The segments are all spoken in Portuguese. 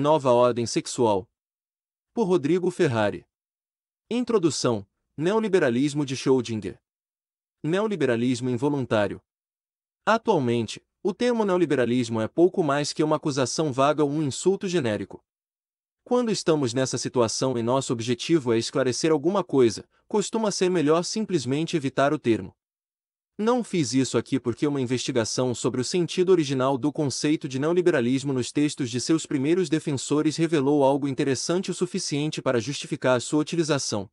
Nova Ordem Sexual. Por Rodrigo Ferrari. Introdução: Neoliberalismo de Schrödinger. Neoliberalismo involuntário. Atualmente, o termo neoliberalismo é pouco mais que uma acusação vaga ou um insulto genérico. Quando estamos nessa situação e nosso objetivo é esclarecer alguma coisa, costuma ser melhor simplesmente evitar o termo. Não fiz isso aqui porque uma investigação sobre o sentido original do conceito de neoliberalismo nos textos de seus primeiros defensores revelou algo interessante o suficiente para justificar sua utilização.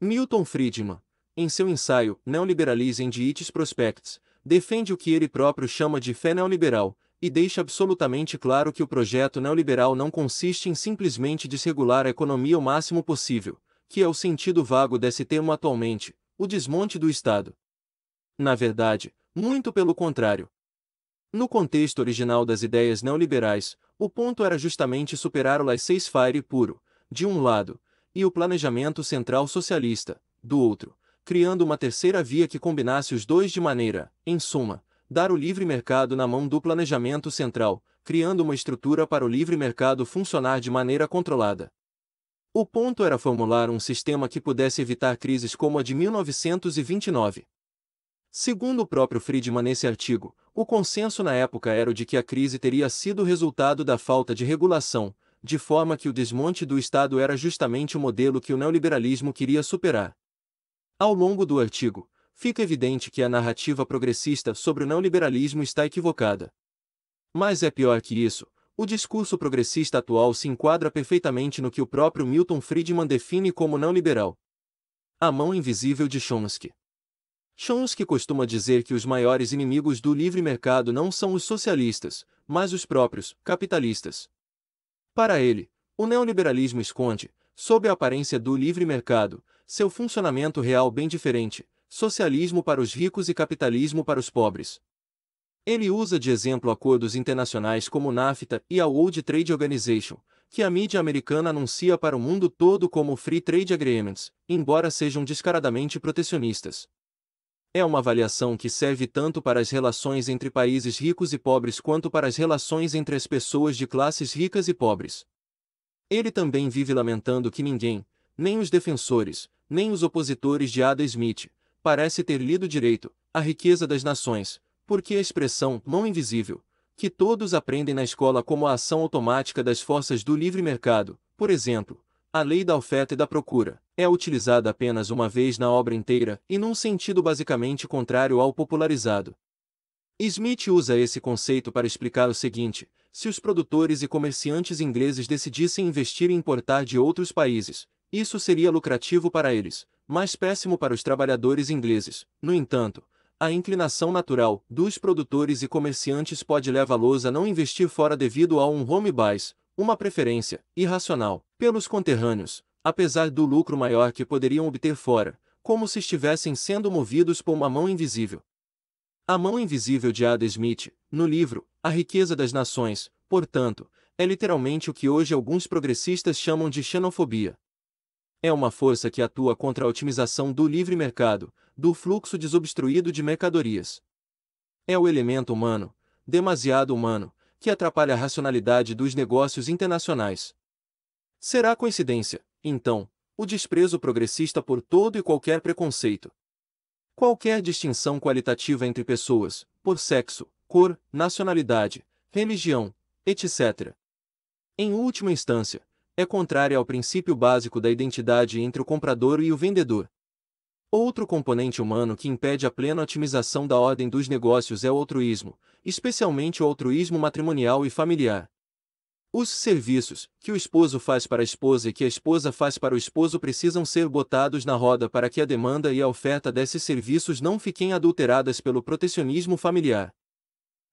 Milton Friedman, em seu ensaio Neoliberalism de Its Prospects, defende o que ele próprio chama de fé neoliberal, e deixa absolutamente claro que o projeto neoliberal não consiste em simplesmente desregular a economia o máximo possível, que é o sentido vago desse termo atualmente, o desmonte do Estado na verdade, muito pelo contrário. No contexto original das ideias neoliberais, o ponto era justamente superar o laissez-faire puro, de um lado, e o planejamento central socialista, do outro, criando uma terceira via que combinasse os dois de maneira, em suma, dar o livre mercado na mão do planejamento central, criando uma estrutura para o livre mercado funcionar de maneira controlada. O ponto era formular um sistema que pudesse evitar crises como a de 1929. Segundo o próprio Friedman nesse artigo, o consenso na época era o de que a crise teria sido resultado da falta de regulação, de forma que o desmonte do Estado era justamente o modelo que o neoliberalismo queria superar. Ao longo do artigo, fica evidente que a narrativa progressista sobre o neoliberalismo está equivocada. Mas é pior que isso, o discurso progressista atual se enquadra perfeitamente no que o próprio Milton Friedman define como não liberal. A mão invisível de Chomsky. Chomsky costuma dizer que os maiores inimigos do livre mercado não são os socialistas, mas os próprios capitalistas. Para ele, o neoliberalismo esconde, sob a aparência do livre mercado, seu funcionamento real bem diferente: socialismo para os ricos e capitalismo para os pobres. Ele usa de exemplo acordos internacionais como o NAFTA e a World Trade Organization, que a mídia americana anuncia para o mundo todo como Free Trade Agreements, embora sejam descaradamente protecionistas é uma avaliação que serve tanto para as relações entre países ricos e pobres quanto para as relações entre as pessoas de classes ricas e pobres. Ele também vive lamentando que ninguém, nem os defensores, nem os opositores de Ada Smith, parece ter lido direito A Riqueza das Nações, porque a expressão mão invisível, que todos aprendem na escola como a ação automática das forças do livre mercado, por exemplo, a lei da oferta e da procura é utilizada apenas uma vez na obra inteira e num sentido basicamente contrário ao popularizado. Smith usa esse conceito para explicar o seguinte: se os produtores e comerciantes ingleses decidissem investir e importar de outros países, isso seria lucrativo para eles, mas péssimo para os trabalhadores ingleses. No entanto, a inclinação natural dos produtores e comerciantes pode levá-los a não investir fora devido a um home buys, uma preferência, irracional, pelos conterrâneos, apesar do lucro maior que poderiam obter fora, como se estivessem sendo movidos por uma mão invisível. A mão invisível de Adam Smith, no livro A Riqueza das Nações, portanto, é literalmente o que hoje alguns progressistas chamam de xenofobia. É uma força que atua contra a otimização do livre mercado, do fluxo desobstruído de mercadorias. É o elemento humano, demasiado humano, que atrapalha a racionalidade dos negócios internacionais. Será coincidência, então, o desprezo progressista por todo e qualquer preconceito. Qualquer distinção qualitativa entre pessoas, por sexo, cor, nacionalidade, religião, etc. Em última instância, é contrária ao princípio básico da identidade entre o comprador e o vendedor. Outro componente humano que impede a plena otimização da ordem dos negócios é o altruísmo, especialmente o altruísmo matrimonial e familiar. Os serviços que o esposo faz para a esposa e que a esposa faz para o esposo precisam ser botados na roda para que a demanda e a oferta desses serviços não fiquem adulteradas pelo protecionismo familiar.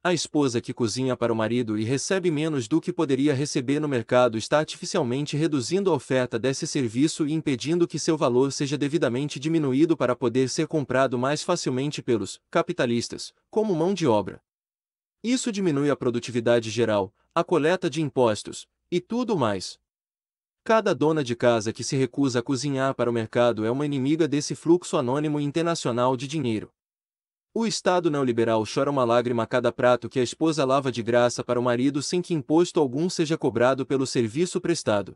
A esposa que cozinha para o marido e recebe menos do que poderia receber no mercado está artificialmente reduzindo a oferta desse serviço e impedindo que seu valor seja devidamente diminuído para poder ser comprado mais facilmente pelos capitalistas, como mão de obra. Isso diminui a produtividade geral, a coleta de impostos e tudo mais. Cada dona de casa que se recusa a cozinhar para o mercado é uma inimiga desse fluxo anônimo internacional de dinheiro. O Estado neoliberal chora uma lágrima a cada prato que a esposa lava de graça para o marido sem que imposto algum seja cobrado pelo serviço prestado.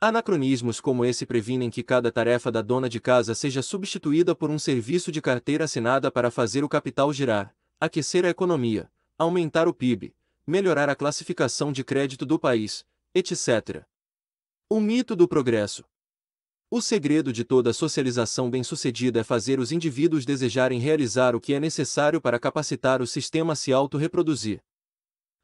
Anacronismos como esse previnem que cada tarefa da dona de casa seja substituída por um serviço de carteira assinada para fazer o capital girar, aquecer a economia, aumentar o PIB, melhorar a classificação de crédito do país, etc. O mito do progresso. O segredo de toda socialização bem-sucedida é fazer os indivíduos desejarem realizar o que é necessário para capacitar o sistema a se autorreproduzir.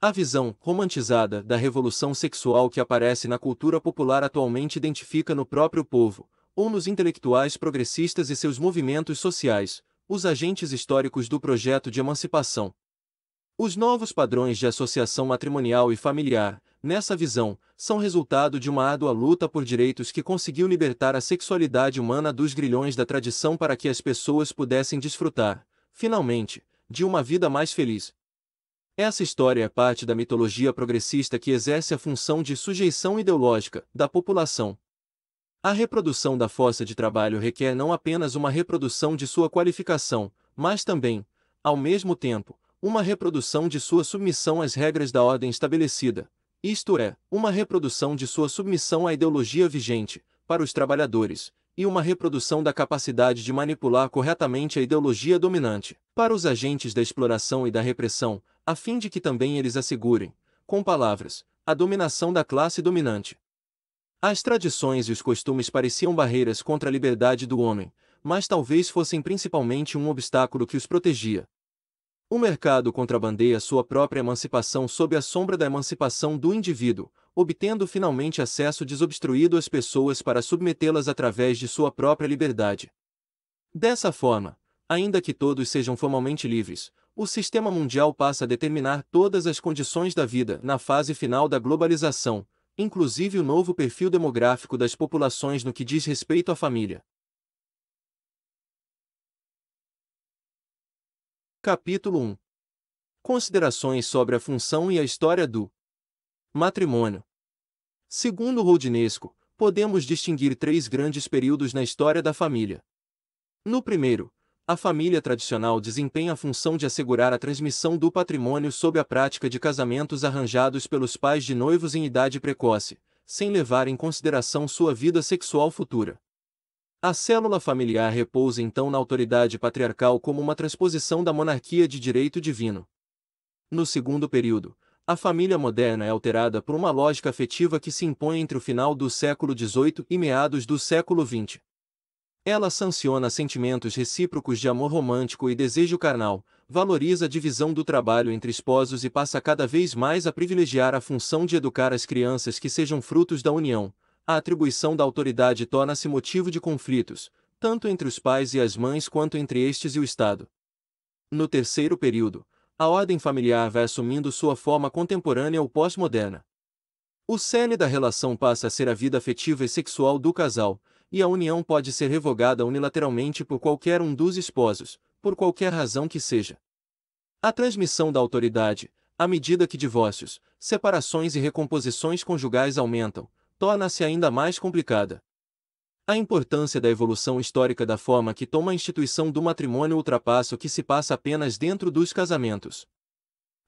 A visão, romantizada, da revolução sexual que aparece na cultura popular atualmente identifica no próprio povo, ou nos intelectuais progressistas e seus movimentos sociais, os agentes históricos do projeto de emancipação. Os novos padrões de associação matrimonial e familiar, nessa visão, são resultado de uma árdua luta por direitos que conseguiu libertar a sexualidade humana dos grilhões da tradição para que as pessoas pudessem desfrutar, finalmente, de uma vida mais feliz. Essa história é parte da mitologia progressista que exerce a função de sujeição ideológica da população. A reprodução da força de trabalho requer não apenas uma reprodução de sua qualificação, mas também, ao mesmo tempo, uma reprodução de sua submissão às regras da ordem estabelecida, isto é, uma reprodução de sua submissão à ideologia vigente, para os trabalhadores, e uma reprodução da capacidade de manipular corretamente a ideologia dominante, para os agentes da exploração e da repressão, a fim de que também eles assegurem, com palavras, a dominação da classe dominante. As tradições e os costumes pareciam barreiras contra a liberdade do homem, mas talvez fossem principalmente um obstáculo que os protegia, o mercado contrabandeia sua própria emancipação sob a sombra da emancipação do indivíduo, obtendo finalmente acesso desobstruído às pessoas para submetê-las através de sua própria liberdade. Dessa forma, ainda que todos sejam formalmente livres, o sistema mundial passa a determinar todas as condições da vida na fase final da globalização, inclusive o novo perfil demográfico das populações no que diz respeito à família. Capítulo 1 Considerações sobre a função e a história do matrimônio. Segundo Rodinesco, podemos distinguir três grandes períodos na história da família. No primeiro, a família tradicional desempenha a função de assegurar a transmissão do patrimônio sob a prática de casamentos arranjados pelos pais de noivos em idade precoce, sem levar em consideração sua vida sexual futura. A célula familiar repousa então na autoridade patriarcal como uma transposição da monarquia de direito divino. No segundo período, a família moderna é alterada por uma lógica afetiva que se impõe entre o final do século XVIII e meados do século XX. Ela sanciona sentimentos recíprocos de amor romântico e desejo carnal, valoriza a divisão do trabalho entre esposos e passa cada vez mais a privilegiar a função de educar as crianças que sejam frutos da união, a atribuição da autoridade torna-se motivo de conflitos, tanto entre os pais e as mães quanto entre estes e o Estado. No terceiro período, a ordem familiar vai assumindo sua forma contemporânea ou pós-moderna. O cerne da relação passa a ser a vida afetiva e sexual do casal, e a união pode ser revogada unilateralmente por qualquer um dos esposos, por qualquer razão que seja. A transmissão da autoridade, à medida que divórcios, separações e recomposições conjugais aumentam, torna-se ainda mais complicada. A importância da evolução histórica da forma que toma a instituição do matrimônio ultrapassa o que se passa apenas dentro dos casamentos.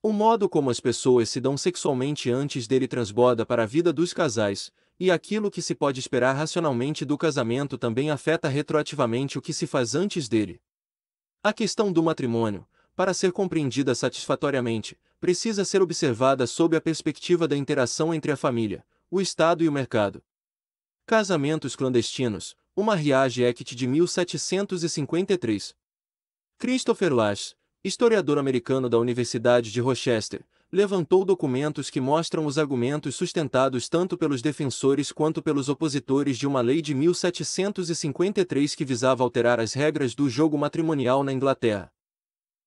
O modo como as pessoas se dão sexualmente antes dele transborda para a vida dos casais, e aquilo que se pode esperar racionalmente do casamento também afeta retroativamente o que se faz antes dele. A questão do matrimônio, para ser compreendida satisfatoriamente, precisa ser observada sob a perspectiva da interação entre a família, o Estado e o mercado. Casamentos clandestinos, uma Riage Act de 1753. Christopher Lash, historiador americano da Universidade de Rochester, levantou documentos que mostram os argumentos sustentados tanto pelos defensores quanto pelos opositores de uma lei de 1753 que visava alterar as regras do jogo matrimonial na Inglaterra.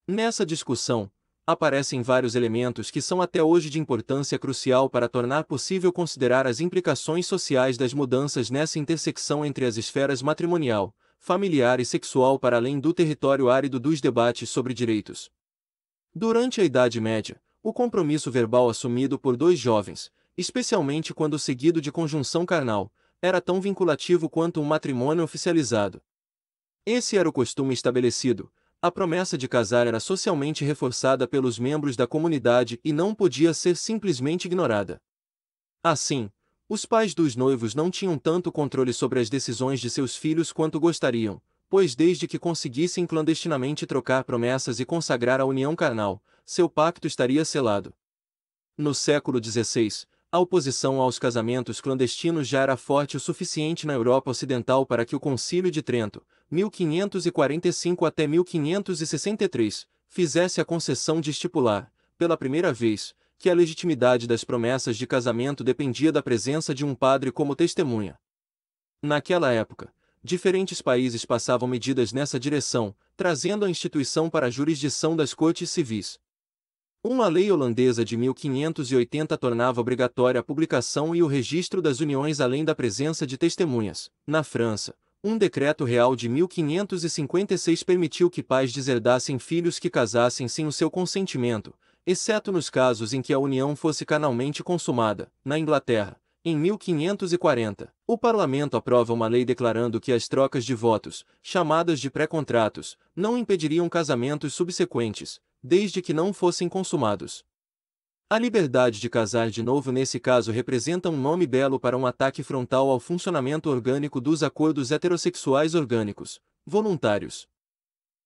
Nessa discussão, aparecem vários elementos que são até hoje de importância crucial para tornar possível considerar as implicações sociais das mudanças nessa intersecção entre as esferas matrimonial, familiar e sexual para além do território árido dos debates sobre direitos. Durante a Idade Média, o compromisso verbal assumido por dois jovens, especialmente quando seguido de conjunção carnal, era tão vinculativo quanto um matrimônio oficializado. Esse era o costume estabelecido, a promessa de casar era socialmente reforçada pelos membros da comunidade e não podia ser simplesmente ignorada. Assim, os pais dos noivos não tinham tanto controle sobre as decisões de seus filhos quanto gostariam, pois desde que conseguissem clandestinamente trocar promessas e consagrar a união carnal, seu pacto estaria selado. No século XVI, a oposição aos casamentos clandestinos já era forte o suficiente na Europa Ocidental para que o Concílio de Trento, 1545 até 1563, fizesse a concessão de estipular, pela primeira vez, que a legitimidade das promessas de casamento dependia da presença de um padre como testemunha. Naquela época, diferentes países passavam medidas nessa direção, trazendo a instituição para a jurisdição das cortes civis. Uma lei holandesa de 1580 tornava obrigatória a publicação e o registro das uniões além da presença de testemunhas. Na França, um decreto real de 1556 permitiu que pais deserdassem filhos que casassem sem o seu consentimento, exceto nos casos em que a união fosse canalmente consumada, na Inglaterra. Em 1540, o parlamento aprova uma lei declarando que as trocas de votos, chamadas de pré-contratos, não impediriam casamentos subsequentes, desde que não fossem consumados. A liberdade de casar de novo nesse caso representa um nome belo para um ataque frontal ao funcionamento orgânico dos acordos heterossexuais orgânicos, voluntários.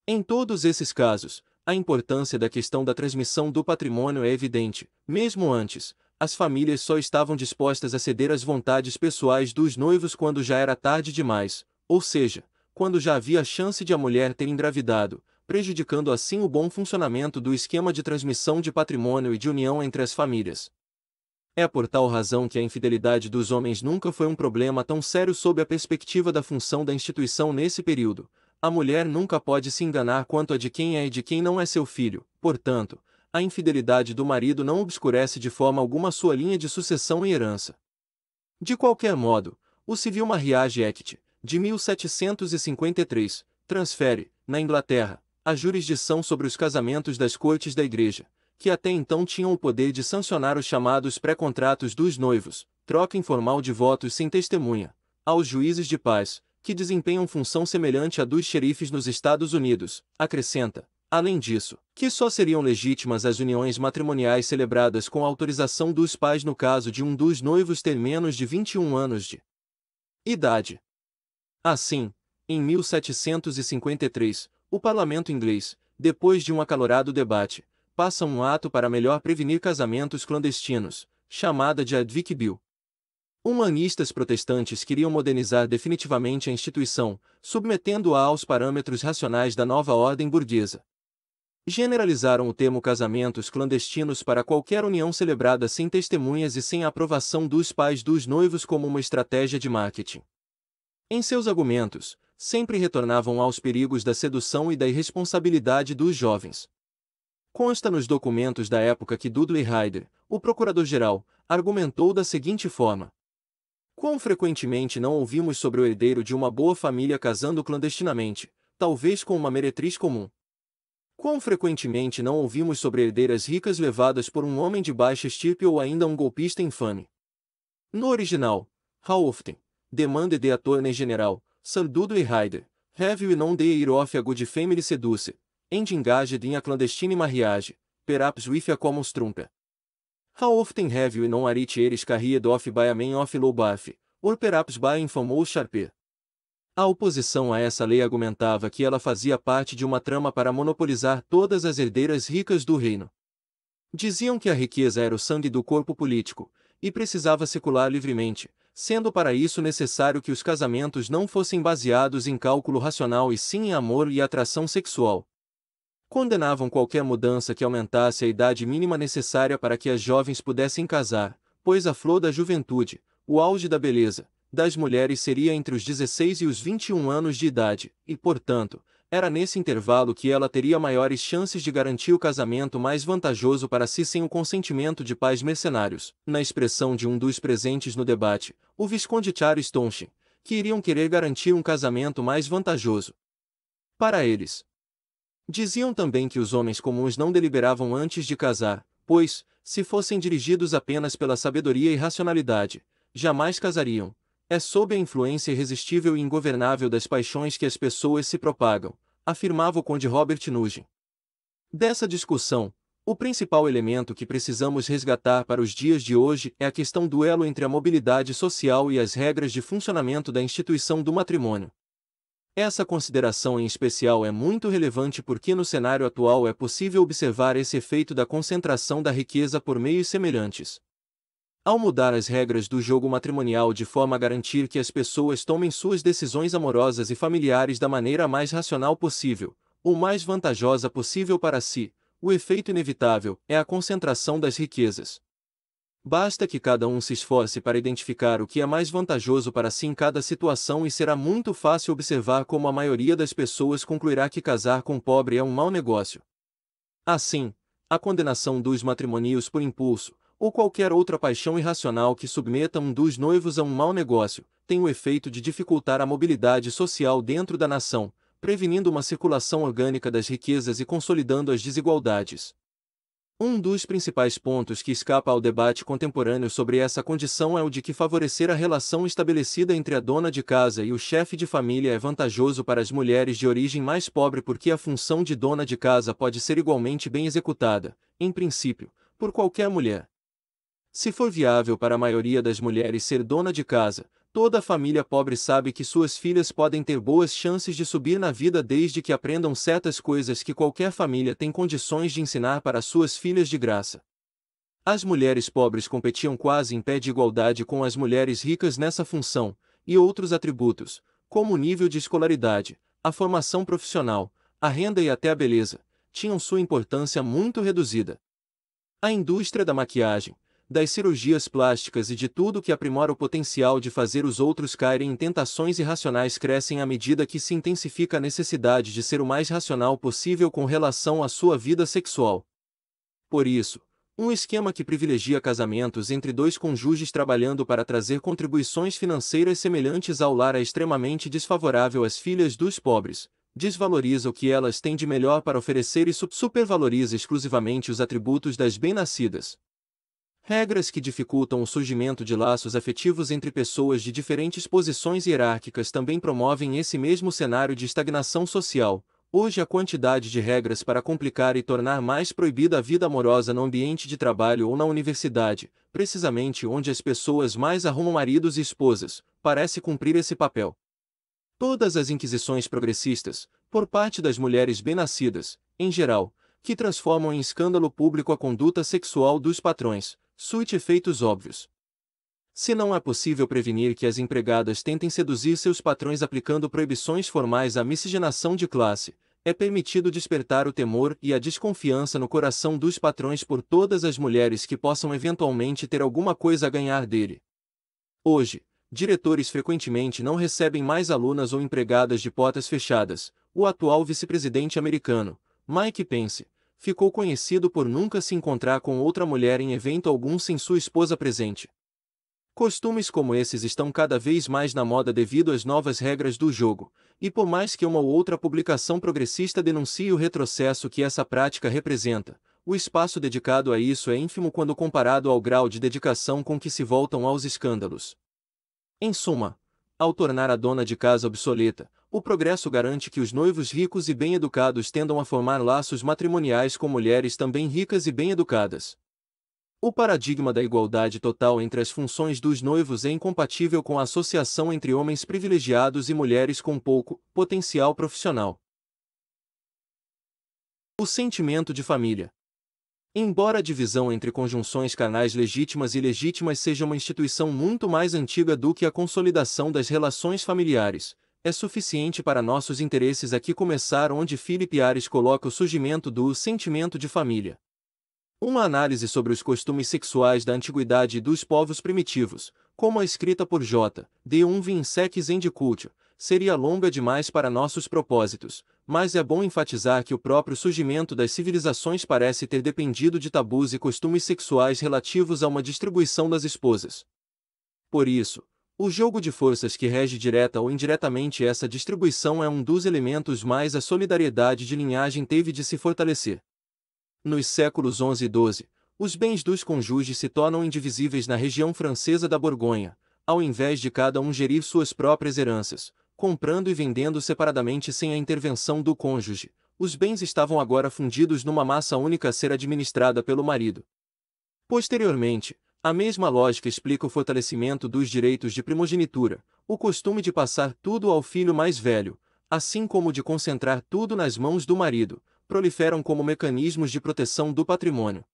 Em todos esses casos, a importância da questão da transmissão do patrimônio é evidente, mesmo antes, as famílias só estavam dispostas a ceder às vontades pessoais dos noivos quando já era tarde demais, ou seja, quando já havia a chance de a mulher ter engravidado, prejudicando assim o bom funcionamento do esquema de transmissão de patrimônio e de união entre as famílias. É por tal razão que a infidelidade dos homens nunca foi um problema tão sério sob a perspectiva da função da instituição nesse período. A mulher nunca pode se enganar quanto a de quem é e de quem não é seu filho, portanto, a infidelidade do marido não obscurece de forma alguma sua linha de sucessão e herança. De qualquer modo, o Civil Marriage Act, de 1753, transfere, na Inglaterra, a jurisdição sobre os casamentos das cortes da Igreja, que até então tinham o poder de sancionar os chamados pré-contratos dos noivos, troca informal de votos sem testemunha, aos juízes de paz, que desempenham função semelhante à dos xerifes nos Estados Unidos, acrescenta, além disso, que só seriam legítimas as uniões matrimoniais celebradas com autorização dos pais no caso de um dos noivos ter menos de 21 anos de idade. Assim, em 1753, o parlamento inglês, depois de um acalorado debate, passa um ato para melhor prevenir casamentos clandestinos, chamada de Advic Bill. Humanistas protestantes queriam modernizar definitivamente a instituição, submetendo-a aos parâmetros racionais da nova ordem burguesa. Generalizaram o termo casamentos clandestinos para qualquer união celebrada sem testemunhas e sem a aprovação dos pais dos noivos como uma estratégia de marketing. Em seus argumentos, sempre retornavam aos perigos da sedução e da irresponsabilidade dos jovens. Consta nos documentos da época que Dudley Ryder, o procurador-geral, argumentou da seguinte forma: Quão frequentemente não ouvimos sobre o herdeiro de uma boa família casando clandestinamente, talvez com uma meretriz comum? Quão frequentemente não ouvimos sobre herdeiras ricas levadas por um homem de baixa estirpe ou ainda um golpista infame? No original, how often, demande de attorney general, Sandudo e Raider, have you known they off a good family seduce, and engaged in a clandestine marriage, perhaps with a common trunca. How often have you known arit eres carried off by a man of low buff, or perhaps by infamous sharpe? A oposição a essa lei argumentava que ela fazia parte de uma trama para monopolizar todas as herdeiras ricas do reino. Diziam que a riqueza era o sangue do corpo político, e precisava circular livremente, sendo para isso necessário que os casamentos não fossem baseados em cálculo racional e sim em amor e atração sexual. Condenavam qualquer mudança que aumentasse a idade mínima necessária para que as jovens pudessem casar, pois a flor da juventude, o auge da beleza, das mulheres seria entre os 16 e os 21 anos de idade, e, portanto, era nesse intervalo que ela teria maiores chances de garantir o casamento mais vantajoso para si sem o consentimento de pais mercenários. Na expressão de um dos presentes no debate, o Visconde Charles Stonchen, que iriam querer garantir um casamento mais vantajoso. Para eles. Diziam também que os homens comuns não deliberavam antes de casar, pois, se fossem dirigidos apenas pela sabedoria e racionalidade, jamais casariam. É sob a influência irresistível e ingovernável das paixões que as pessoas se propagam, afirmava o conde Robert Nugent. Dessa discussão, o principal elemento que precisamos resgatar para os dias de hoje é a questão do elo entre a mobilidade social e as regras de funcionamento da instituição do matrimônio. Essa consideração em especial é muito relevante porque no cenário atual é possível observar esse efeito da concentração da riqueza por meios semelhantes. Ao mudar as regras do jogo matrimonial de forma a garantir que as pessoas tomem suas decisões amorosas e familiares da maneira mais racional possível, ou mais vantajosa possível para si, o efeito inevitável é a concentração das riquezas. Basta que cada um se esforce para identificar o que é mais vantajoso para si em cada situação e será muito fácil observar como a maioria das pessoas concluirá que casar com pobre é um mau negócio. Assim, a condenação dos matrimônios por impulso, ou qualquer outra paixão irracional que submeta um dos noivos a um mau negócio, tem o efeito de dificultar a mobilidade social dentro da nação, prevenindo uma circulação orgânica das riquezas e consolidando as desigualdades. Um dos principais pontos que escapa ao debate contemporâneo sobre essa condição é o de que favorecer a relação estabelecida entre a dona de casa e o chefe de família é vantajoso para as mulheres de origem mais pobre porque a função de dona de casa pode ser igualmente bem executada, em princípio, por qualquer mulher. Se for viável para a maioria das mulheres ser dona de casa, Toda família pobre sabe que suas filhas podem ter boas chances de subir na vida desde que aprendam certas coisas que qualquer família tem condições de ensinar para suas filhas de graça. As mulheres pobres competiam quase em pé de igualdade com as mulheres ricas nessa função, e outros atributos, como o nível de escolaridade, a formação profissional, a renda e até a beleza, tinham sua importância muito reduzida. A indústria da maquiagem, das cirurgias plásticas e de tudo que aprimora o potencial de fazer os outros caírem em tentações irracionais crescem à medida que se intensifica a necessidade de ser o mais racional possível com relação à sua vida sexual. Por isso, um esquema que privilegia casamentos entre dois cônjuges trabalhando para trazer contribuições financeiras semelhantes ao lar é extremamente desfavorável às filhas dos pobres, desvaloriza o que elas têm de melhor para oferecer e supervaloriza exclusivamente os atributos das bem-nascidas. Regras que dificultam o surgimento de laços afetivos entre pessoas de diferentes posições hierárquicas também promovem esse mesmo cenário de estagnação social. Hoje, a quantidade de regras para complicar e tornar mais proibida a vida amorosa no ambiente de trabalho ou na universidade, precisamente onde as pessoas mais arrumam maridos e esposas, parece cumprir esse papel. Todas as inquisições progressistas, por parte das mulheres bem-nascidas, em geral, que transformam em escândalo público a conduta sexual dos patrões, Suite efeitos óbvios. Se não é possível prevenir que as empregadas tentem seduzir seus patrões aplicando proibições formais à miscigenação de classe, é permitido despertar o temor e a desconfiança no coração dos patrões por todas as mulheres que possam eventualmente ter alguma coisa a ganhar dele. Hoje, diretores frequentemente não recebem mais alunas ou empregadas de portas fechadas. O atual vice-presidente americano, Mike Pence, ficou conhecido por nunca se encontrar com outra mulher em evento algum sem sua esposa presente. Costumes como esses estão cada vez mais na moda devido às novas regras do jogo, e por mais que uma ou outra publicação progressista denuncie o retrocesso que essa prática representa, o espaço dedicado a isso é ínfimo quando comparado ao grau de dedicação com que se voltam aos escândalos. Em suma, ao tornar a dona de casa obsoleta, o progresso garante que os noivos ricos e bem educados tendam a formar laços matrimoniais com mulheres também ricas e bem educadas. O paradigma da igualdade total entre as funções dos noivos é incompatível com a associação entre homens privilegiados e mulheres com pouco potencial profissional. O sentimento de família. Embora a divisão entre conjunções carnais legítimas e ilegítimas seja uma instituição muito mais antiga do que a consolidação das relações familiares, é suficiente para nossos interesses aqui começar onde Philip Ares coloca o surgimento do sentimento de família. Uma análise sobre os costumes sexuais da antiguidade e dos povos primitivos, como a escrita por J. de um Vinseques de seria longa demais para nossos propósitos, mas é bom enfatizar que o próprio surgimento das civilizações parece ter dependido de tabus e costumes sexuais relativos a uma distribuição das esposas. Por isso, o jogo de forças que rege direta ou indiretamente essa distribuição é um dos elementos mais a solidariedade de linhagem teve de se fortalecer. Nos séculos XI e XII, os bens dos cônjuges se tornam indivisíveis na região francesa da Borgonha, ao invés de cada um gerir suas próprias heranças, comprando e vendendo separadamente sem a intervenção do cônjuge. Os bens estavam agora fundidos numa massa única a ser administrada pelo marido. Posteriormente, a mesma lógica explica o fortalecimento dos direitos de primogenitura, o costume de passar tudo ao filho mais velho, assim como de concentrar tudo nas mãos do marido, proliferam como mecanismos de proteção do patrimônio.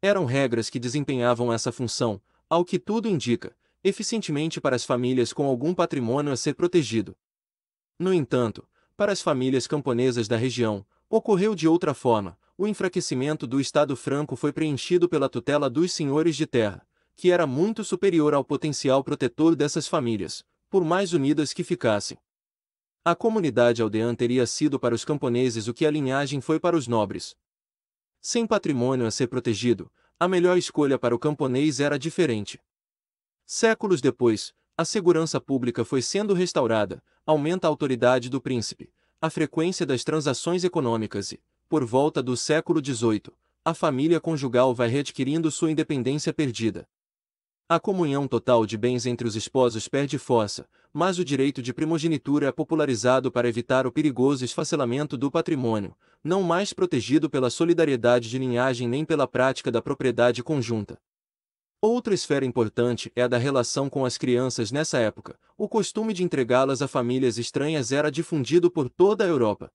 Eram regras que desempenhavam essa função, ao que tudo indica, eficientemente para as famílias com algum patrimônio a ser protegido. No entanto, para as famílias camponesas da região, ocorreu de outra forma, o enfraquecimento do Estado franco foi preenchido pela tutela dos senhores de terra, que era muito superior ao potencial protetor dessas famílias, por mais unidas que ficassem. A comunidade aldeã teria sido para os camponeses o que a linhagem foi para os nobres. Sem patrimônio a ser protegido, a melhor escolha para o camponês era diferente. Séculos depois, a segurança pública foi sendo restaurada, aumenta a autoridade do príncipe, a frequência das transações econômicas e, por volta do século XVIII, a família conjugal vai readquirindo sua independência perdida. A comunhão total de bens entre os esposos perde força, mas o direito de primogenitura é popularizado para evitar o perigoso esfacelamento do patrimônio, não mais protegido pela solidariedade de linhagem nem pela prática da propriedade conjunta. Outra esfera importante é a da relação com as crianças nessa época. O costume de entregá-las a famílias estranhas era difundido por toda a Europa.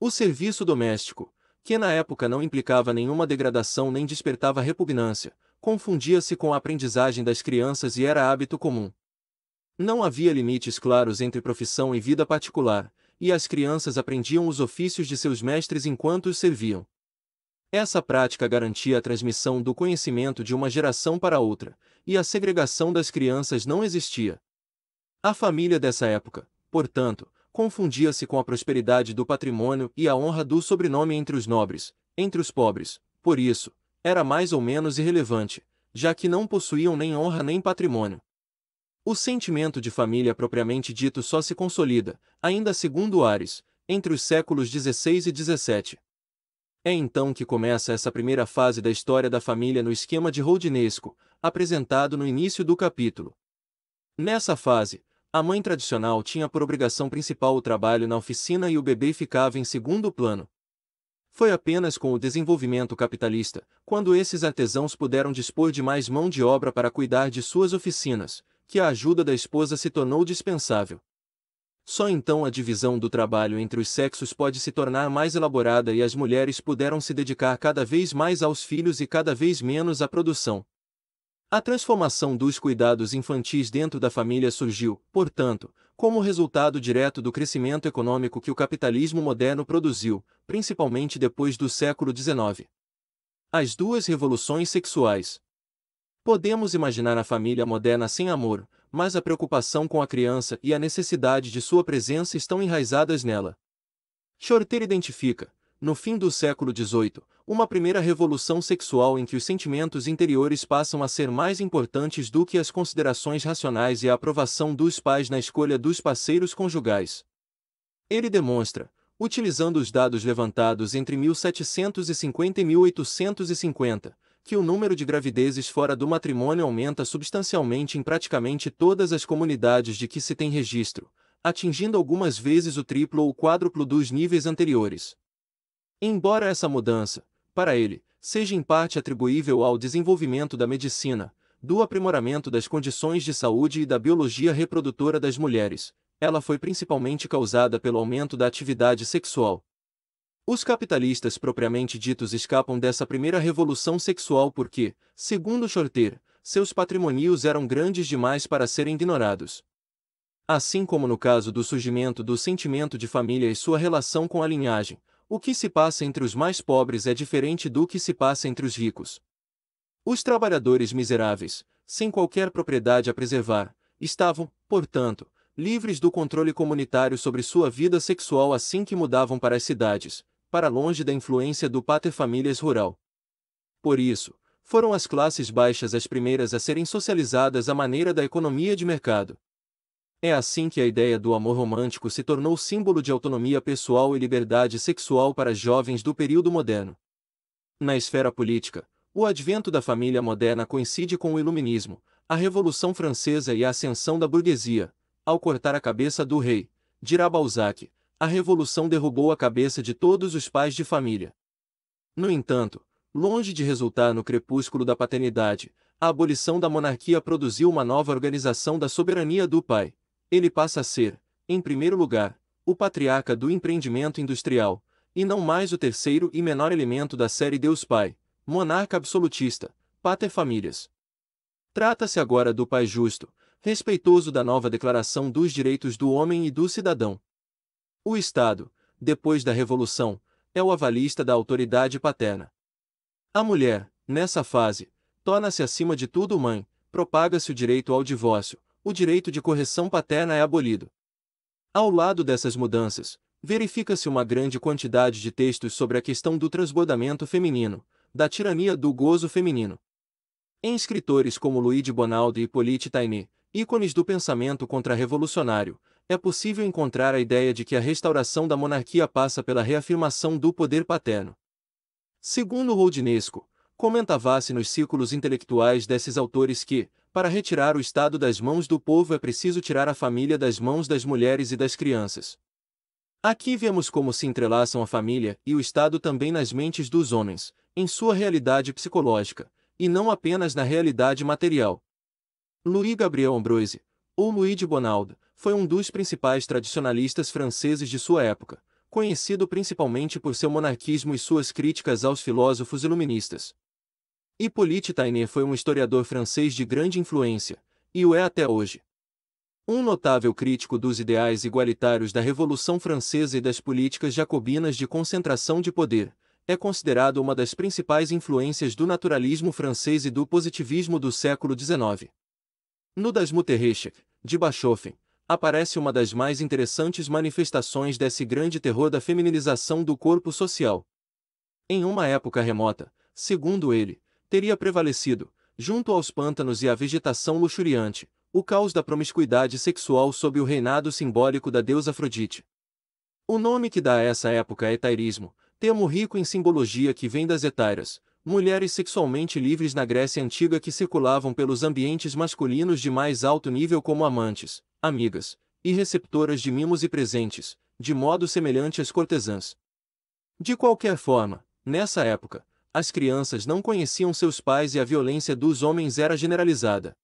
O serviço doméstico, que na época não implicava nenhuma degradação nem despertava repugnância, confundia-se com a aprendizagem das crianças e era hábito comum. Não havia limites claros entre profissão e vida particular, e as crianças aprendiam os ofícios de seus mestres enquanto os serviam. Essa prática garantia a transmissão do conhecimento de uma geração para outra, e a segregação das crianças não existia. A família dessa época, portanto, confundia-se com a prosperidade do patrimônio e a honra do sobrenome entre os nobres, entre os pobres, por isso, era mais ou menos irrelevante, já que não possuíam nem honra nem patrimônio. O sentimento de família propriamente dito só se consolida, ainda segundo Ares, entre os séculos XVI e XVII. É então que começa essa primeira fase da história da família no esquema de Roldinesco, apresentado no início do capítulo. Nessa fase, a mãe tradicional tinha por obrigação principal o trabalho na oficina e o bebê ficava em segundo plano. Foi apenas com o desenvolvimento capitalista, quando esses artesãos puderam dispor de mais mão de obra para cuidar de suas oficinas, que a ajuda da esposa se tornou dispensável. Só então a divisão do trabalho entre os sexos pode se tornar mais elaborada e as mulheres puderam se dedicar cada vez mais aos filhos e cada vez menos à produção. A transformação dos cuidados infantis dentro da família surgiu, portanto, como resultado direto do crescimento econômico que o capitalismo moderno produziu, principalmente depois do século XIX. As duas revoluções sexuais. Podemos imaginar a família moderna sem amor, mas a preocupação com a criança e a necessidade de sua presença estão enraizadas nela. Shorter identifica, no fim do século XVIII, uma primeira revolução sexual em que os sentimentos interiores passam a ser mais importantes do que as considerações racionais e a aprovação dos pais na escolha dos parceiros conjugais. Ele demonstra, utilizando os dados levantados entre 1750 e 1850, que o número de gravidezes fora do matrimônio aumenta substancialmente em praticamente todas as comunidades de que se tem registro, atingindo algumas vezes o triplo ou quádruplo dos níveis anteriores. Embora essa mudança, para ele, seja em parte atribuível ao desenvolvimento da medicina, do aprimoramento das condições de saúde e da biologia reprodutora das mulheres, ela foi principalmente causada pelo aumento da atividade sexual. Os capitalistas propriamente ditos escapam dessa primeira revolução sexual porque, segundo Shorter, seus patrimônios eram grandes demais para serem ignorados. Assim como no caso do surgimento do sentimento de família e sua relação com a linhagem, o que se passa entre os mais pobres é diferente do que se passa entre os ricos. Os trabalhadores miseráveis, sem qualquer propriedade a preservar, estavam, portanto, livres do controle comunitário sobre sua vida sexual assim que mudavam para as cidades, para longe da influência do paterfamílias rural. Por isso, foram as classes baixas as primeiras a serem socializadas à maneira da economia de mercado. É assim que a ideia do amor romântico se tornou símbolo de autonomia pessoal e liberdade sexual para jovens do período moderno. Na esfera política, o advento da família moderna coincide com o Iluminismo, a Revolução Francesa e a ascensão da burguesia. Ao cortar a cabeça do rei, dirá Balzac, a Revolução derrubou a cabeça de todos os pais de família. No entanto, longe de resultar no crepúsculo da paternidade, a abolição da monarquia produziu uma nova organização da soberania do pai, ele passa a ser, em primeiro lugar, o patriarca do empreendimento industrial, e não mais o terceiro e menor elemento da série Deus Pai, monarca absolutista, pater famílias. Trata-se agora do Pai justo, respeitoso da nova Declaração dos Direitos do Homem e do Cidadão. O Estado, depois da Revolução, é o avalista da autoridade paterna. A mulher, nessa fase, torna-se acima de tudo mãe, propaga-se o direito ao divórcio, o direito de correção paterna é abolido. Ao lado dessas mudanças, verifica-se uma grande quantidade de textos sobre a questão do transbordamento feminino, da tirania do gozo feminino. Em escritores como Luigi Bonaldi e Polite Taine, ícones do pensamento contra-revolucionário, é possível encontrar a ideia de que a restauração da monarquia passa pela reafirmação do poder paterno. Segundo Roudinesco, comentava-se nos círculos intelectuais desses autores que, para retirar o Estado das mãos do povo é preciso tirar a família das mãos das mulheres e das crianças. Aqui vemos como se entrelaçam a família e o Estado também nas mentes dos homens, em sua realidade psicológica, e não apenas na realidade material. Louis Gabriel Ambroise, ou Louis de Bonald, foi um dos principais tradicionalistas franceses de sua época, conhecido principalmente por seu monarquismo e suas críticas aos filósofos iluministas. Hippolyte Taine foi um historiador francês de grande influência, e o é até hoje. Um notável crítico dos ideais igualitários da Revolução Francesa e das políticas jacobinas de concentração de poder, é considerado uma das principais influências do naturalismo francês e do positivismo do século XIX. No Das Mutterreich, de Bachofen, aparece uma das mais interessantes manifestações desse grande terror da feminilização do corpo social. Em uma época remota, segundo ele, teria prevalecido, junto aos pântanos e à vegetação luxuriante, o caos da promiscuidade sexual sob o reinado simbólico da deusa Afrodite. O nome que dá a essa época é etairismo, termo rico em simbologia que vem das etairas, mulheres sexualmente livres na Grécia Antiga que circulavam pelos ambientes masculinos de mais alto nível como amantes, amigas, e receptoras de mimos e presentes, de modo semelhante às cortesãs. De qualquer forma, nessa época, as crianças não conheciam seus pais e a violência dos homens era generalizada.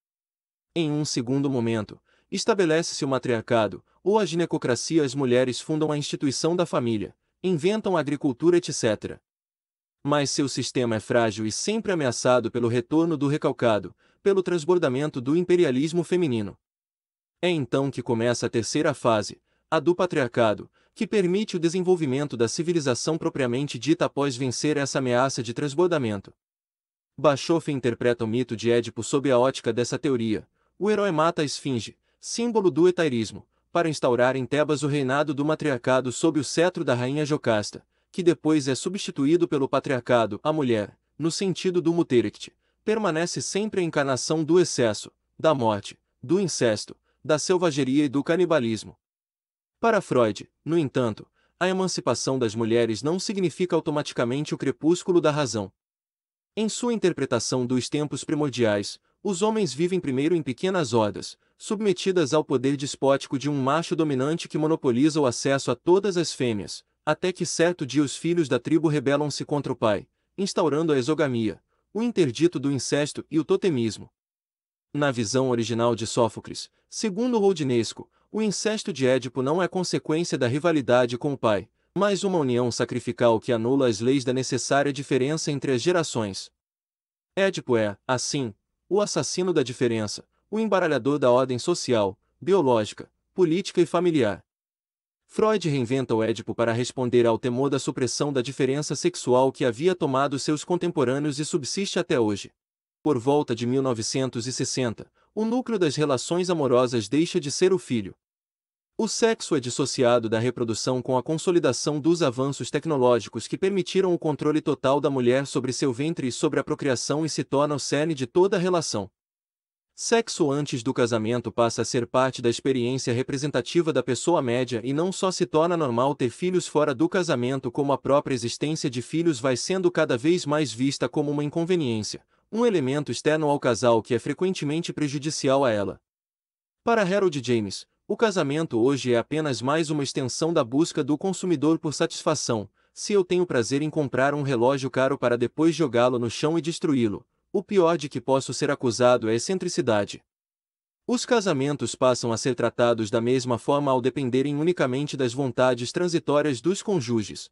Em um segundo momento, estabelece-se o matriarcado, ou a ginecocracia as mulheres fundam a instituição da família, inventam a agricultura etc. Mas seu sistema é frágil e sempre ameaçado pelo retorno do recalcado, pelo transbordamento do imperialismo feminino. É então que começa a terceira fase, a do patriarcado, que permite o desenvolvimento da civilização propriamente dita após vencer essa ameaça de transbordamento. Bachofen interpreta o mito de Édipo sob a ótica dessa teoria. O herói mata a esfinge, símbolo do etairismo, para instaurar em Tebas o reinado do matriarcado sob o cetro da rainha Jocasta, que depois é substituído pelo patriarcado, a mulher, no sentido do muterict, permanece sempre a encarnação do excesso, da morte, do incesto, da selvageria e do canibalismo. Para Freud, no entanto, a emancipação das mulheres não significa automaticamente o crepúsculo da razão. Em sua interpretação dos tempos primordiais, os homens vivem primeiro em pequenas hordas, submetidas ao poder despótico de um macho dominante que monopoliza o acesso a todas as fêmeas, até que certo dia os filhos da tribo rebelam-se contra o pai, instaurando a exogamia, o interdito do incesto e o totemismo. Na visão original de Sófocles, segundo Roudinesco, o incesto de Édipo não é consequência da rivalidade com o pai, mas uma união sacrificial que anula as leis da necessária diferença entre as gerações. Édipo é, assim, o assassino da diferença, o embaralhador da ordem social, biológica, política e familiar. Freud reinventa o Édipo para responder ao temor da supressão da diferença sexual que havia tomado seus contemporâneos e subsiste até hoje. Por volta de 1960, o núcleo das relações amorosas deixa de ser o filho, o sexo é dissociado da reprodução com a consolidação dos avanços tecnológicos que permitiram o controle total da mulher sobre seu ventre e sobre a procriação e se torna o cerne de toda a relação. Sexo antes do casamento passa a ser parte da experiência representativa da pessoa média e não só se torna normal ter filhos fora do casamento, como a própria existência de filhos vai sendo cada vez mais vista como uma inconveniência, um elemento externo ao casal que é frequentemente prejudicial a ela. Para Harold James, o casamento hoje é apenas mais uma extensão da busca do consumidor por satisfação. Se eu tenho prazer em comprar um relógio caro para depois jogá-lo no chão e destruí-lo, o pior de que posso ser acusado é excentricidade. Os casamentos passam a ser tratados da mesma forma ao dependerem unicamente das vontades transitórias dos cônjuges.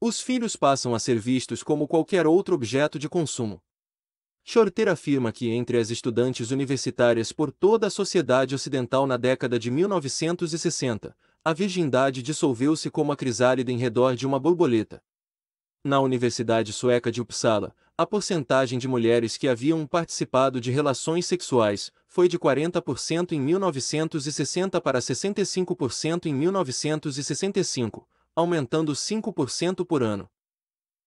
Os filhos passam a ser vistos como qualquer outro objeto de consumo. Shorter afirma que entre as estudantes universitárias por toda a sociedade ocidental na década de 1960, a virgindade dissolveu-se como a crisálida em redor de uma borboleta. Na Universidade Sueca de Uppsala, a porcentagem de mulheres que haviam participado de relações sexuais foi de 40% em 1960 para 65% em 1965, aumentando 5% por ano.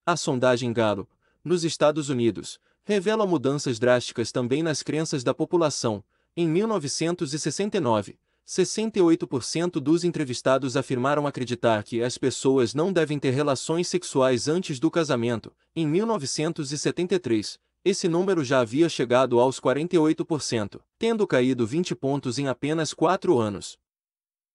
A sondagem Gallup, nos Estados Unidos, revela mudanças drásticas também nas crenças da população. Em 1969, 68% dos entrevistados afirmaram acreditar que as pessoas não devem ter relações sexuais antes do casamento. Em 1973, esse número já havia chegado aos 48%, tendo caído 20 pontos em apenas 4 anos.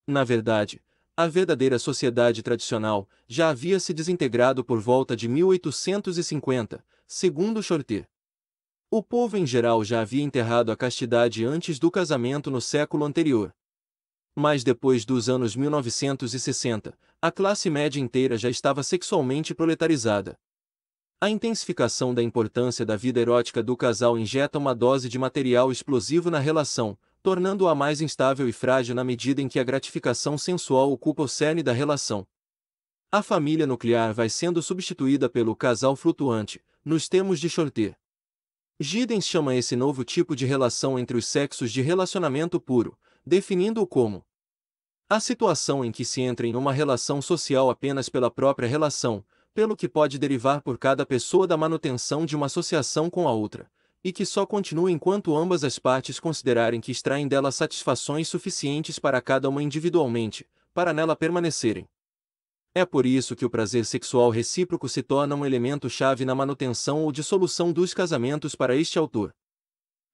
Na verdade, a verdadeira sociedade tradicional já havia se desintegrado por volta de 1850, segundo Shorter. O povo em geral já havia enterrado a castidade antes do casamento no século anterior. Mas depois dos anos 1960, a classe média inteira já estava sexualmente proletarizada. A intensificação da importância da vida erótica do casal injeta uma dose de material explosivo na relação, tornando-a mais instável e frágil na medida em que a gratificação sensual ocupa o cerne da relação. A família nuclear vai sendo substituída pelo casal flutuante, nos termos de Shorter. Giddens chama esse novo tipo de relação entre os sexos de relacionamento puro, definindo-o como a situação em que se entra em uma relação social apenas pela própria relação, pelo que pode derivar por cada pessoa da manutenção de uma associação com a outra, e que só continua enquanto ambas as partes considerarem que extraem dela satisfações suficientes para cada uma individualmente, para nela permanecerem. É por isso que o prazer sexual recíproco se torna um elemento-chave na manutenção ou dissolução dos casamentos para este autor.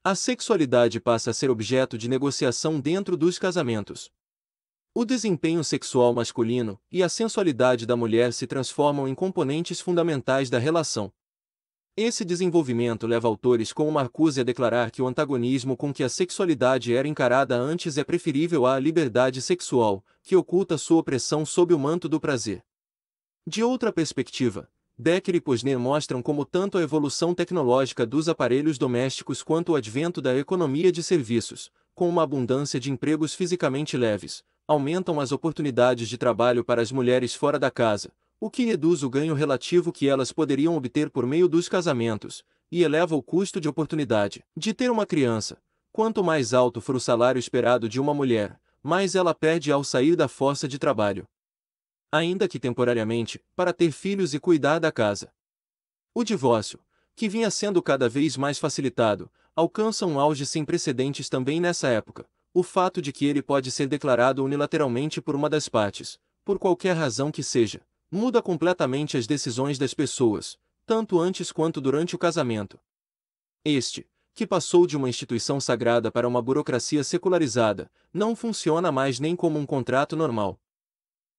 A sexualidade passa a ser objeto de negociação dentro dos casamentos. O desempenho sexual masculino e a sensualidade da mulher se transformam em componentes fundamentais da relação. Esse desenvolvimento leva autores como Marcuse a declarar que o antagonismo com que a sexualidade era encarada antes é preferível à liberdade sexual, que oculta sua opressão sob o manto do prazer. De outra perspectiva, Decker e Posner mostram como tanto a evolução tecnológica dos aparelhos domésticos quanto o advento da economia de serviços, com uma abundância de empregos fisicamente leves, aumentam as oportunidades de trabalho para as mulheres fora da casa, o que reduz o ganho relativo que elas poderiam obter por meio dos casamentos, e eleva o custo de oportunidade de ter uma criança. Quanto mais alto for o salário esperado de uma mulher, mais ela perde ao sair da força de trabalho. Ainda que temporariamente, para ter filhos e cuidar da casa. O divórcio, que vinha sendo cada vez mais facilitado, alcança um auge sem precedentes também nessa época. O fato de que ele pode ser declarado unilateralmente por uma das partes, por qualquer razão que seja, muda completamente as decisões das pessoas, tanto antes quanto durante o casamento. Este, que passou de uma instituição sagrada para uma burocracia secularizada, não funciona mais nem como um contrato normal.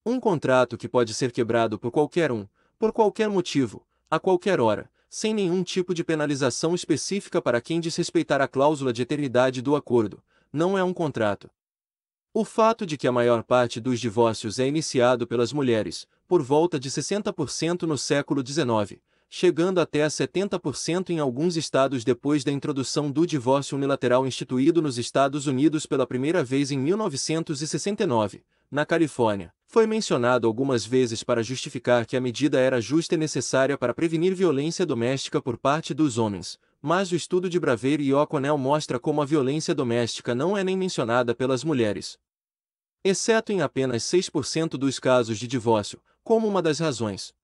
Um contrato que pode ser quebrado por qualquer um, por qualquer motivo, a qualquer hora, sem nenhum tipo de penalização específica para quem desrespeitar a cláusula de eternidade do acordo, não é um contrato. O fato de que a maior parte dos divórcios é iniciado pelas mulheres, por volta de 60% no século XIX, chegando até a 70% em alguns estados depois da introdução do divórcio unilateral instituído nos Estados Unidos pela primeira vez em 1969, na Califórnia. Foi mencionado algumas vezes para justificar que a medida era justa e necessária para prevenir violência doméstica por parte dos homens, mas o estudo de Braveiro e O'Connell mostra como a violência doméstica não é nem mencionada pelas mulheres. Exceto em apenas 6% dos casos de divórcio, como uma das razões.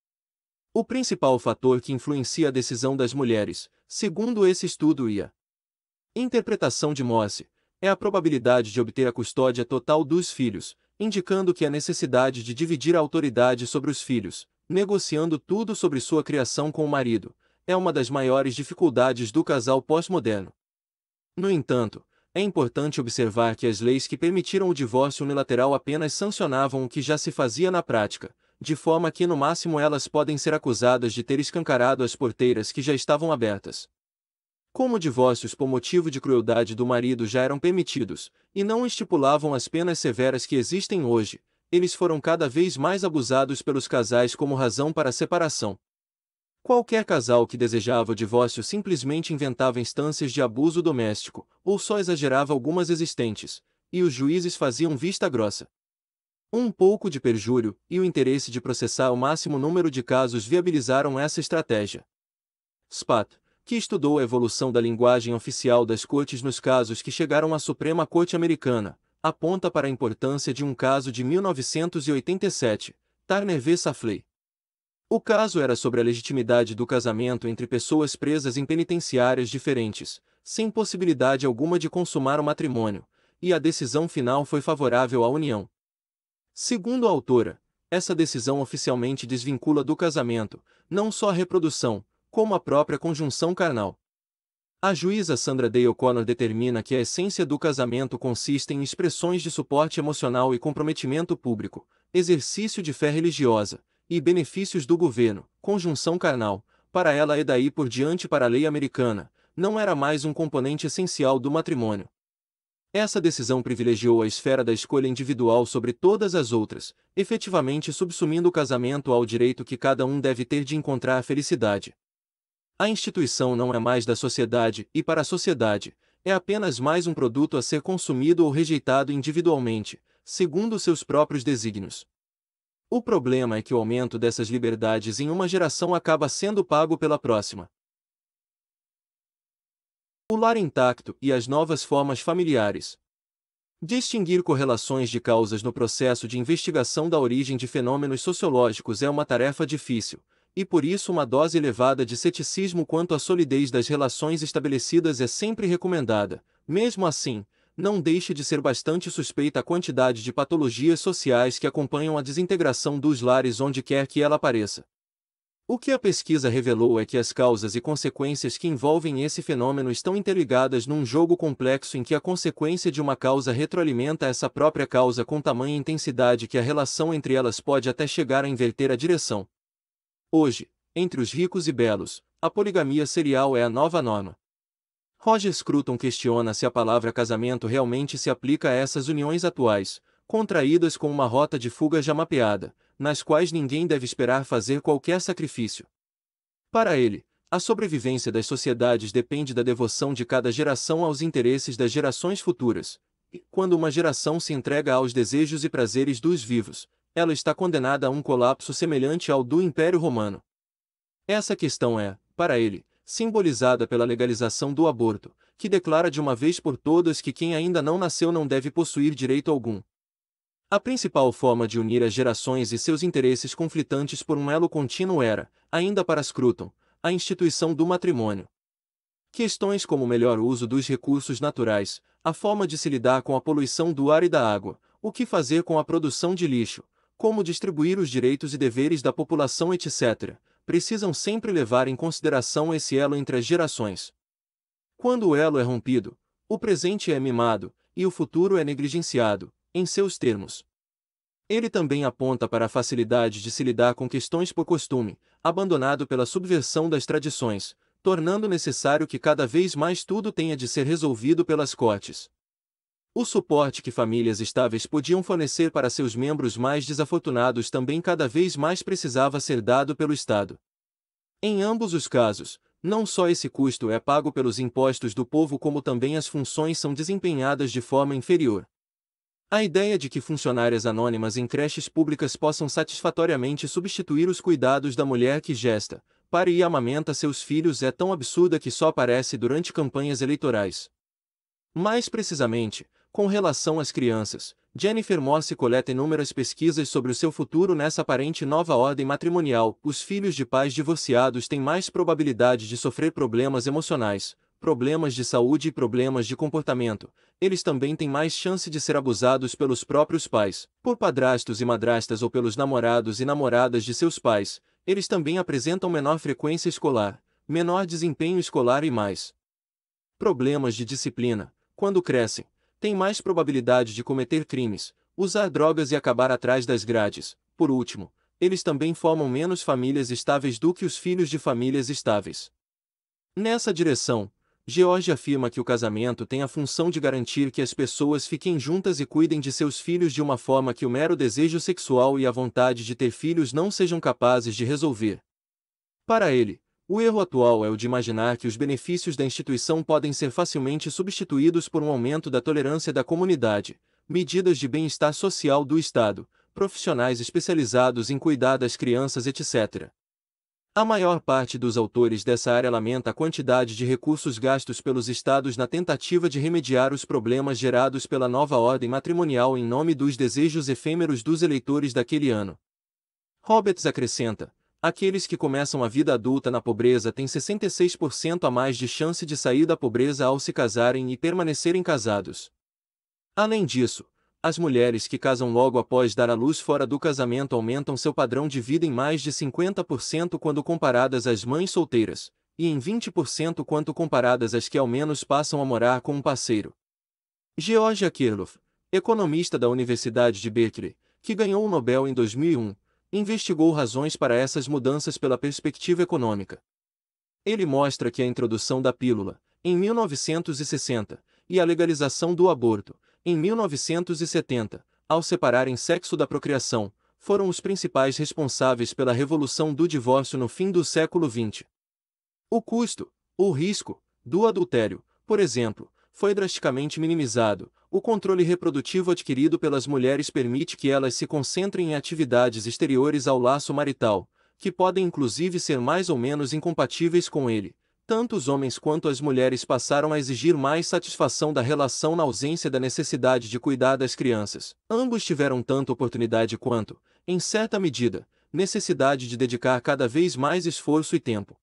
O principal fator que influencia a decisão das mulheres, segundo esse estudo e a interpretação de Mosse, é a probabilidade de obter a custódia total dos filhos, indicando que a necessidade de dividir a autoridade sobre os filhos, negociando tudo sobre sua criação com o marido, é uma das maiores dificuldades do casal pós-moderno. No entanto, é importante observar que as leis que permitiram o divórcio unilateral apenas sancionavam o que já se fazia na prática, de forma que no máximo elas podem ser acusadas de ter escancarado as porteiras que já estavam abertas. Como divórcios por motivo de crueldade do marido já eram permitidos, e não estipulavam as penas severas que existem hoje, eles foram cada vez mais abusados pelos casais como razão para a separação. Qualquer casal que desejava o divórcio simplesmente inventava instâncias de abuso doméstico, ou só exagerava algumas existentes, e os juízes faziam vista grossa. Um pouco de perjúrio e o interesse de processar o máximo número de casos viabilizaram essa estratégia. Spat, que estudou a evolução da linguagem oficial das cortes nos casos que chegaram à Suprema Corte Americana, aponta para a importância de um caso de 1987, Turner v. Safley. O caso era sobre a legitimidade do casamento entre pessoas presas em penitenciárias diferentes, sem possibilidade alguma de consumar o matrimônio, e a decisão final foi favorável à união. Segundo a autora, essa decisão oficialmente desvincula do casamento, não só a reprodução, como a própria conjunção carnal. A juíza Sandra Day O'Connor determina que a essência do casamento consiste em expressões de suporte emocional e comprometimento público, exercício de fé religiosa, e benefícios do governo, conjunção carnal, para ela e daí por diante para a lei americana, não era mais um componente essencial do matrimônio. Essa decisão privilegiou a esfera da escolha individual sobre todas as outras, efetivamente subsumindo o casamento ao direito que cada um deve ter de encontrar a felicidade. A instituição não é mais da sociedade e, para a sociedade, é apenas mais um produto a ser consumido ou rejeitado individualmente, segundo seus próprios desígnios. O problema é que o aumento dessas liberdades em uma geração acaba sendo pago pela próxima o lar intacto e as novas formas familiares. Distinguir correlações de causas no processo de investigação da origem de fenômenos sociológicos é uma tarefa difícil, e por isso uma dose elevada de ceticismo quanto à solidez das relações estabelecidas é sempre recomendada. Mesmo assim, não deixe de ser bastante suspeita a quantidade de patologias sociais que acompanham a desintegração dos lares onde quer que ela apareça. O que a pesquisa revelou é que as causas e consequências que envolvem esse fenômeno estão interligadas num jogo complexo em que a consequência de uma causa retroalimenta essa própria causa com tamanha intensidade que a relação entre elas pode até chegar a inverter a direção. Hoje, entre os ricos e belos, a poligamia serial é a nova norma. Roger Scruton questiona se a palavra casamento realmente se aplica a essas uniões atuais, contraídas com uma rota de fuga já mapeada, nas quais ninguém deve esperar fazer qualquer sacrifício. Para ele, a sobrevivência das sociedades depende da devoção de cada geração aos interesses das gerações futuras. E, quando uma geração se entrega aos desejos e prazeres dos vivos, ela está condenada a um colapso semelhante ao do Império Romano. Essa questão é, para ele, simbolizada pela legalização do aborto, que declara de uma vez por todas que quem ainda não nasceu não deve possuir direito algum, a principal forma de unir as gerações e seus interesses conflitantes por um elo contínuo era, ainda para Scruton, a instituição do matrimônio. Questões como o melhor uso dos recursos naturais, a forma de se lidar com a poluição do ar e da água, o que fazer com a produção de lixo, como distribuir os direitos e deveres da população, etc., precisam sempre levar em consideração esse elo entre as gerações. Quando o elo é rompido, o presente é mimado, e o futuro é negligenciado, em seus termos. Ele também aponta para a facilidade de se lidar com questões por costume, abandonado pela subversão das tradições, tornando necessário que cada vez mais tudo tenha de ser resolvido pelas cortes. O suporte que famílias estáveis podiam fornecer para seus membros mais desafortunados também cada vez mais precisava ser dado pelo Estado. Em ambos os casos, não só esse custo é pago pelos impostos do povo, como também as funções são desempenhadas de forma inferior. A ideia de que funcionárias anônimas em creches públicas possam satisfatoriamente substituir os cuidados da mulher que gesta, para e amamenta seus filhos é tão absurda que só aparece durante campanhas eleitorais. Mais precisamente, com relação às crianças, Jennifer Morse coleta inúmeras pesquisas sobre o seu futuro nessa aparente nova ordem matrimonial. Os filhos de pais divorciados têm mais probabilidade de sofrer problemas emocionais, problemas de saúde e problemas de comportamento, eles também têm mais chance de ser abusados pelos próprios pais, por padrastos e madrastas ou pelos namorados e namoradas de seus pais, eles também apresentam menor frequência escolar, menor desempenho escolar e mais problemas de disciplina, quando crescem, têm mais probabilidade de cometer crimes, usar drogas e acabar atrás das grades. Por último, eles também formam menos famílias estáveis do que os filhos de famílias estáveis. Nessa direção, George afirma que o casamento tem a função de garantir que as pessoas fiquem juntas e cuidem de seus filhos de uma forma que o mero desejo sexual e a vontade de ter filhos não sejam capazes de resolver. Para ele, o erro atual é o de imaginar que os benefícios da instituição podem ser facilmente substituídos por um aumento da tolerância da comunidade, medidas de bem-estar social do Estado, profissionais especializados em cuidar das crianças, etc. A maior parte dos autores dessa área lamenta a quantidade de recursos gastos pelos estados na tentativa de remediar os problemas gerados pela nova ordem matrimonial em nome dos desejos efêmeros dos eleitores daquele ano. Roberts acrescenta: aqueles que começam a vida adulta na pobreza têm 66% a mais de chance de sair da pobreza ao se casarem e permanecerem casados. Além disso, as mulheres que casam logo após dar à luz fora do casamento aumentam seu padrão de vida em mais de 50% quando comparadas às mães solteiras, e em 20% quanto comparadas às que ao menos passam a morar com um parceiro. Georgia Kirloff, economista da Universidade de Berkeley, que ganhou o Nobel em 2001, investigou razões para essas mudanças pela perspectiva econômica. Ele mostra que a introdução da pílula, em 1960, e a legalização do aborto, em 1970, ao separarem sexo da procriação, foram os principais responsáveis pela revolução do divórcio no fim do século XX. O custo, o risco, do adultério, por exemplo, foi drasticamente minimizado. O controle reprodutivo adquirido pelas mulheres permite que elas se concentrem em atividades exteriores ao laço marital, que podem inclusive ser mais ou menos incompatíveis com ele, tanto os homens quanto as mulheres passaram a exigir mais satisfação da relação na ausência da necessidade de cuidar das crianças. Ambos tiveram tanto oportunidade quanto, em certa medida, necessidade de dedicar cada vez mais esforço e tempo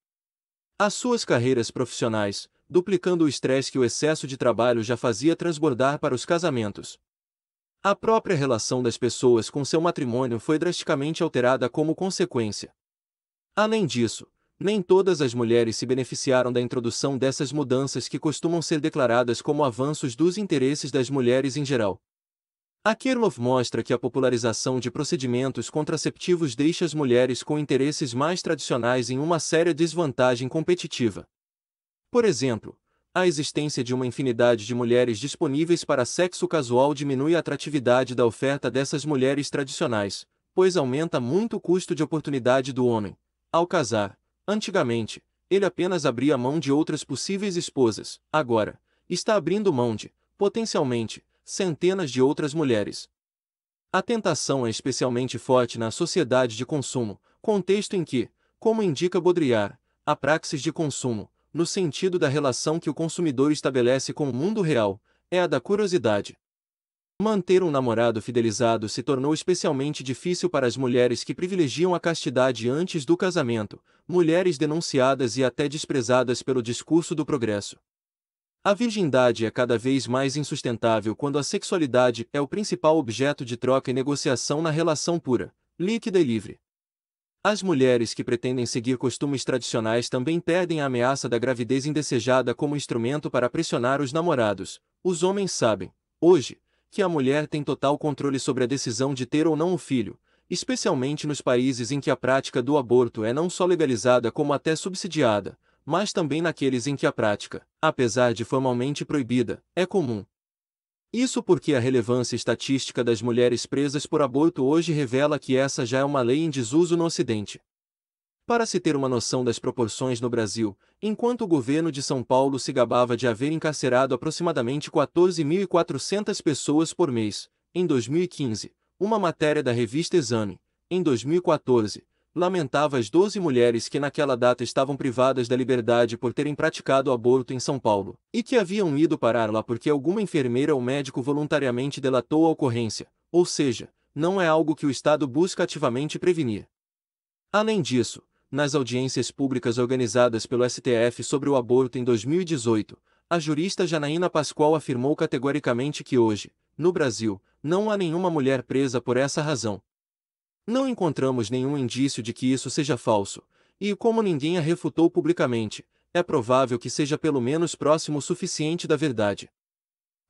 às suas carreiras profissionais, duplicando o estresse que o excesso de trabalho já fazia transbordar para os casamentos. A própria relação das pessoas com seu matrimônio foi drasticamente alterada como consequência. Além disso, nem todas as mulheres se beneficiaram da introdução dessas mudanças que costumam ser declaradas como avanços dos interesses das mulheres em geral. A Kirloff mostra que a popularização de procedimentos contraceptivos deixa as mulheres com interesses mais tradicionais em uma séria desvantagem competitiva. Por exemplo, a existência de uma infinidade de mulheres disponíveis para sexo casual diminui a atratividade da oferta dessas mulheres tradicionais, pois aumenta muito o custo de oportunidade do homem, ao casar, Antigamente, ele apenas abria mão de outras possíveis esposas, agora, está abrindo mão de, potencialmente, centenas de outras mulheres. A tentação é especialmente forte na sociedade de consumo, contexto em que, como indica Baudrillard, a praxis de consumo, no sentido da relação que o consumidor estabelece com o mundo real, é a da curiosidade. Manter um namorado fidelizado se tornou especialmente difícil para as mulheres que privilegiam a castidade antes do casamento, mulheres denunciadas e até desprezadas pelo discurso do progresso. A virgindade é cada vez mais insustentável quando a sexualidade é o principal objeto de troca e negociação na relação pura, líquida e livre. As mulheres que pretendem seguir costumes tradicionais também perdem a ameaça da gravidez indesejada como instrumento para pressionar os namorados. Os homens sabem, hoje, que a mulher tem total controle sobre a decisão de ter ou não um filho, especialmente nos países em que a prática do aborto é não só legalizada como até subsidiada, mas também naqueles em que a prática, apesar de formalmente proibida, é comum. Isso porque a relevância estatística das mulheres presas por aborto hoje revela que essa já é uma lei em desuso no Ocidente. Para se ter uma noção das proporções no Brasil, enquanto o governo de São Paulo se gabava de haver encarcerado aproximadamente 14.400 pessoas por mês, em 2015, uma matéria da revista Exame, em 2014, lamentava as 12 mulheres que naquela data estavam privadas da liberdade por terem praticado aborto em São Paulo, e que haviam ido parar lá porque alguma enfermeira ou médico voluntariamente delatou a ocorrência, ou seja, não é algo que o Estado busca ativamente prevenir. Além disso, nas audiências públicas organizadas pelo STF sobre o aborto em 2018, a jurista Janaína Pascoal afirmou categoricamente que hoje, no Brasil, não há nenhuma mulher presa por essa razão. Não encontramos nenhum indício de que isso seja falso, e como ninguém a refutou publicamente, é provável que seja pelo menos próximo o suficiente da verdade.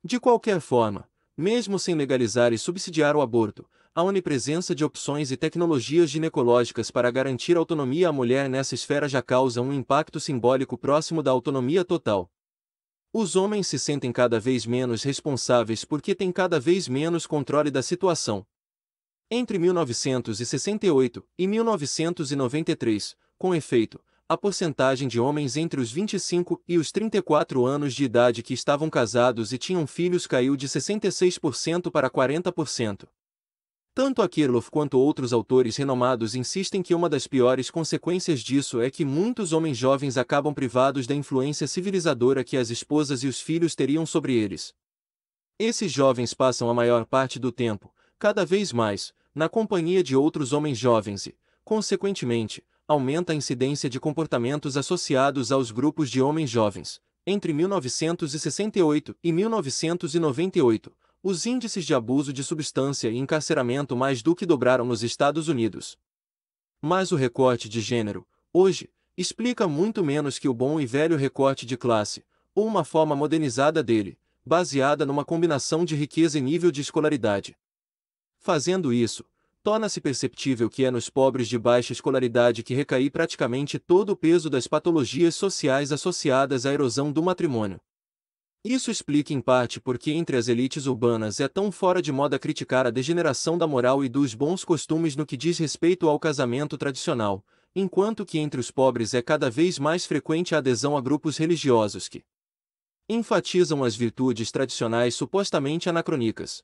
De qualquer forma, mesmo sem legalizar e subsidiar o aborto, a onipresença de opções e tecnologias ginecológicas para garantir autonomia à mulher nessa esfera já causa um impacto simbólico próximo da autonomia total. Os homens se sentem cada vez menos responsáveis porque têm cada vez menos controle da situação. Entre 1968 e 1993, com efeito, a porcentagem de homens entre os 25 e os 34 anos de idade que estavam casados e tinham filhos caiu de 66% para 40%. Tanto a Kirloff quanto outros autores renomados insistem que uma das piores consequências disso é que muitos homens jovens acabam privados da influência civilizadora que as esposas e os filhos teriam sobre eles. Esses jovens passam a maior parte do tempo, cada vez mais, na companhia de outros homens jovens e, consequentemente, aumenta a incidência de comportamentos associados aos grupos de homens jovens. Entre 1968 e 1998, os índices de abuso de substância e encarceramento mais do que dobraram nos Estados Unidos. Mas o recorte de gênero, hoje, explica muito menos que o bom e velho recorte de classe, ou uma forma modernizada dele, baseada numa combinação de riqueza e nível de escolaridade. Fazendo isso, torna-se perceptível que é nos pobres de baixa escolaridade que recai praticamente todo o peso das patologias sociais associadas à erosão do matrimônio. Isso explica em parte porque entre as elites urbanas é tão fora de moda criticar a degeneração da moral e dos bons costumes no que diz respeito ao casamento tradicional, enquanto que entre os pobres é cada vez mais frequente a adesão a grupos religiosos que enfatizam as virtudes tradicionais supostamente anacrônicas.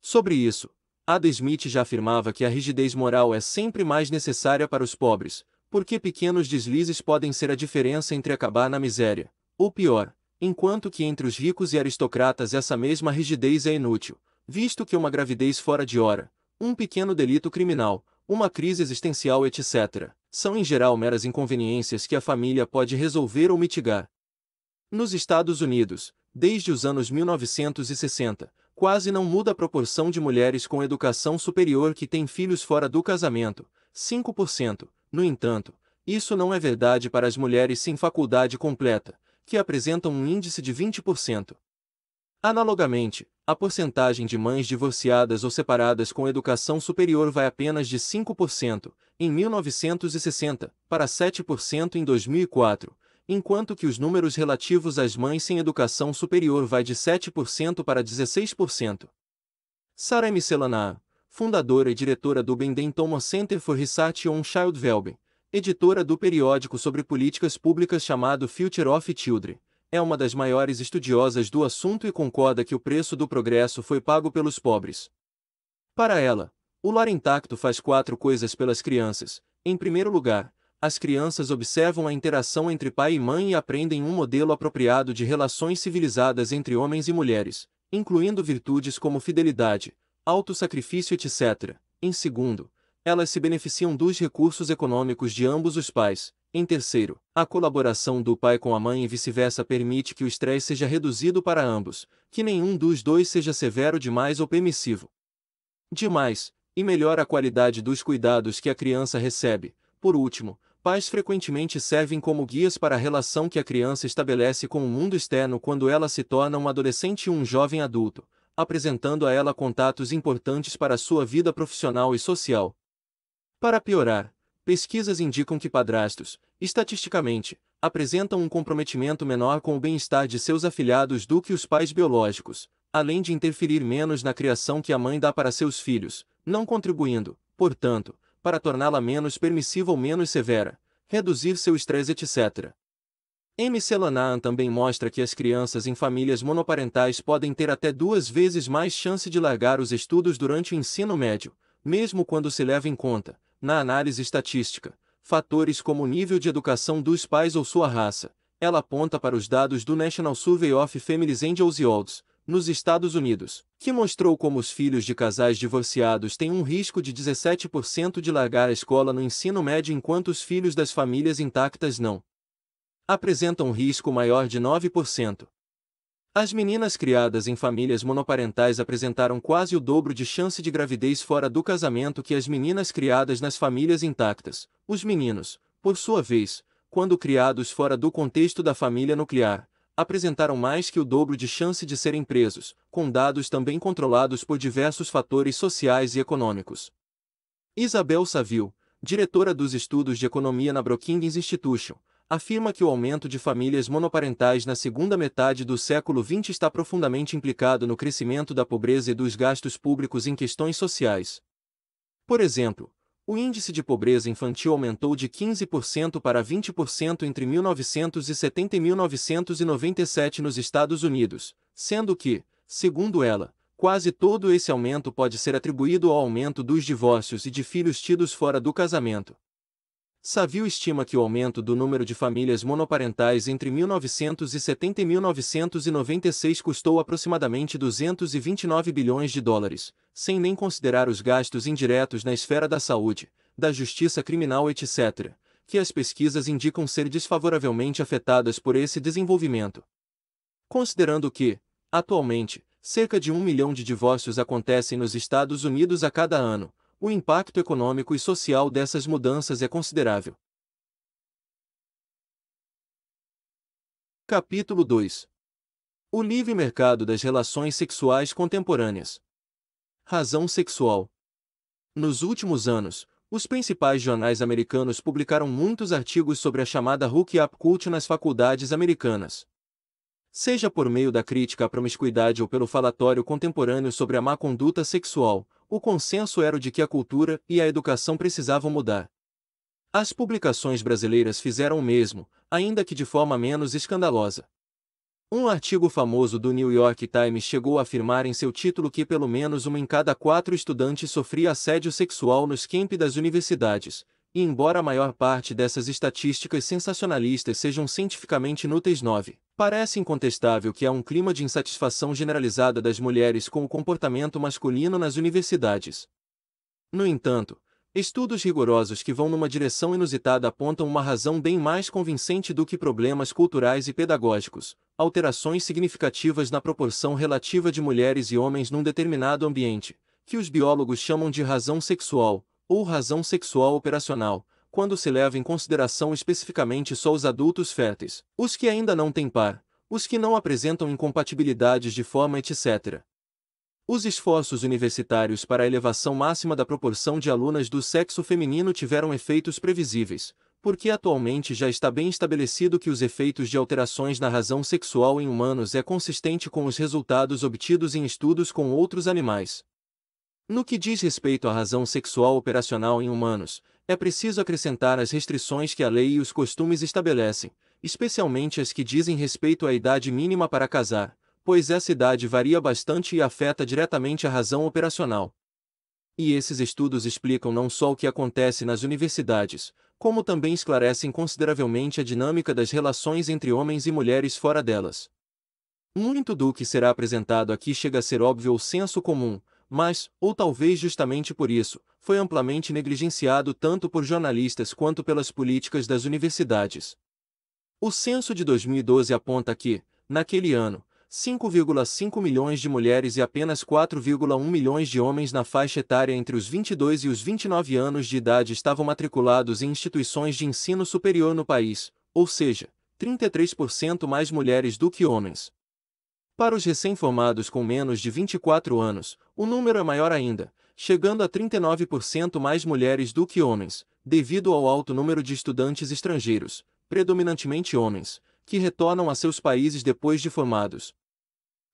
Sobre isso, Ada Smith já afirmava que a rigidez moral é sempre mais necessária para os pobres, porque pequenos deslizes podem ser a diferença entre acabar na miséria, ou pior, enquanto que entre os ricos e aristocratas essa mesma rigidez é inútil, visto que uma gravidez fora de hora, um pequeno delito criminal, uma crise existencial, etc., são em geral meras inconveniências que a família pode resolver ou mitigar. Nos Estados Unidos, desde os anos 1960, quase não muda a proporção de mulheres com educação superior que têm filhos fora do casamento, 5%. No entanto, isso não é verdade para as mulheres sem faculdade completa, que apresentam um índice de 20%. Analogamente, a porcentagem de mães divorciadas ou separadas com educação superior vai apenas de 5%, em 1960, para 7% em 2004, enquanto que os números relativos às mães sem educação superior vai de 7% para 16%. Sara M. Selana, fundadora e diretora do Bendentoma Center for Research on Child Wellbeing, editora do periódico sobre políticas públicas chamado Future of Children, é uma das maiores estudiosas do assunto e concorda que o preço do progresso foi pago pelos pobres. Para ela, o lar intacto faz quatro coisas pelas crianças. Em primeiro lugar, as crianças observam a interação entre pai e mãe e aprendem um modelo apropriado de relações civilizadas entre homens e mulheres, incluindo virtudes como fidelidade, autossacrifício, etc. Em segundo, elas se beneficiam dos recursos econômicos de ambos os pais. Em terceiro, a colaboração do pai com a mãe e vice-versa permite que o estresse seja reduzido para ambos, que nenhum dos dois seja severo demais ou permissivo. Demais, e melhora a qualidade dos cuidados que a criança recebe. Por último, pais frequentemente servem como guias para a relação que a criança estabelece com o mundo externo quando ela se torna um adolescente e um jovem adulto, apresentando a ela contatos importantes para sua vida profissional e social, para piorar, pesquisas indicam que padrastos, estatisticamente, apresentam um comprometimento menor com o bem-estar de seus afilhados do que os pais biológicos, além de interferir menos na criação que a mãe dá para seus filhos, não contribuindo, portanto, para torná-la menos permissiva ou menos severa, reduzir seu estresse, etc. M. Selanan também mostra que as crianças em famílias monoparentais podem ter até duas vezes mais chance de largar os estudos durante o ensino médio, mesmo quando se leva em conta, na análise estatística, fatores como o nível de educação dos pais ou sua raça. Ela aponta para os dados do National Survey of Families and Households, nos Estados Unidos, que mostrou como os filhos de casais divorciados têm um risco de 17% de largar a escola no ensino médio enquanto os filhos das famílias intactas não apresentam um risco maior de 9%. As meninas criadas em famílias monoparentais apresentaram quase o dobro de chance de gravidez fora do casamento que as meninas criadas nas famílias intactas. Os meninos, por sua vez, quando criados fora do contexto da família nuclear, apresentaram mais que o dobro de chance de serem presos, com dados também controlados por diversos fatores sociais e econômicos. Isabel Saville, diretora dos estudos de economia na Brookings Institution, afirma que o aumento de famílias monoparentais na segunda metade do século XX está profundamente implicado no crescimento da pobreza e dos gastos públicos em questões sociais. Por exemplo, o índice de pobreza infantil aumentou de 15% para 20% entre 1970 e 1997 nos Estados Unidos, sendo que, segundo ela, quase todo esse aumento pode ser atribuído ao aumento dos divórcios e de filhos tidos fora do casamento. Savio estima que o aumento do número de famílias monoparentais entre 1970 e 1996 custou aproximadamente 229 bilhões de dólares, sem nem considerar os gastos indiretos na esfera da saúde, da justiça criminal, etc., que as pesquisas indicam ser desfavoravelmente afetadas por esse desenvolvimento. Considerando que, atualmente, cerca de um milhão de divórcios acontecem nos Estados Unidos a cada ano, o impacto econômico e social dessas mudanças é considerável. Capítulo 2 O livre mercado das relações sexuais contemporâneas. Razão sexual. Nos últimos anos, os principais jornais americanos publicaram muitos artigos sobre a chamada hookup cult nas faculdades americanas. Seja por meio da crítica à promiscuidade ou pelo falatório contemporâneo sobre a má conduta sexual, o consenso era o de que a cultura e a educação precisavam mudar. As publicações brasileiras fizeram o mesmo, ainda que de forma menos escandalosa. Um artigo famoso do New York Times chegou a afirmar em seu título que pelo menos uma em cada quatro estudantes sofria assédio sexual nos campi das universidades, e embora a maior parte dessas estatísticas sensacionalistas sejam cientificamente inúteis, 9. Parece incontestável que há um clima de insatisfação generalizada das mulheres com o comportamento masculino nas universidades. No entanto, estudos rigorosos que vão numa direção inusitada apontam uma razão bem mais convincente do que problemas culturais e pedagógicos, alterações significativas na proporção relativa de mulheres e homens num determinado ambiente, que os biólogos chamam de razão sexual, ou razão sexual operacional, quando se leva em consideração especificamente só os adultos férteis, os que ainda não têm par, os que não apresentam incompatibilidades de forma etc. Os esforços universitários para a elevação máxima da proporção de alunas do sexo feminino tiveram efeitos previsíveis, porque atualmente já está bem estabelecido que os efeitos de alterações na razão sexual em humanos é consistente com os resultados obtidos em estudos com outros animais. No que diz respeito à razão sexual operacional em humanos, é preciso acrescentar as restrições que a lei e os costumes estabelecem, especialmente as que dizem respeito à idade mínima para casar, pois essa idade varia bastante e afeta diretamente a razão operacional. E esses estudos explicam não só o que acontece nas universidades, como também esclarecem consideravelmente a dinâmica das relações entre homens e mulheres fora delas. Muito do que será apresentado aqui chega a ser óbvio ou senso comum, mas, ou talvez justamente por isso, foi amplamente negligenciado tanto por jornalistas quanto pelas políticas das universidades. O censo de 2012 aponta que, naquele ano, 5,5 milhões de mulheres e apenas 4,1 milhões de homens na faixa etária entre os 22 e os 29 anos de idade estavam matriculados em instituições de ensino superior no país, ou seja, 33% mais mulheres do que homens. Para os recém-formados com menos de 24 anos, o número é maior ainda, chegando a 39% mais mulheres do que homens, devido ao alto número de estudantes estrangeiros, predominantemente homens, que retornam a seus países depois de formados.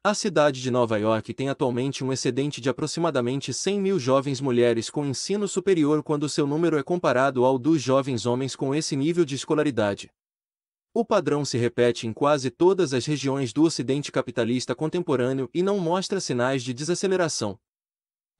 A cidade de Nova York tem atualmente um excedente de aproximadamente 100 mil jovens mulheres com ensino superior quando seu número é comparado ao dos jovens homens com esse nível de escolaridade. O padrão se repete em quase todas as regiões do Ocidente capitalista contemporâneo e não mostra sinais de desaceleração.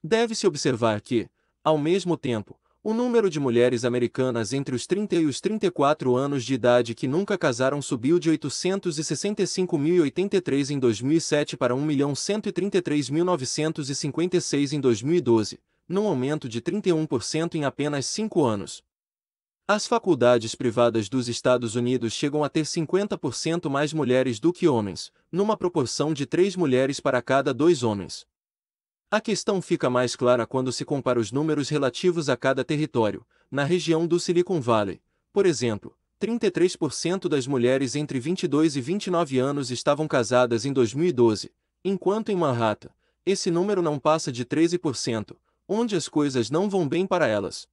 Deve-se observar que, ao mesmo tempo, o número de mulheres americanas entre os 30 e os 34 anos de idade que nunca casaram subiu de 865.083 em 2007 para 1.133.956 em 2012, num aumento de 31% em apenas 5 anos. As faculdades privadas dos Estados Unidos chegam a ter 50% mais mulheres do que homens, numa proporção de 3 mulheres para cada 2 homens. A questão fica mais clara quando se compara os números relativos a cada território. Na região do Silicon Valley, por exemplo, 33% das mulheres entre 22 e 29 anos estavam casadas em 2012, enquanto em Manhattan, esse número não passa de 13%, onde as coisas não vão bem para elas.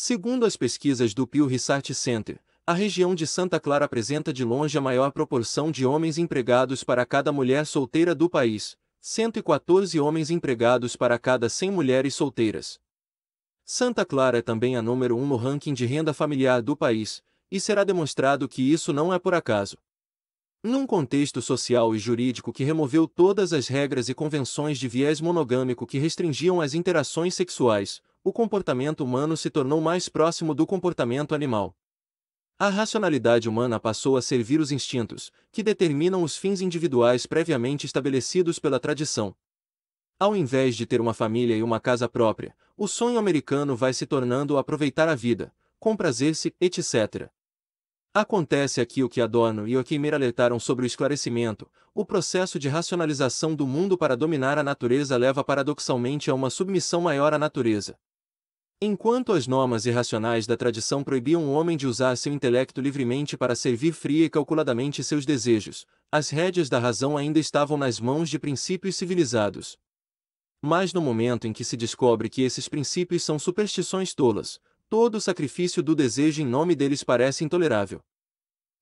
Segundo as pesquisas do Pew Research Center, a região de Santa Clara apresenta de longe a maior proporção de homens empregados para cada mulher solteira do país, 114 homens empregados para cada 100 mulheres solteiras. Santa Clara é também a número 1 um no ranking de renda familiar do país, e será demonstrado que isso não é por acaso. Num contexto social e jurídico que removeu todas as regras e convenções de viés monogâmico que restringiam as interações sexuais, o comportamento humano se tornou mais próximo do comportamento animal. A racionalidade humana passou a servir os instintos, que determinam os fins individuais previamente estabelecidos pela tradição. Ao invés de ter uma família e uma casa própria, o sonho americano vai se tornando aproveitar a vida, comprazer-se, etc. Acontece aqui o que Adorno e Horkheimer alertaram sobre o esclarecimento, o processo de racionalização do mundo para dominar a natureza leva paradoxalmente a uma submissão maior à natureza. Enquanto as normas irracionais da tradição proibiam o homem de usar seu intelecto livremente para servir fria e calculadamente seus desejos, as rédeas da razão ainda estavam nas mãos de princípios civilizados. Mas no momento em que se descobre que esses princípios são superstições tolas, todo o sacrifício do desejo em nome deles parece intolerável.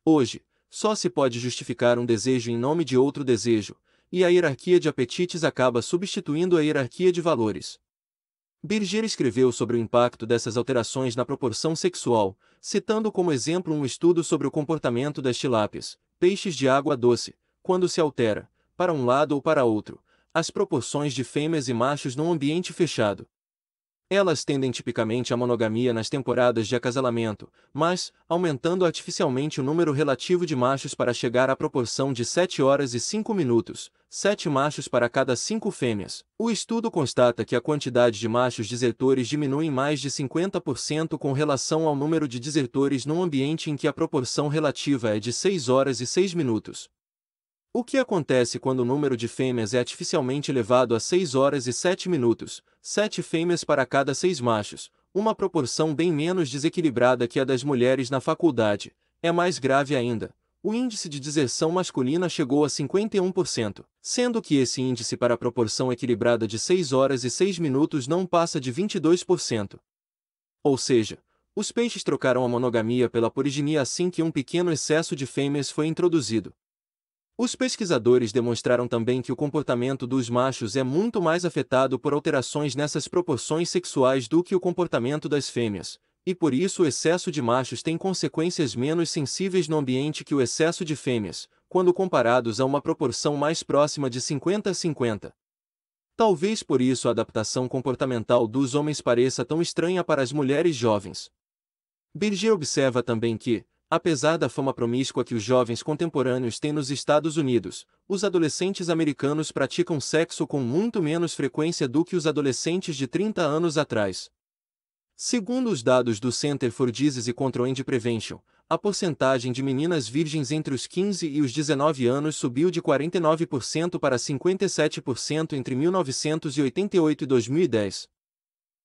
Hoje, só se pode justificar um desejo em nome de outro desejo, e a hierarquia de apetites acaba substituindo a hierarquia de valores. Birger escreveu sobre o impacto dessas alterações na proporção sexual, citando como exemplo um estudo sobre o comportamento das tilápias, peixes de água doce, quando se altera, para um lado ou para outro, as proporções de fêmeas e machos num ambiente fechado, elas tendem tipicamente à monogamia nas temporadas de acasalamento, mas, aumentando artificialmente o número relativo de machos para chegar à proporção de 7 horas e 5 minutos, 7 machos para cada 5 fêmeas. O estudo constata que a quantidade de machos desertores diminui em mais de 50% com relação ao número de desertores num ambiente em que a proporção relativa é de 6 horas e 6 minutos. O que acontece quando o número de fêmeas é artificialmente elevado a 6 horas e 7 minutos, sete fêmeas para cada seis machos, uma proporção bem menos desequilibrada que a das mulheres na faculdade, é mais grave ainda. O índice de deserção masculina chegou a 51%, sendo que esse índice para a proporção equilibrada de 6 horas e 6 minutos não passa de 22%. Ou seja, os peixes trocaram a monogamia pela poliginia assim que um pequeno excesso de fêmeas foi introduzido, os pesquisadores demonstraram também que o comportamento dos machos é muito mais afetado por alterações nessas proporções sexuais do que o comportamento das fêmeas, e por isso o excesso de machos tem consequências menos sensíveis no ambiente que o excesso de fêmeas, quando comparados a uma proporção mais próxima de 50 a 50. Talvez por isso a adaptação comportamental dos homens pareça tão estranha para as mulheres jovens. Berger observa também que, Apesar da fama promíscua que os jovens contemporâneos têm nos Estados Unidos, os adolescentes americanos praticam sexo com muito menos frequência do que os adolescentes de 30 anos atrás. Segundo os dados do Center for Disease Control and Prevention, a porcentagem de meninas virgens entre os 15 e os 19 anos subiu de 49% para 57% entre 1988 e 2010.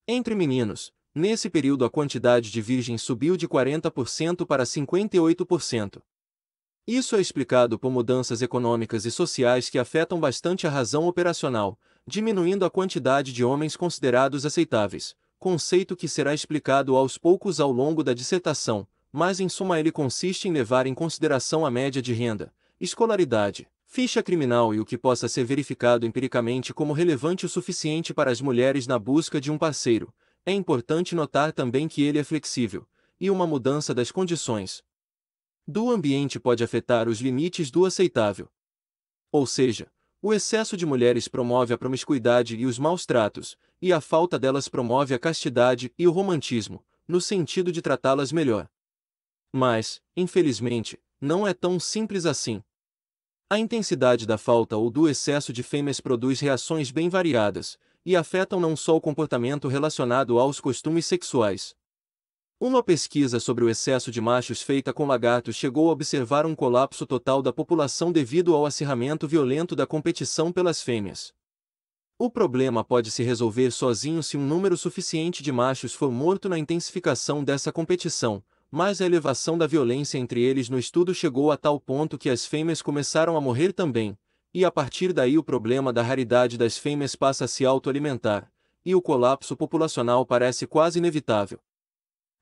Entre meninos, Nesse período a quantidade de virgens subiu de 40% para 58%. Isso é explicado por mudanças econômicas e sociais que afetam bastante a razão operacional, diminuindo a quantidade de homens considerados aceitáveis, conceito que será explicado aos poucos ao longo da dissertação, mas em suma ele consiste em levar em consideração a média de renda, escolaridade, ficha criminal e o que possa ser verificado empiricamente como relevante o suficiente para as mulheres na busca de um parceiro, é importante notar também que ele é flexível, e uma mudança das condições do ambiente pode afetar os limites do aceitável. Ou seja, o excesso de mulheres promove a promiscuidade e os maus tratos, e a falta delas promove a castidade e o romantismo, no sentido de tratá-las melhor. Mas, infelizmente, não é tão simples assim. A intensidade da falta ou do excesso de fêmeas produz reações bem variadas, e afetam não só o comportamento relacionado aos costumes sexuais. Uma pesquisa sobre o excesso de machos feita com lagartos chegou a observar um colapso total da população devido ao acirramento violento da competição pelas fêmeas. O problema pode se resolver sozinho se um número suficiente de machos for morto na intensificação dessa competição, mas a elevação da violência entre eles no estudo chegou a tal ponto que as fêmeas começaram a morrer também, e a partir daí o problema da raridade das fêmeas passa a se autoalimentar, e o colapso populacional parece quase inevitável.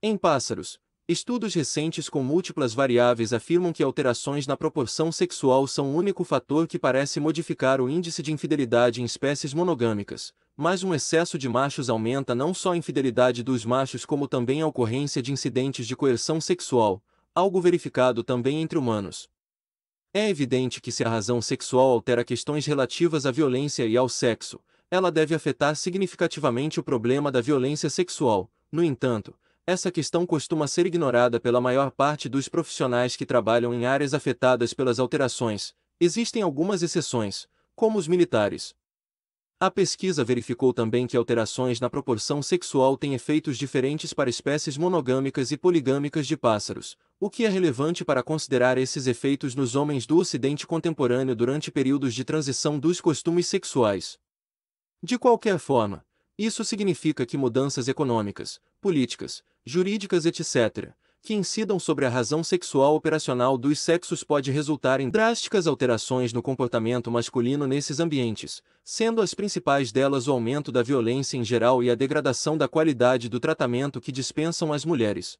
Em pássaros, estudos recentes com múltiplas variáveis afirmam que alterações na proporção sexual são o único fator que parece modificar o índice de infidelidade em espécies monogâmicas, mas um excesso de machos aumenta não só a infidelidade dos machos como também a ocorrência de incidentes de coerção sexual, algo verificado também entre humanos. É evidente que se a razão sexual altera questões relativas à violência e ao sexo, ela deve afetar significativamente o problema da violência sexual. No entanto, essa questão costuma ser ignorada pela maior parte dos profissionais que trabalham em áreas afetadas pelas alterações. Existem algumas exceções, como os militares, a pesquisa verificou também que alterações na proporção sexual têm efeitos diferentes para espécies monogâmicas e poligâmicas de pássaros, o que é relevante para considerar esses efeitos nos homens do Ocidente contemporâneo durante períodos de transição dos costumes sexuais. De qualquer forma, isso significa que mudanças econômicas, políticas, jurídicas, etc., que incidam sobre a razão sexual operacional dos sexos pode resultar em drásticas alterações no comportamento masculino nesses ambientes, sendo as principais delas o aumento da violência em geral e a degradação da qualidade do tratamento que dispensam as mulheres.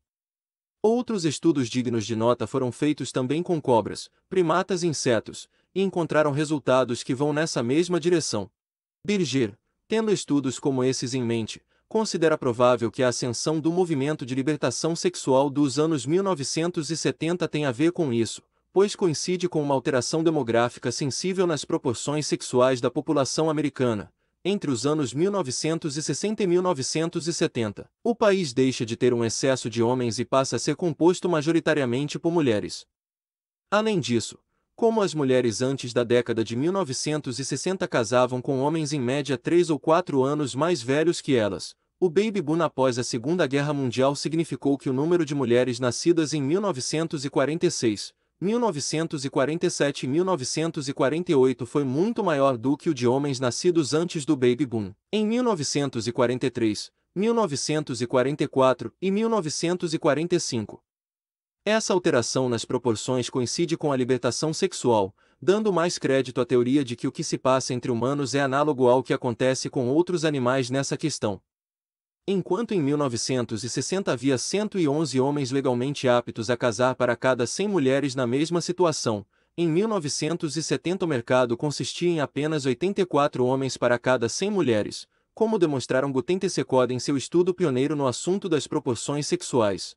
Outros estudos dignos de nota foram feitos também com cobras, primatas e insetos, e encontraram resultados que vão nessa mesma direção. Birger, tendo estudos como esses em mente, considera provável que a ascensão do movimento de libertação sexual dos anos 1970 tenha a ver com isso, pois coincide com uma alteração demográfica sensível nas proporções sexuais da população americana. Entre os anos 1960 e 1970, o país deixa de ter um excesso de homens e passa a ser composto majoritariamente por mulheres. Além disso, como as mulheres antes da década de 1960 casavam com homens em média três ou quatro anos mais velhos que elas, o baby boom após a Segunda Guerra Mundial significou que o número de mulheres nascidas em 1946, 1947 e 1948 foi muito maior do que o de homens nascidos antes do baby boom. Em 1943, 1944 e 1945, essa alteração nas proporções coincide com a libertação sexual, dando mais crédito à teoria de que o que se passa entre humanos é análogo ao que acontece com outros animais nessa questão. Enquanto em 1960 havia 111 homens legalmente aptos a casar para cada 100 mulheres na mesma situação, em 1970 o mercado consistia em apenas 84 homens para cada 100 mulheres, como demonstraram Gutente Secoda em seu estudo pioneiro no assunto das proporções sexuais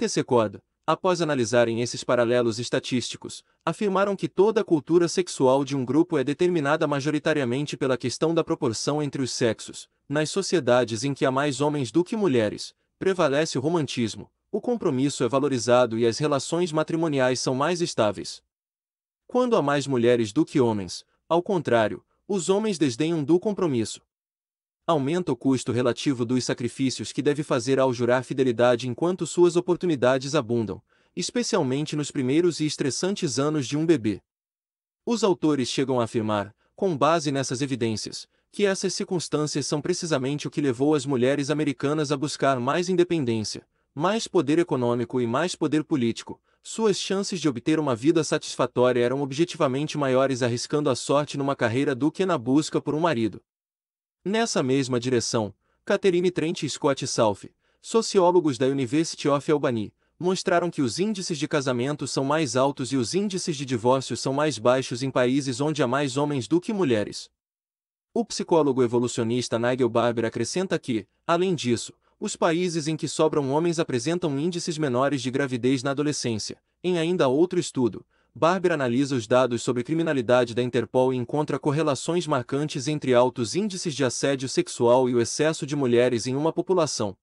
e Secord, após analisarem esses paralelos estatísticos, afirmaram que toda a cultura sexual de um grupo é determinada majoritariamente pela questão da proporção entre os sexos. Nas sociedades em que há mais homens do que mulheres, prevalece o romantismo, o compromisso é valorizado e as relações matrimoniais são mais estáveis. Quando há mais mulheres do que homens, ao contrário, os homens desdenham do compromisso, aumenta o custo relativo dos sacrifícios que deve fazer ao jurar fidelidade enquanto suas oportunidades abundam, especialmente nos primeiros e estressantes anos de um bebê. Os autores chegam a afirmar, com base nessas evidências, que essas circunstâncias são precisamente o que levou as mulheres americanas a buscar mais independência, mais poder econômico e mais poder político. Suas chances de obter uma vida satisfatória eram objetivamente maiores arriscando a sorte numa carreira do que na busca por um marido. Nessa mesma direção, Catherine Trent e Scott South, sociólogos da University of Albany, mostraram que os índices de casamento são mais altos e os índices de divórcio são mais baixos em países onde há mais homens do que mulheres. O psicólogo evolucionista Nigel Barber acrescenta que, além disso, os países em que sobram homens apresentam índices menores de gravidez na adolescência. Em ainda outro estudo, Barber analisa os dados sobre criminalidade da Interpol e encontra correlações marcantes entre altos índices de assédio sexual e o excesso de mulheres em uma população.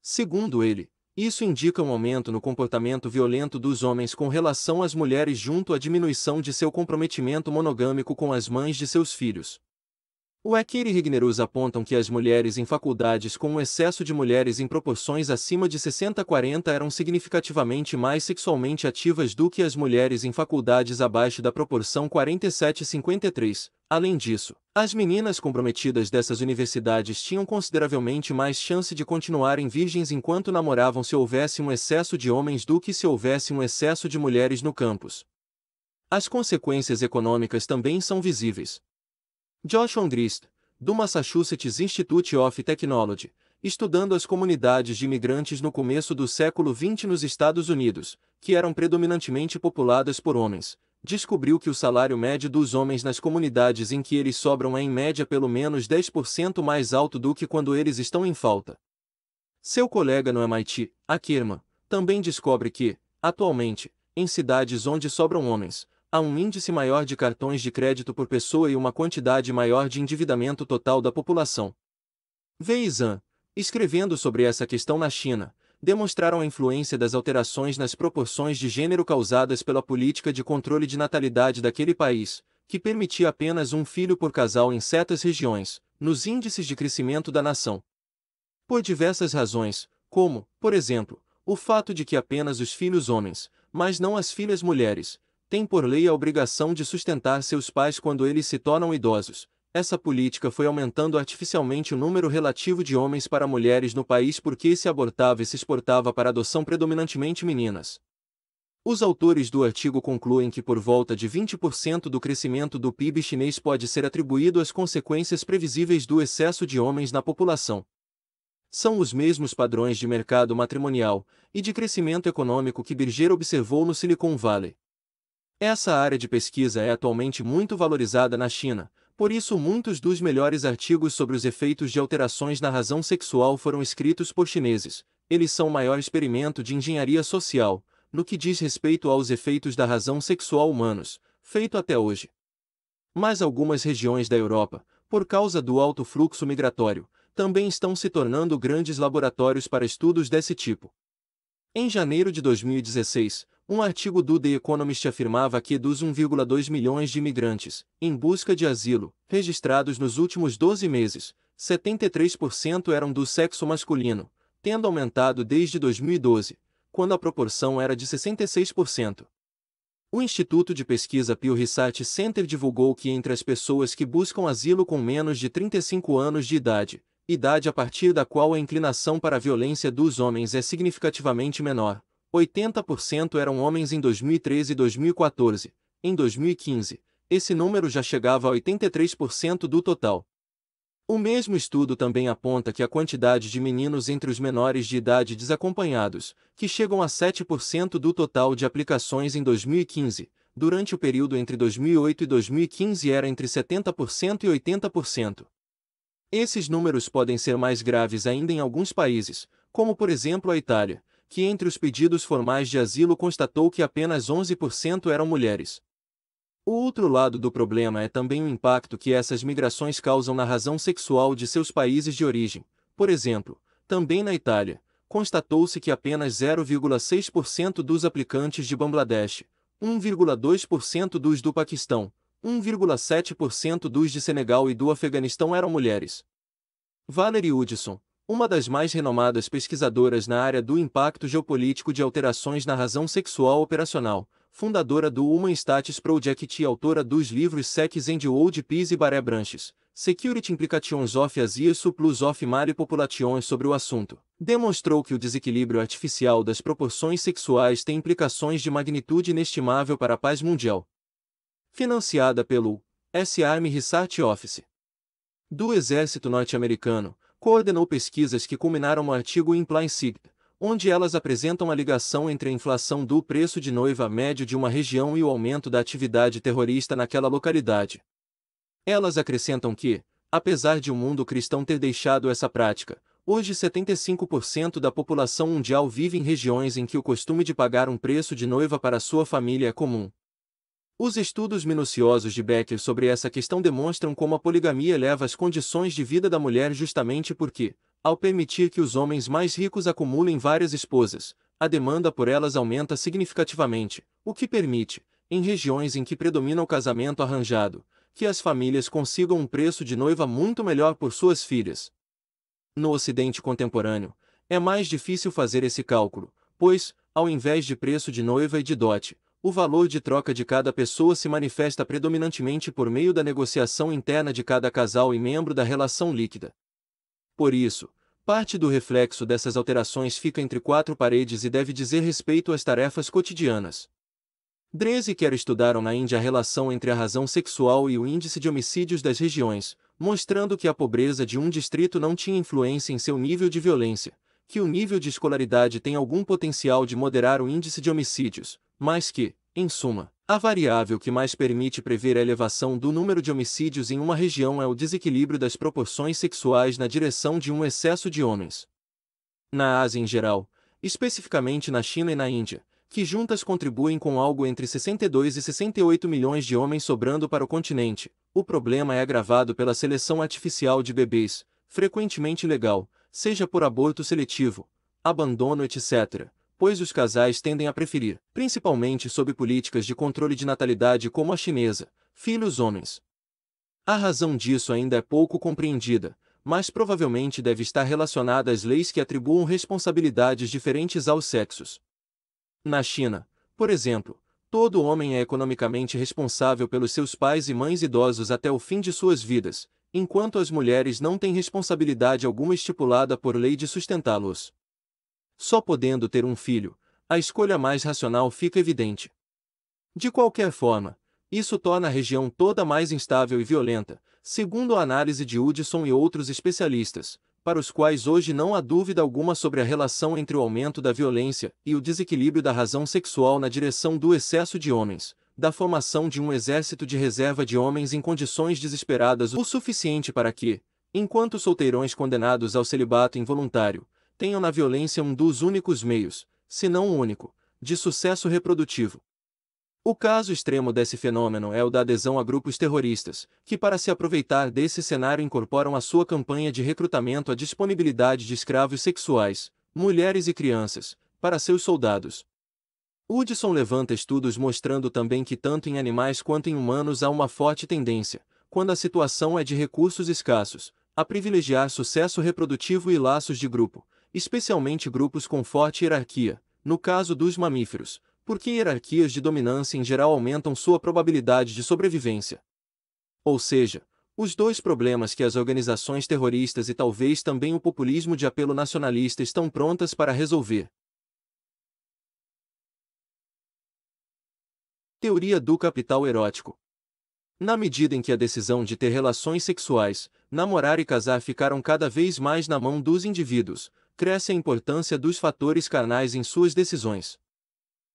Segundo ele, isso indica um aumento no comportamento violento dos homens com relação às mulheres junto à diminuição de seu comprometimento monogâmico com as mães de seus filhos. O e Rignerus apontam que as mulheres em faculdades com um excesso de mulheres em proporções acima de 60-40 eram significativamente mais sexualmente ativas do que as mulheres em faculdades abaixo da proporção 47-53. Além disso, as meninas comprometidas dessas universidades tinham consideravelmente mais chance de continuarem virgens enquanto namoravam se houvesse um excesso de homens do que se houvesse um excesso de mulheres no campus. As consequências econômicas também são visíveis. Josh Ondrist, do Massachusetts Institute of Technology, estudando as comunidades de imigrantes no começo do século XX nos Estados Unidos, que eram predominantemente populadas por homens, descobriu que o salário médio dos homens nas comunidades em que eles sobram é em média pelo menos 10% mais alto do que quando eles estão em falta. Seu colega no MIT, Akerman, também descobre que, atualmente, em cidades onde sobram homens, Há um índice maior de cartões de crédito por pessoa e uma quantidade maior de endividamento total da população. Zhan, escrevendo sobre essa questão na China, demonstraram a influência das alterações nas proporções de gênero causadas pela política de controle de natalidade daquele país, que permitia apenas um filho por casal em certas regiões, nos índices de crescimento da nação. Por diversas razões, como, por exemplo, o fato de que apenas os filhos homens, mas não as filhas mulheres, tem por lei a obrigação de sustentar seus pais quando eles se tornam idosos. Essa política foi aumentando artificialmente o número relativo de homens para mulheres no país porque se abortava e se exportava para adoção predominantemente meninas. Os autores do artigo concluem que por volta de 20% do crescimento do PIB chinês pode ser atribuído às consequências previsíveis do excesso de homens na população. São os mesmos padrões de mercado matrimonial e de crescimento econômico que Birger observou no Silicon Valley. Essa área de pesquisa é atualmente muito valorizada na China, por isso muitos dos melhores artigos sobre os efeitos de alterações na razão sexual foram escritos por chineses. Eles são o maior experimento de engenharia social, no que diz respeito aos efeitos da razão sexual humanos, feito até hoje. Mas algumas regiões da Europa, por causa do alto fluxo migratório, também estão se tornando grandes laboratórios para estudos desse tipo. Em janeiro de 2016, um artigo do The Economist afirmava que dos 1,2 milhões de imigrantes em busca de asilo registrados nos últimos 12 meses, 73% eram do sexo masculino, tendo aumentado desde 2012, quando a proporção era de 66%. O Instituto de Pesquisa Pew Research Center divulgou que entre as pessoas que buscam asilo com menos de 35 anos de idade, idade a partir da qual a inclinação para a violência dos homens é significativamente menor, 80% eram homens em 2013 e 2014. Em 2015, esse número já chegava a 83% do total. O mesmo estudo também aponta que a quantidade de meninos entre os menores de idade desacompanhados, que chegam a 7% do total de aplicações em 2015, durante o período entre 2008 e 2015 era entre 70% e 80%. Esses números podem ser mais graves ainda em alguns países, como por exemplo a Itália, que entre os pedidos formais de asilo constatou que apenas 11% eram mulheres. O outro lado do problema é também o impacto que essas migrações causam na razão sexual de seus países de origem. Por exemplo, também na Itália, constatou-se que apenas 0,6% dos aplicantes de Bangladesh, 1,2% dos do Paquistão, 1,7% dos de Senegal e do Afeganistão eram mulheres. Valerie Hudson, uma das mais renomadas pesquisadoras na área do impacto geopolítico de alterações na razão sexual operacional, fundadora do Human Status Project e autora dos livros Sex and Old Peace e Baré Branches, Security Implications of Asia Plus of Mare Populations sobre o assunto, demonstrou que o desequilíbrio artificial das proporções sexuais tem implicações de magnitude inestimável para a paz mundial. Financiada pelo S. Army Research Office do Exército Norte-Americano, coordenou pesquisas que culminaram no artigo Implicit, onde elas apresentam a ligação entre a inflação do preço de noiva médio de uma região e o aumento da atividade terrorista naquela localidade. Elas acrescentam que, apesar de o mundo cristão ter deixado essa prática, hoje 75% da população mundial vive em regiões em que o costume de pagar um preço de noiva para sua família é comum, os estudos minuciosos de Becker sobre essa questão demonstram como a poligamia eleva as condições de vida da mulher justamente porque, ao permitir que os homens mais ricos acumulem várias esposas, a demanda por elas aumenta significativamente, o que permite, em regiões em que predomina o casamento arranjado, que as famílias consigam um preço de noiva muito melhor por suas filhas. No Ocidente contemporâneo, é mais difícil fazer esse cálculo, pois, ao invés de preço de noiva e de dote, o valor de troca de cada pessoa se manifesta predominantemente por meio da negociação interna de cada casal e membro da relação líquida. Por isso, parte do reflexo dessas alterações fica entre quatro paredes e deve dizer respeito às tarefas cotidianas. Dreze e Kerr estudaram na Índia a relação entre a razão sexual e o índice de homicídios das regiões, mostrando que a pobreza de um distrito não tinha influência em seu nível de violência, que o nível de escolaridade tem algum potencial de moderar o índice de homicídios, mas que, em suma, a variável que mais permite prever a elevação do número de homicídios em uma região é o desequilíbrio das proporções sexuais na direção de um excesso de homens. Na Ásia em geral, especificamente na China e na Índia, que juntas contribuem com algo entre 62 e 68 milhões de homens sobrando para o continente, o problema é agravado pela seleção artificial de bebês, frequentemente legal, seja por aborto seletivo, abandono, etc., pois os casais tendem a preferir, principalmente sob políticas de controle de natalidade como a chinesa, filhos homens. A razão disso ainda é pouco compreendida, mas provavelmente deve estar relacionada às leis que atribuam responsabilidades diferentes aos sexos. Na China, por exemplo, todo homem é economicamente responsável pelos seus pais e mães idosos até o fim de suas vidas, enquanto as mulheres não têm responsabilidade alguma estipulada por lei de sustentá-los. Só podendo ter um filho, a escolha mais racional fica evidente. De qualquer forma, isso torna a região toda mais instável e violenta, segundo a análise de Hudson e outros especialistas, para os quais hoje não há dúvida alguma sobre a relação entre o aumento da violência e o desequilíbrio da razão sexual na direção do excesso de homens, da formação de um exército de reserva de homens em condições desesperadas o suficiente para que, enquanto solteirões condenados ao celibato involuntário, tenham na violência um dos únicos meios, se não o único, de sucesso reprodutivo. O caso extremo desse fenômeno é o da adesão a grupos terroristas, que, para se aproveitar desse cenário, incorporam à sua campanha de recrutamento a disponibilidade de escravos sexuais, mulheres e crianças, para seus soldados. Hudson levanta estudos mostrando também que tanto em animais quanto em humanos há uma forte tendência, quando a situação é de recursos escassos, a privilegiar sucesso reprodutivo e laços de grupo, especialmente grupos com forte hierarquia, no caso dos mamíferos, porque hierarquias de dominância em geral aumentam sua probabilidade de sobrevivência. Ou seja, os dois problemas que as organizações terroristas e talvez também o populismo de apelo nacionalista estão prontas para resolver Teoria do capital erótico. Na medida em que a decisão de ter relações sexuais, namorar e casar ficaram cada vez mais na mão dos indivíduos, cresce a importância dos fatores carnais em suas decisões.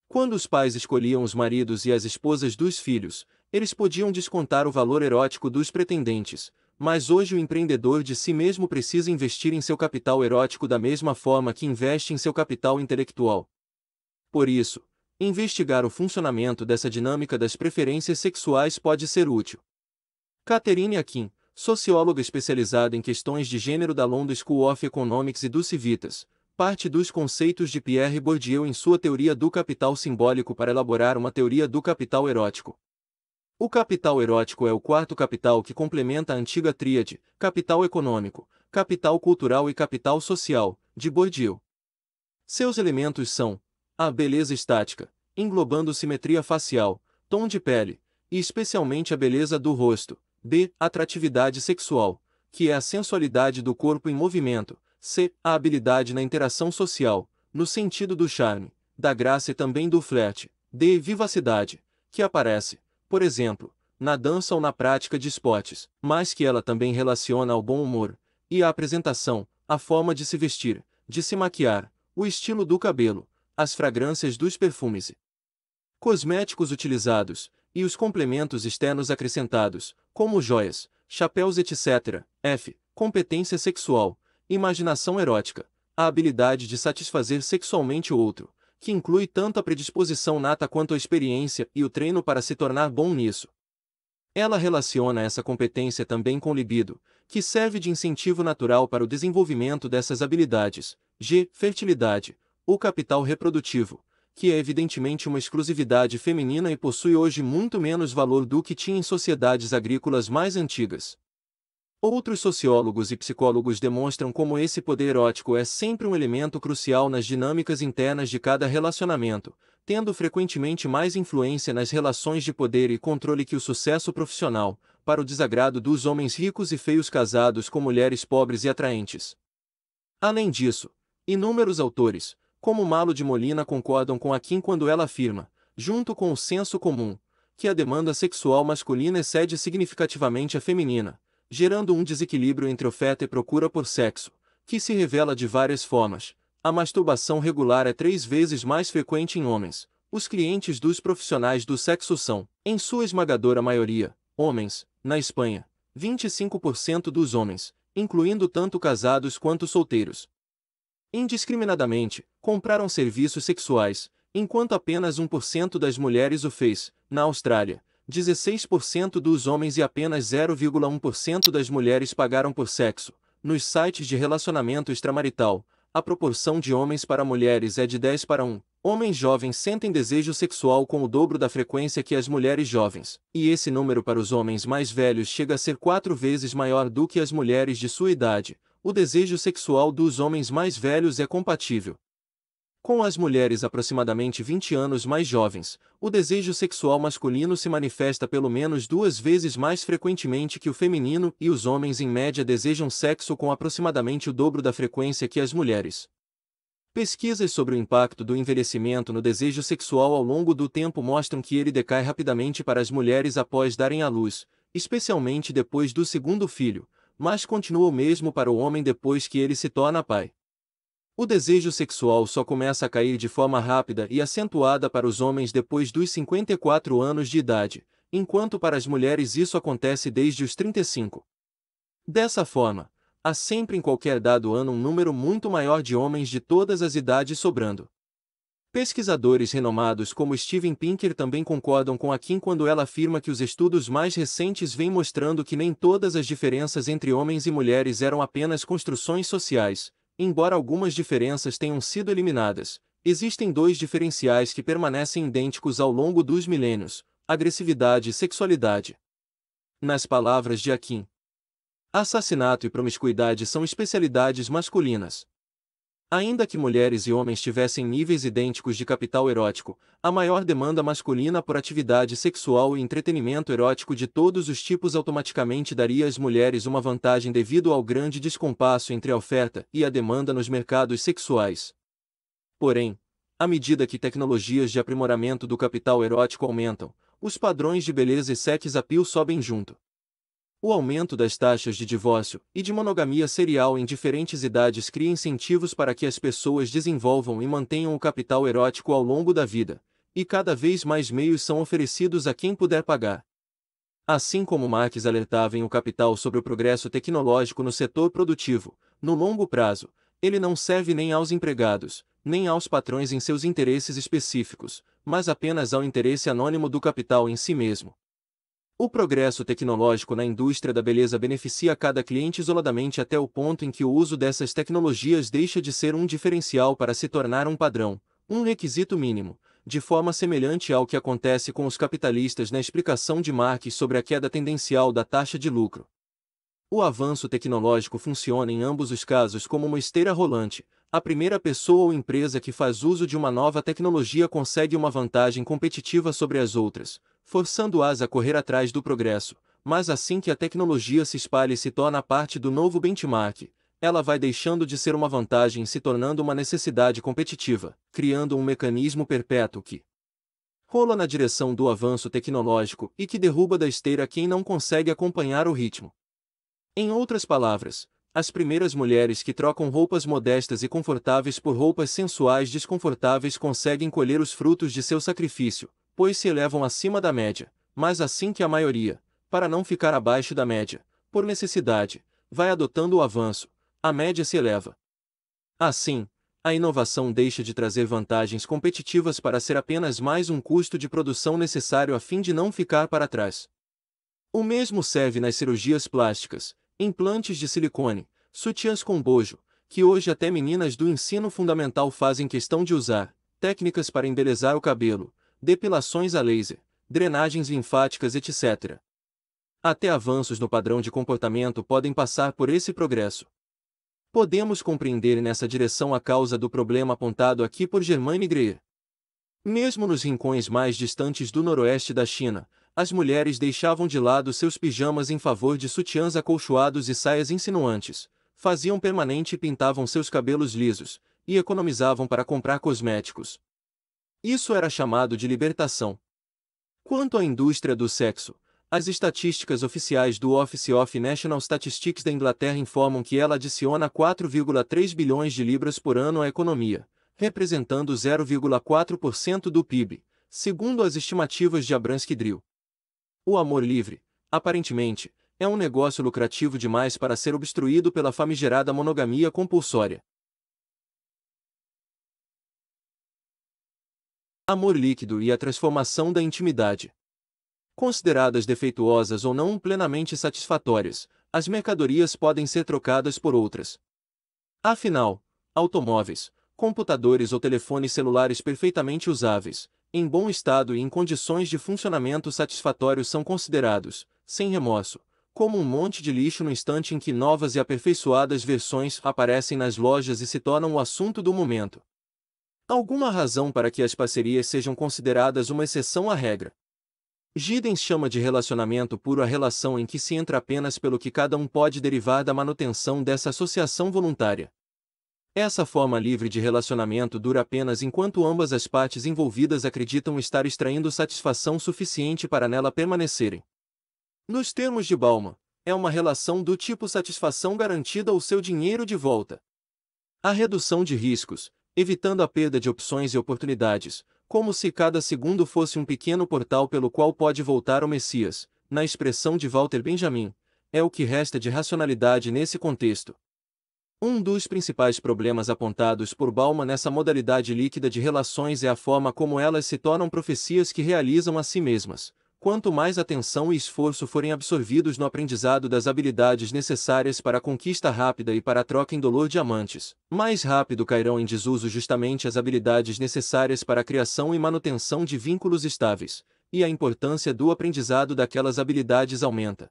Quando os pais escolhiam os maridos e as esposas dos filhos, eles podiam descontar o valor erótico dos pretendentes, mas hoje o empreendedor de si mesmo precisa investir em seu capital erótico da mesma forma que investe em seu capital intelectual. Por isso, Investigar o funcionamento dessa dinâmica das preferências sexuais pode ser útil. Catherine Akin, socióloga especializada em questões de gênero da London School of Economics e do Civitas, parte dos conceitos de Pierre Bourdieu em sua teoria do capital simbólico para elaborar uma teoria do capital erótico. O capital erótico é o quarto capital que complementa a antiga tríade, capital econômico, capital cultural e capital social, de Bourdieu. Seus elementos são, a beleza estática, englobando simetria facial, tom de pele, e especialmente a beleza do rosto. B. Atratividade sexual, que é a sensualidade do corpo em movimento. C. A habilidade na interação social, no sentido do charme, da graça e também do flerte. D. Vivacidade, que aparece, por exemplo, na dança ou na prática de esportes, mas que ela também relaciona ao bom humor, e à apresentação, a forma de se vestir, de se maquiar, o estilo do cabelo, as fragrâncias dos perfumes e cosméticos utilizados, e os complementos externos acrescentados, como joias, chapéus, etc. F. Competência sexual, imaginação erótica, a habilidade de satisfazer sexualmente o outro, que inclui tanto a predisposição nata quanto a experiência e o treino para se tornar bom nisso. Ela relaciona essa competência também com libido, que serve de incentivo natural para o desenvolvimento dessas habilidades. G. Fertilidade, o capital reprodutivo, que é evidentemente uma exclusividade feminina e possui hoje muito menos valor do que tinha em sociedades agrícolas mais antigas. Outros sociólogos e psicólogos demonstram como esse poder erótico é sempre um elemento crucial nas dinâmicas internas de cada relacionamento, tendo frequentemente mais influência nas relações de poder e controle que o sucesso profissional, para o desagrado dos homens ricos e feios casados com mulheres pobres e atraentes. Além disso, inúmeros autores, como Malo de Molina concordam com Akin quando ela afirma, junto com o senso comum, que a demanda sexual masculina excede significativamente a feminina, gerando um desequilíbrio entre oferta e procura por sexo, que se revela de várias formas. A masturbação regular é três vezes mais frequente em homens. Os clientes dos profissionais do sexo são, em sua esmagadora maioria, homens, na Espanha, 25% dos homens, incluindo tanto casados quanto solteiros, indiscriminadamente, compraram serviços sexuais, enquanto apenas 1% das mulheres o fez, na Austrália, 16% dos homens e apenas 0,1% das mulheres pagaram por sexo. Nos sites de relacionamento extramarital, a proporção de homens para mulheres é de 10 para 1. Homens jovens sentem desejo sexual com o dobro da frequência que as mulheres jovens, e esse número para os homens mais velhos chega a ser quatro vezes maior do que as mulheres de sua idade, o desejo sexual dos homens mais velhos é compatível. Com as mulheres aproximadamente 20 anos mais jovens, o desejo sexual masculino se manifesta pelo menos duas vezes mais frequentemente que o feminino e os homens em média desejam sexo com aproximadamente o dobro da frequência que as mulheres. Pesquisas sobre o impacto do envelhecimento no desejo sexual ao longo do tempo mostram que ele decai rapidamente para as mulheres após darem à luz, especialmente depois do segundo filho, mas continua o mesmo para o homem depois que ele se torna pai. O desejo sexual só começa a cair de forma rápida e acentuada para os homens depois dos 54 anos de idade, enquanto para as mulheres isso acontece desde os 35. Dessa forma, há sempre em qualquer dado ano um número muito maior de homens de todas as idades sobrando. Pesquisadores renomados como Steven Pinker também concordam com a Kim quando ela afirma que os estudos mais recentes vêm mostrando que nem todas as diferenças entre homens e mulheres eram apenas construções sociais, embora algumas diferenças tenham sido eliminadas. Existem dois diferenciais que permanecem idênticos ao longo dos milênios: agressividade e sexualidade. Nas palavras de Akin, assassinato e promiscuidade são especialidades masculinas, Ainda que mulheres e homens tivessem níveis idênticos de capital erótico, a maior demanda masculina por atividade sexual e entretenimento erótico de todos os tipos automaticamente daria às mulheres uma vantagem devido ao grande descompasso entre a oferta e a demanda nos mercados sexuais. Porém, à medida que tecnologias de aprimoramento do capital erótico aumentam, os padrões de beleza e sex appeal sobem junto. O aumento das taxas de divórcio e de monogamia serial em diferentes idades cria incentivos para que as pessoas desenvolvam e mantenham o capital erótico ao longo da vida, e cada vez mais meios são oferecidos a quem puder pagar. Assim como Marx alertava em O Capital sobre o progresso tecnológico no setor produtivo, no longo prazo, ele não serve nem aos empregados, nem aos patrões em seus interesses específicos, mas apenas ao interesse anônimo do capital em si mesmo. O progresso tecnológico na indústria da beleza beneficia cada cliente isoladamente até o ponto em que o uso dessas tecnologias deixa de ser um diferencial para se tornar um padrão, um requisito mínimo, de forma semelhante ao que acontece com os capitalistas na explicação de Marx sobre a queda tendencial da taxa de lucro. O avanço tecnológico funciona em ambos os casos como uma esteira rolante, a primeira pessoa ou empresa que faz uso de uma nova tecnologia consegue uma vantagem competitiva sobre as outras, forçando-as a correr atrás do progresso, mas assim que a tecnologia se espalha e se torna parte do novo benchmark, ela vai deixando de ser uma vantagem e se tornando uma necessidade competitiva, criando um mecanismo perpétuo que rola na direção do avanço tecnológico e que derruba da esteira quem não consegue acompanhar o ritmo. Em outras palavras, as primeiras mulheres que trocam roupas modestas e confortáveis por roupas sensuais desconfortáveis conseguem colher os frutos de seu sacrifício, pois se elevam acima da média, mas assim que a maioria, para não ficar abaixo da média, por necessidade, vai adotando o avanço, a média se eleva. Assim, a inovação deixa de trazer vantagens competitivas para ser apenas mais um custo de produção necessário a fim de não ficar para trás. O mesmo serve nas cirurgias plásticas, implantes de silicone, sutiãs com bojo, que hoje até meninas do ensino fundamental fazem questão de usar, técnicas para embelezar o cabelo, depilações a laser, drenagens linfáticas, etc. Até avanços no padrão de comportamento podem passar por esse progresso. Podemos compreender nessa direção a causa do problema apontado aqui por Germaine Greer. Mesmo nos rincões mais distantes do noroeste da China, as mulheres deixavam de lado seus pijamas em favor de sutiãs acolchoados e saias insinuantes, faziam permanente e pintavam seus cabelos lisos, e economizavam para comprar cosméticos. Isso era chamado de libertação. Quanto à indústria do sexo, as estatísticas oficiais do Office of National Statistics da Inglaterra informam que ela adiciona 4,3 bilhões de libras por ano à economia, representando 0,4% do PIB, segundo as estimativas de Abramsky Drill. O amor livre, aparentemente, é um negócio lucrativo demais para ser obstruído pela famigerada monogamia compulsória. Amor líquido e a transformação da intimidade. Consideradas defeituosas ou não plenamente satisfatórias, as mercadorias podem ser trocadas por outras. Afinal, automóveis, computadores ou telefones celulares perfeitamente usáveis, em bom estado e em condições de funcionamento satisfatório são considerados, sem remorso, como um monte de lixo no instante em que novas e aperfeiçoadas versões aparecem nas lojas e se tornam o assunto do momento. Alguma razão para que as parcerias sejam consideradas uma exceção à regra. Giddens chama de relacionamento puro a relação em que se entra apenas pelo que cada um pode derivar da manutenção dessa associação voluntária. Essa forma livre de relacionamento dura apenas enquanto ambas as partes envolvidas acreditam estar extraindo satisfação suficiente para nela permanecerem. Nos termos de Balma, é uma relação do tipo satisfação garantida ou seu dinheiro de volta. A redução de riscos, evitando a perda de opções e oportunidades, como se cada segundo fosse um pequeno portal pelo qual pode voltar o Messias, na expressão de Walter Benjamin, é o que resta de racionalidade nesse contexto. Um dos principais problemas apontados por Bauman nessa modalidade líquida de relações é a forma como elas se tornam profecias que realizam a si mesmas. Quanto mais atenção e esforço forem absorvidos no aprendizado das habilidades necessárias para a conquista rápida e para a troca em dolor de amantes, mais rápido cairão em desuso justamente as habilidades necessárias para a criação e manutenção de vínculos estáveis, e a importância do aprendizado daquelas habilidades aumenta.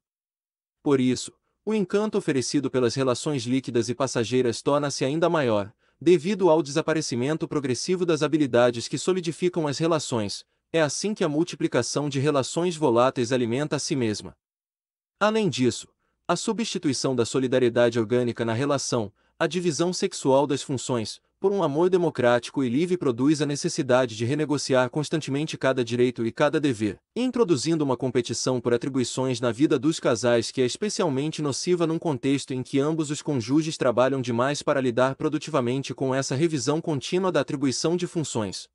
Por isso, o encanto oferecido pelas relações líquidas e passageiras torna-se ainda maior, devido ao desaparecimento progressivo das habilidades que solidificam as relações, é assim que a multiplicação de relações voláteis alimenta a si mesma. Além disso, a substituição da solidariedade orgânica na relação, a divisão sexual das funções, por um amor democrático e livre produz a necessidade de renegociar constantemente cada direito e cada dever, introduzindo uma competição por atribuições na vida dos casais que é especialmente nociva num contexto em que ambos os cônjuges trabalham demais para lidar produtivamente com essa revisão contínua da atribuição de funções.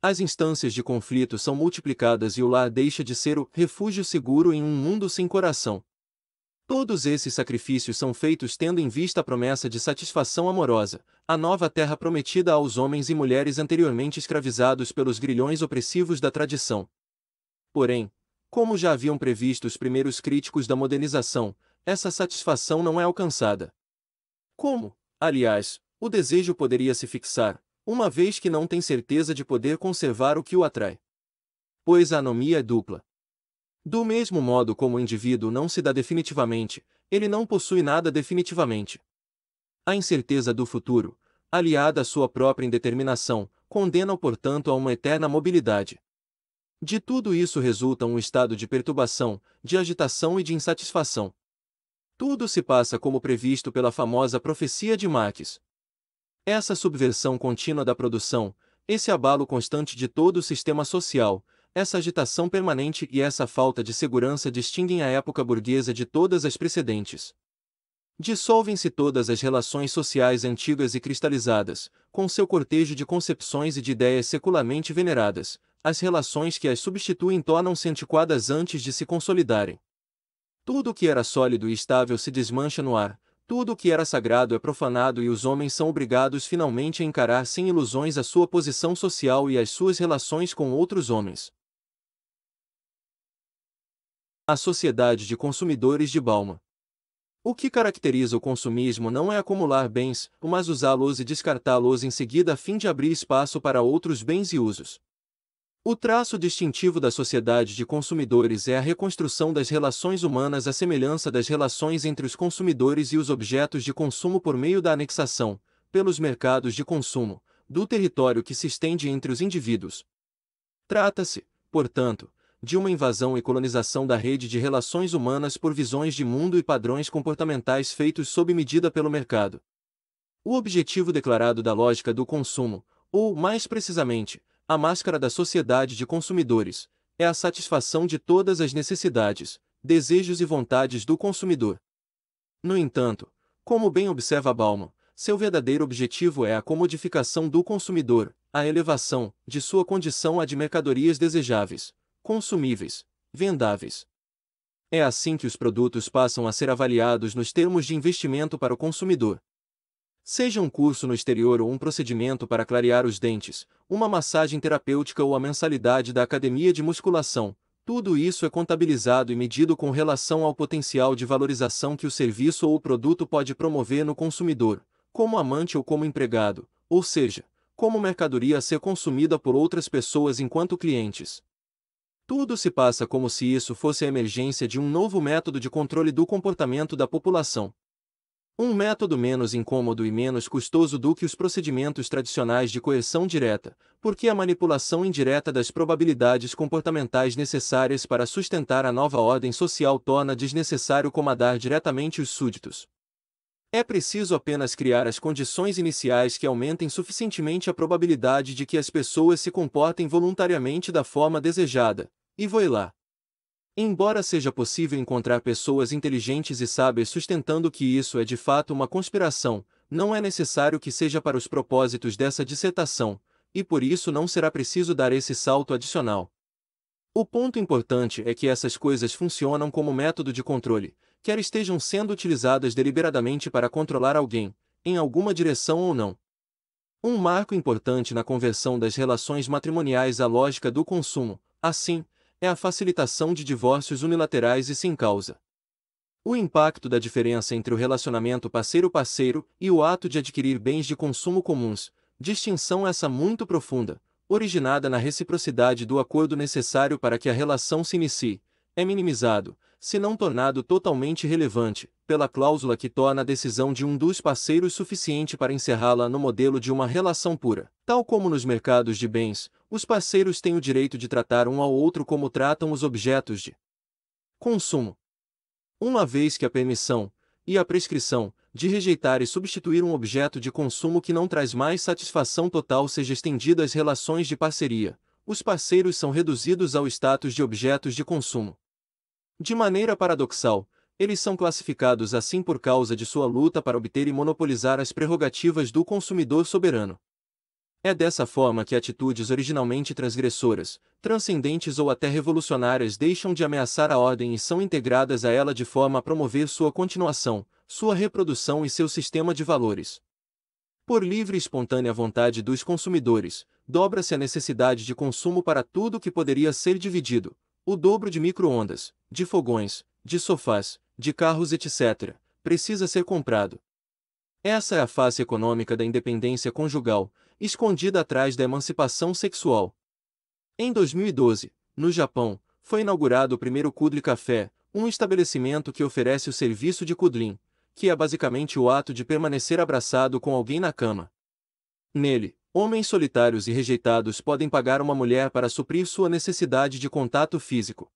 As instâncias de conflito são multiplicadas e o lar deixa de ser o refúgio seguro em um mundo sem coração, Todos esses sacrifícios são feitos tendo em vista a promessa de satisfação amorosa, a nova terra prometida aos homens e mulheres anteriormente escravizados pelos grilhões opressivos da tradição. Porém, como já haviam previsto os primeiros críticos da modernização, essa satisfação não é alcançada. Como, aliás, o desejo poderia se fixar, uma vez que não tem certeza de poder conservar o que o atrai? Pois a anomia é dupla. Do mesmo modo como o indivíduo não se dá definitivamente, ele não possui nada definitivamente. A incerteza do futuro, aliada à sua própria indeterminação, condena-o, portanto, a uma eterna mobilidade. De tudo isso resulta um estado de perturbação, de agitação e de insatisfação. Tudo se passa como previsto pela famosa profecia de Marx. Essa subversão contínua da produção, esse abalo constante de todo o sistema social, essa agitação permanente e essa falta de segurança distinguem a época burguesa de todas as precedentes. Dissolvem-se todas as relações sociais antigas e cristalizadas, com seu cortejo de concepções e de ideias secularmente veneradas, as relações que as substituem tornam-se antiquadas antes de se consolidarem. Tudo o que era sólido e estável se desmancha no ar, tudo o que era sagrado é profanado e os homens são obrigados finalmente a encarar sem ilusões a sua posição social e as suas relações com outros homens a sociedade de consumidores de Balma. O que caracteriza o consumismo não é acumular bens, mas usá-los e descartá-los em seguida a fim de abrir espaço para outros bens e usos. O traço distintivo da sociedade de consumidores é a reconstrução das relações humanas à semelhança das relações entre os consumidores e os objetos de consumo por meio da anexação, pelos mercados de consumo, do território que se estende entre os indivíduos. Trata-se, portanto, de uma invasão e colonização da rede de relações humanas por visões de mundo e padrões comportamentais feitos sob medida pelo mercado. O objetivo declarado da lógica do consumo, ou, mais precisamente, a máscara da sociedade de consumidores, é a satisfação de todas as necessidades, desejos e vontades do consumidor. No entanto, como bem observa Balma, seu verdadeiro objetivo é a comodificação do consumidor, a elevação de sua condição a de mercadorias desejáveis, consumíveis, vendáveis. É assim que os produtos passam a ser avaliados nos termos de investimento para o consumidor. Seja um curso no exterior ou um procedimento para clarear os dentes, uma massagem terapêutica ou a mensalidade da academia de musculação, tudo isso é contabilizado e medido com relação ao potencial de valorização que o serviço ou o produto pode promover no consumidor, como amante ou como empregado, ou seja, como mercadoria a ser consumida por outras pessoas enquanto clientes. Tudo se passa como se isso fosse a emergência de um novo método de controle do comportamento da população. Um método menos incômodo e menos custoso do que os procedimentos tradicionais de coerção direta, porque a manipulação indireta das probabilidades comportamentais necessárias para sustentar a nova ordem social torna desnecessário comandar diretamente os súditos. É preciso apenas criar as condições iniciais que aumentem suficientemente a probabilidade de que as pessoas se comportem voluntariamente da forma desejada, e vou lá. Embora seja possível encontrar pessoas inteligentes e sábias sustentando que isso é de fato uma conspiração, não é necessário que seja para os propósitos dessa dissertação, e por isso não será preciso dar esse salto adicional. O ponto importante é que essas coisas funcionam como método de controle, quer estejam sendo utilizadas deliberadamente para controlar alguém, em alguma direção ou não. Um marco importante na conversão das relações matrimoniais à lógica do consumo, assim, é a facilitação de divórcios unilaterais e sem causa. O impacto da diferença entre o relacionamento parceiro-parceiro e o ato de adquirir bens de consumo comuns, distinção essa muito profunda, originada na reciprocidade do acordo necessário para que a relação se inicie, é minimizado, se não tornado totalmente relevante, pela cláusula que torna a decisão de um dos parceiros suficiente para encerrá-la no modelo de uma relação pura. Tal como nos mercados de bens, os parceiros têm o direito de tratar um ao outro como tratam os objetos de consumo. Uma vez que a permissão e a prescrição de rejeitar e substituir um objeto de consumo que não traz mais satisfação total seja estendida às relações de parceria, os parceiros são reduzidos ao status de objetos de consumo. De maneira paradoxal, eles são classificados assim por causa de sua luta para obter e monopolizar as prerrogativas do consumidor soberano. É dessa forma que atitudes originalmente transgressoras, transcendentes ou até revolucionárias deixam de ameaçar a ordem e são integradas a ela de forma a promover sua continuação, sua reprodução e seu sistema de valores. Por livre e espontânea vontade dos consumidores, dobra-se a necessidade de consumo para tudo que poderia ser dividido, o dobro de micro-ondas, de fogões, de sofás, de carros, etc., precisa ser comprado. Essa é a face econômica da independência conjugal, escondida atrás da emancipação sexual. Em 2012, no Japão, foi inaugurado o primeiro Kudli Café, um estabelecimento que oferece o serviço de Kudlin, que é basicamente o ato de permanecer abraçado com alguém na cama. Nele, Homens solitários e rejeitados podem pagar uma mulher para suprir sua necessidade de contato físico.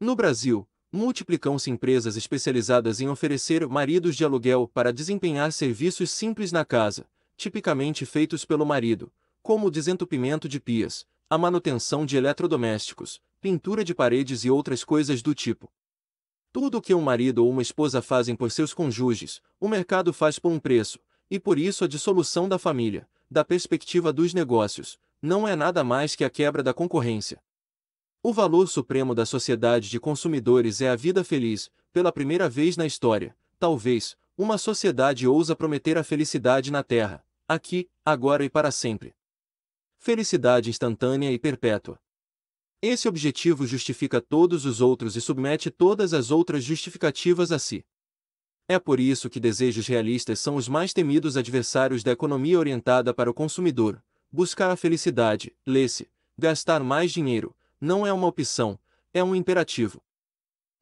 No Brasil, multiplicam-se empresas especializadas em oferecer maridos de aluguel para desempenhar serviços simples na casa, tipicamente feitos pelo marido, como o desentupimento de pias, a manutenção de eletrodomésticos, pintura de paredes e outras coisas do tipo. Tudo o que um marido ou uma esposa fazem por seus cônjuges, o mercado faz por um preço, e por isso a dissolução da família, da perspectiva dos negócios, não é nada mais que a quebra da concorrência. O valor supremo da sociedade de consumidores é a vida feliz, pela primeira vez na história, talvez, uma sociedade ousa prometer a felicidade na Terra, aqui, agora e para sempre. Felicidade instantânea e perpétua. Esse objetivo justifica todos os outros e submete todas as outras justificativas a si. É por isso que desejos realistas são os mais temidos adversários da economia orientada para o consumidor. Buscar a felicidade, lê-se, gastar mais dinheiro, não é uma opção, é um imperativo.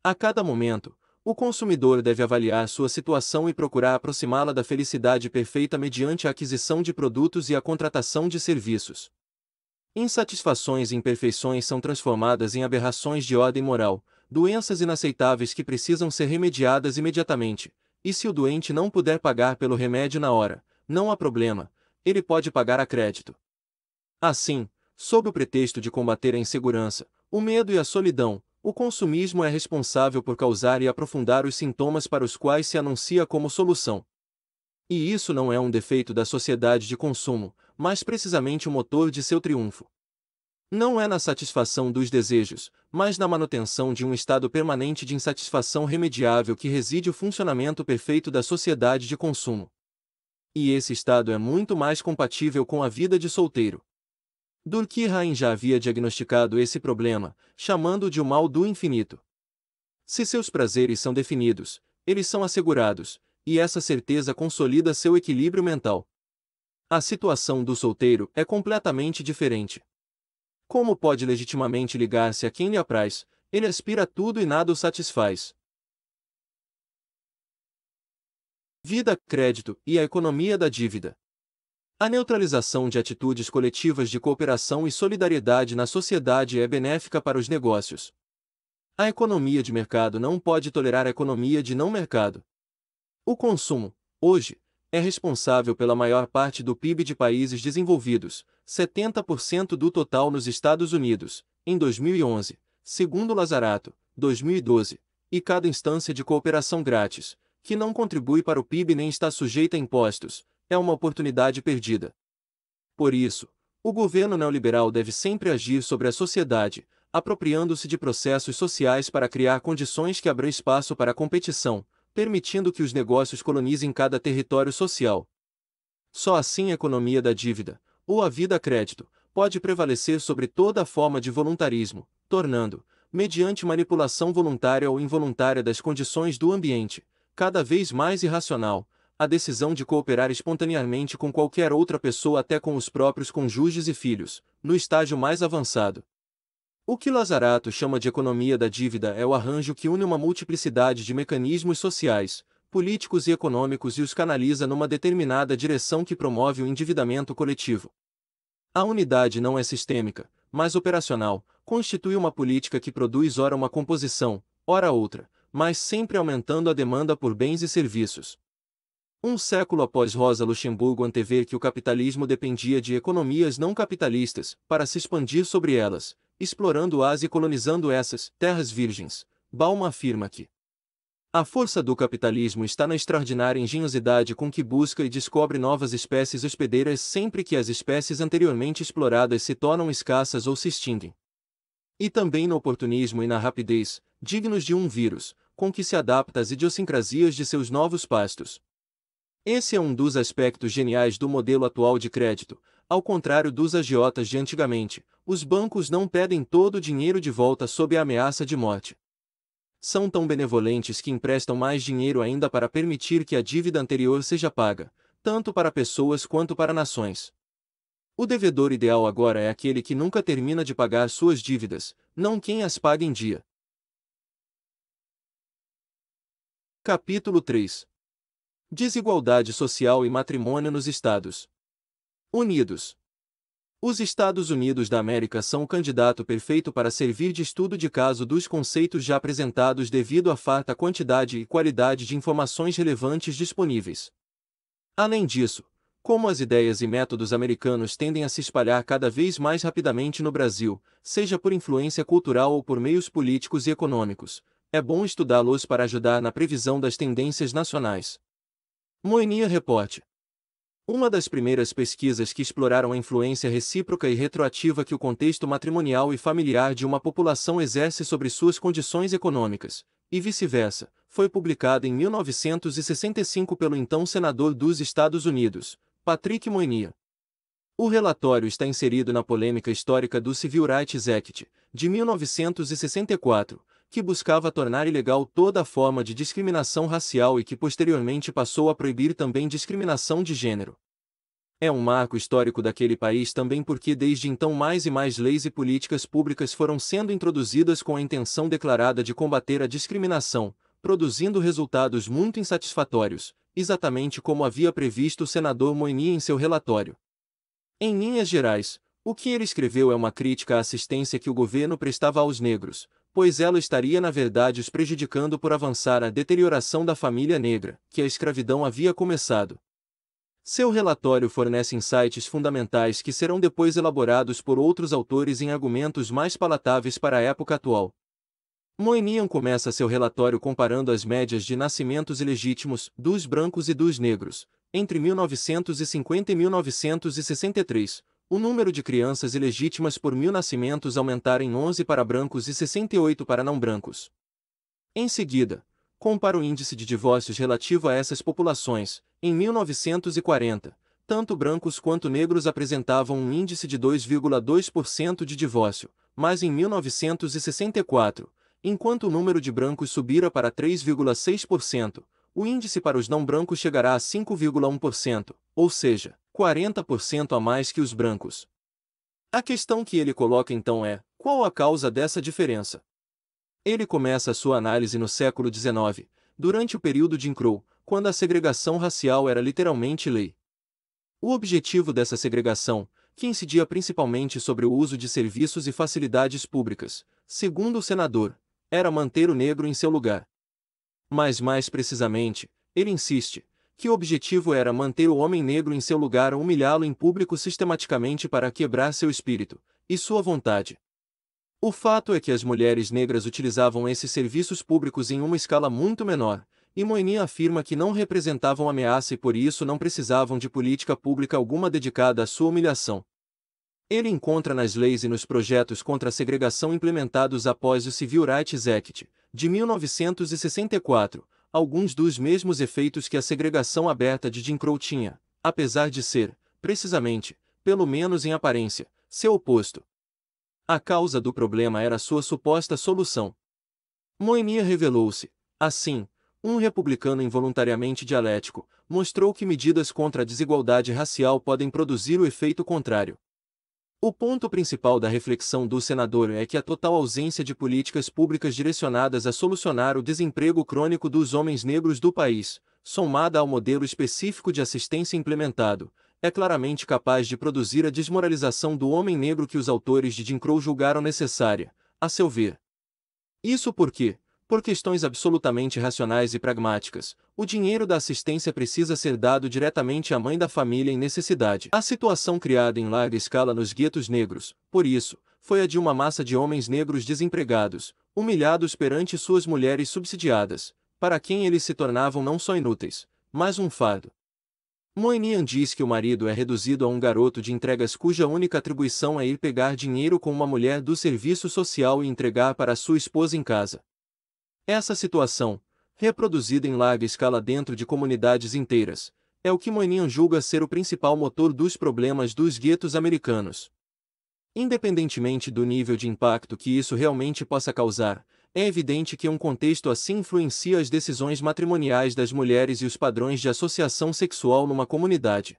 A cada momento, o consumidor deve avaliar sua situação e procurar aproximá-la da felicidade perfeita mediante a aquisição de produtos e a contratação de serviços. Insatisfações e imperfeições são transformadas em aberrações de ordem moral, doenças inaceitáveis que precisam ser remediadas imediatamente, e se o doente não puder pagar pelo remédio na hora, não há problema, ele pode pagar a crédito. Assim, sob o pretexto de combater a insegurança, o medo e a solidão, o consumismo é responsável por causar e aprofundar os sintomas para os quais se anuncia como solução. E isso não é um defeito da sociedade de consumo, mas precisamente o motor de seu triunfo. Não é na satisfação dos desejos, mas na manutenção de um estado permanente de insatisfação remediável que reside o funcionamento perfeito da sociedade de consumo. E esse estado é muito mais compatível com a vida de solteiro. Durkheim já havia diagnosticado esse problema, chamando-o de o mal do infinito. Se seus prazeres são definidos, eles são assegurados, e essa certeza consolida seu equilíbrio mental. A situação do solteiro é completamente diferente. Como pode legitimamente ligar-se a quem lhe apraz? Ele aspira tudo e nada o satisfaz. Vida, crédito e a economia da dívida. A neutralização de atitudes coletivas de cooperação e solidariedade na sociedade é benéfica para os negócios. A economia de mercado não pode tolerar a economia de não mercado. O consumo, hoje, é responsável pela maior parte do PIB de países desenvolvidos, 70% do total nos Estados Unidos, em 2011, segundo Lazarato, 2012, e cada instância de cooperação grátis, que não contribui para o PIB nem está sujeita a impostos, é uma oportunidade perdida. Por isso, o governo neoliberal deve sempre agir sobre a sociedade, apropriando-se de processos sociais para criar condições que abram espaço para a competição, permitindo que os negócios colonizem cada território social. Só assim a economia da dívida, ou a vida a crédito, pode prevalecer sobre toda a forma de voluntarismo, tornando, mediante manipulação voluntária ou involuntária das condições do ambiente, cada vez mais irracional, a decisão de cooperar espontaneamente com qualquer outra pessoa até com os próprios cônjuges e filhos, no estágio mais avançado. O que Lazarato chama de economia da dívida é o arranjo que une uma multiplicidade de mecanismos sociais, políticos e econômicos e os canaliza numa determinada direção que promove o endividamento coletivo. A unidade não é sistêmica, mas operacional, constitui uma política que produz ora uma composição, ora outra, mas sempre aumentando a demanda por bens e serviços. Um século após Rosa Luxemburgo antever que o capitalismo dependia de economias não capitalistas, para se expandir sobre elas, explorando-as e colonizando essas terras virgens, Balma afirma que a força do capitalismo está na extraordinária engenhosidade com que busca e descobre novas espécies hospedeiras sempre que as espécies anteriormente exploradas se tornam escassas ou se extinguem. E também no oportunismo e na rapidez, dignos de um vírus, com que se adapta às idiosincrasias de seus novos pastos, esse é um dos aspectos geniais do modelo atual de crédito. Ao contrário dos agiotas de antigamente, os bancos não pedem todo o dinheiro de volta sob a ameaça de morte. São tão benevolentes que emprestam mais dinheiro ainda para permitir que a dívida anterior seja paga, tanto para pessoas quanto para nações. O devedor ideal agora é aquele que nunca termina de pagar suas dívidas, não quem as paga em dia. Capítulo 3 Desigualdade social e matrimônio nos Estados Unidos. Os Estados Unidos da América são o candidato perfeito para servir de estudo de caso dos conceitos já apresentados devido à farta quantidade e qualidade de informações relevantes disponíveis. Além disso, como as ideias e métodos americanos tendem a se espalhar cada vez mais rapidamente no Brasil, seja por influência cultural ou por meios políticos e econômicos, é bom estudá-los para ajudar na previsão das tendências nacionais. Moenia Report. Uma das primeiras pesquisas que exploraram a influência recíproca e retroativa que o contexto matrimonial e familiar de uma população exerce sobre suas condições econômicas, e vice-versa, foi publicada em 1965 pelo então senador dos Estados Unidos, Patrick Moenia. O relatório está inserido na polêmica histórica do Civil Rights Act, de 1964, que buscava tornar ilegal toda forma de discriminação racial e que posteriormente passou a proibir também discriminação de gênero. É um marco histórico daquele país também porque desde então mais e mais leis e políticas públicas foram sendo introduzidas com a intenção declarada de combater a discriminação, produzindo resultados muito insatisfatórios, exatamente como havia previsto o senador Moini em seu relatório. Em linhas gerais, o que ele escreveu é uma crítica à assistência que o governo prestava aos negros, pois ela estaria na verdade os prejudicando por avançar a deterioração da família negra, que a escravidão havia começado. Seu relatório fornece insights fundamentais que serão depois elaborados por outros autores em argumentos mais palatáveis para a época atual. Moenian começa seu relatório comparando as médias de nascimentos ilegítimos dos brancos e dos negros entre 1950 e 1963, o número de crianças ilegítimas por mil nascimentos aumentara em 11 para brancos e 68 para não brancos. Em seguida, compara o índice de divórcios relativo a essas populações. Em 1940, tanto brancos quanto negros apresentavam um índice de 2,2% de divórcio, mas em 1964, enquanto o número de brancos subira para 3,6%, o índice para os não brancos chegará a 5,1%, ou seja, 40% a mais que os brancos. A questão que ele coloca então é: qual a causa dessa diferença? Ele começa a sua análise no século XIX, durante o período de Crow, quando a segregação racial era literalmente lei. O objetivo dessa segregação, que incidia principalmente sobre o uso de serviços e facilidades públicas, segundo o senador, era manter o negro em seu lugar. Mas mais precisamente, ele insiste, que o objetivo era manter o homem negro em seu lugar ou humilhá-lo em público sistematicamente para quebrar seu espírito e sua vontade. O fato é que as mulheres negras utilizavam esses serviços públicos em uma escala muito menor, e Moini afirma que não representavam ameaça e por isso não precisavam de política pública alguma dedicada à sua humilhação. Ele encontra nas leis e nos projetos contra a segregação implementados após o Civil Rights Act, de 1964, alguns dos mesmos efeitos que a segregação aberta de Jim Crow tinha, apesar de ser, precisamente, pelo menos em aparência, seu oposto. A causa do problema era sua suposta solução. Moemia revelou-se, assim, um republicano involuntariamente dialético, mostrou que medidas contra a desigualdade racial podem produzir o efeito contrário. O ponto principal da reflexão do senador é que a total ausência de políticas públicas direcionadas a solucionar o desemprego crônico dos homens negros do país, somada ao modelo específico de assistência implementado, é claramente capaz de produzir a desmoralização do homem negro que os autores de Jim Crow julgaram necessária, a seu ver. Isso porque, por questões absolutamente racionais e pragmáticas, o dinheiro da assistência precisa ser dado diretamente à mãe da família em necessidade. A situação criada em larga escala nos guetos negros, por isso, foi a de uma massa de homens negros desempregados, humilhados perante suas mulheres subsidiadas, para quem eles se tornavam não só inúteis, mas um fardo. Moenian diz que o marido é reduzido a um garoto de entregas cuja única atribuição é ir pegar dinheiro com uma mulher do serviço social e entregar para sua esposa em casa. Essa situação, reproduzida em larga escala dentro de comunidades inteiras, é o que Moynihan julga ser o principal motor dos problemas dos guetos americanos. Independentemente do nível de impacto que isso realmente possa causar, é evidente que um contexto assim influencia as decisões matrimoniais das mulheres e os padrões de associação sexual numa comunidade.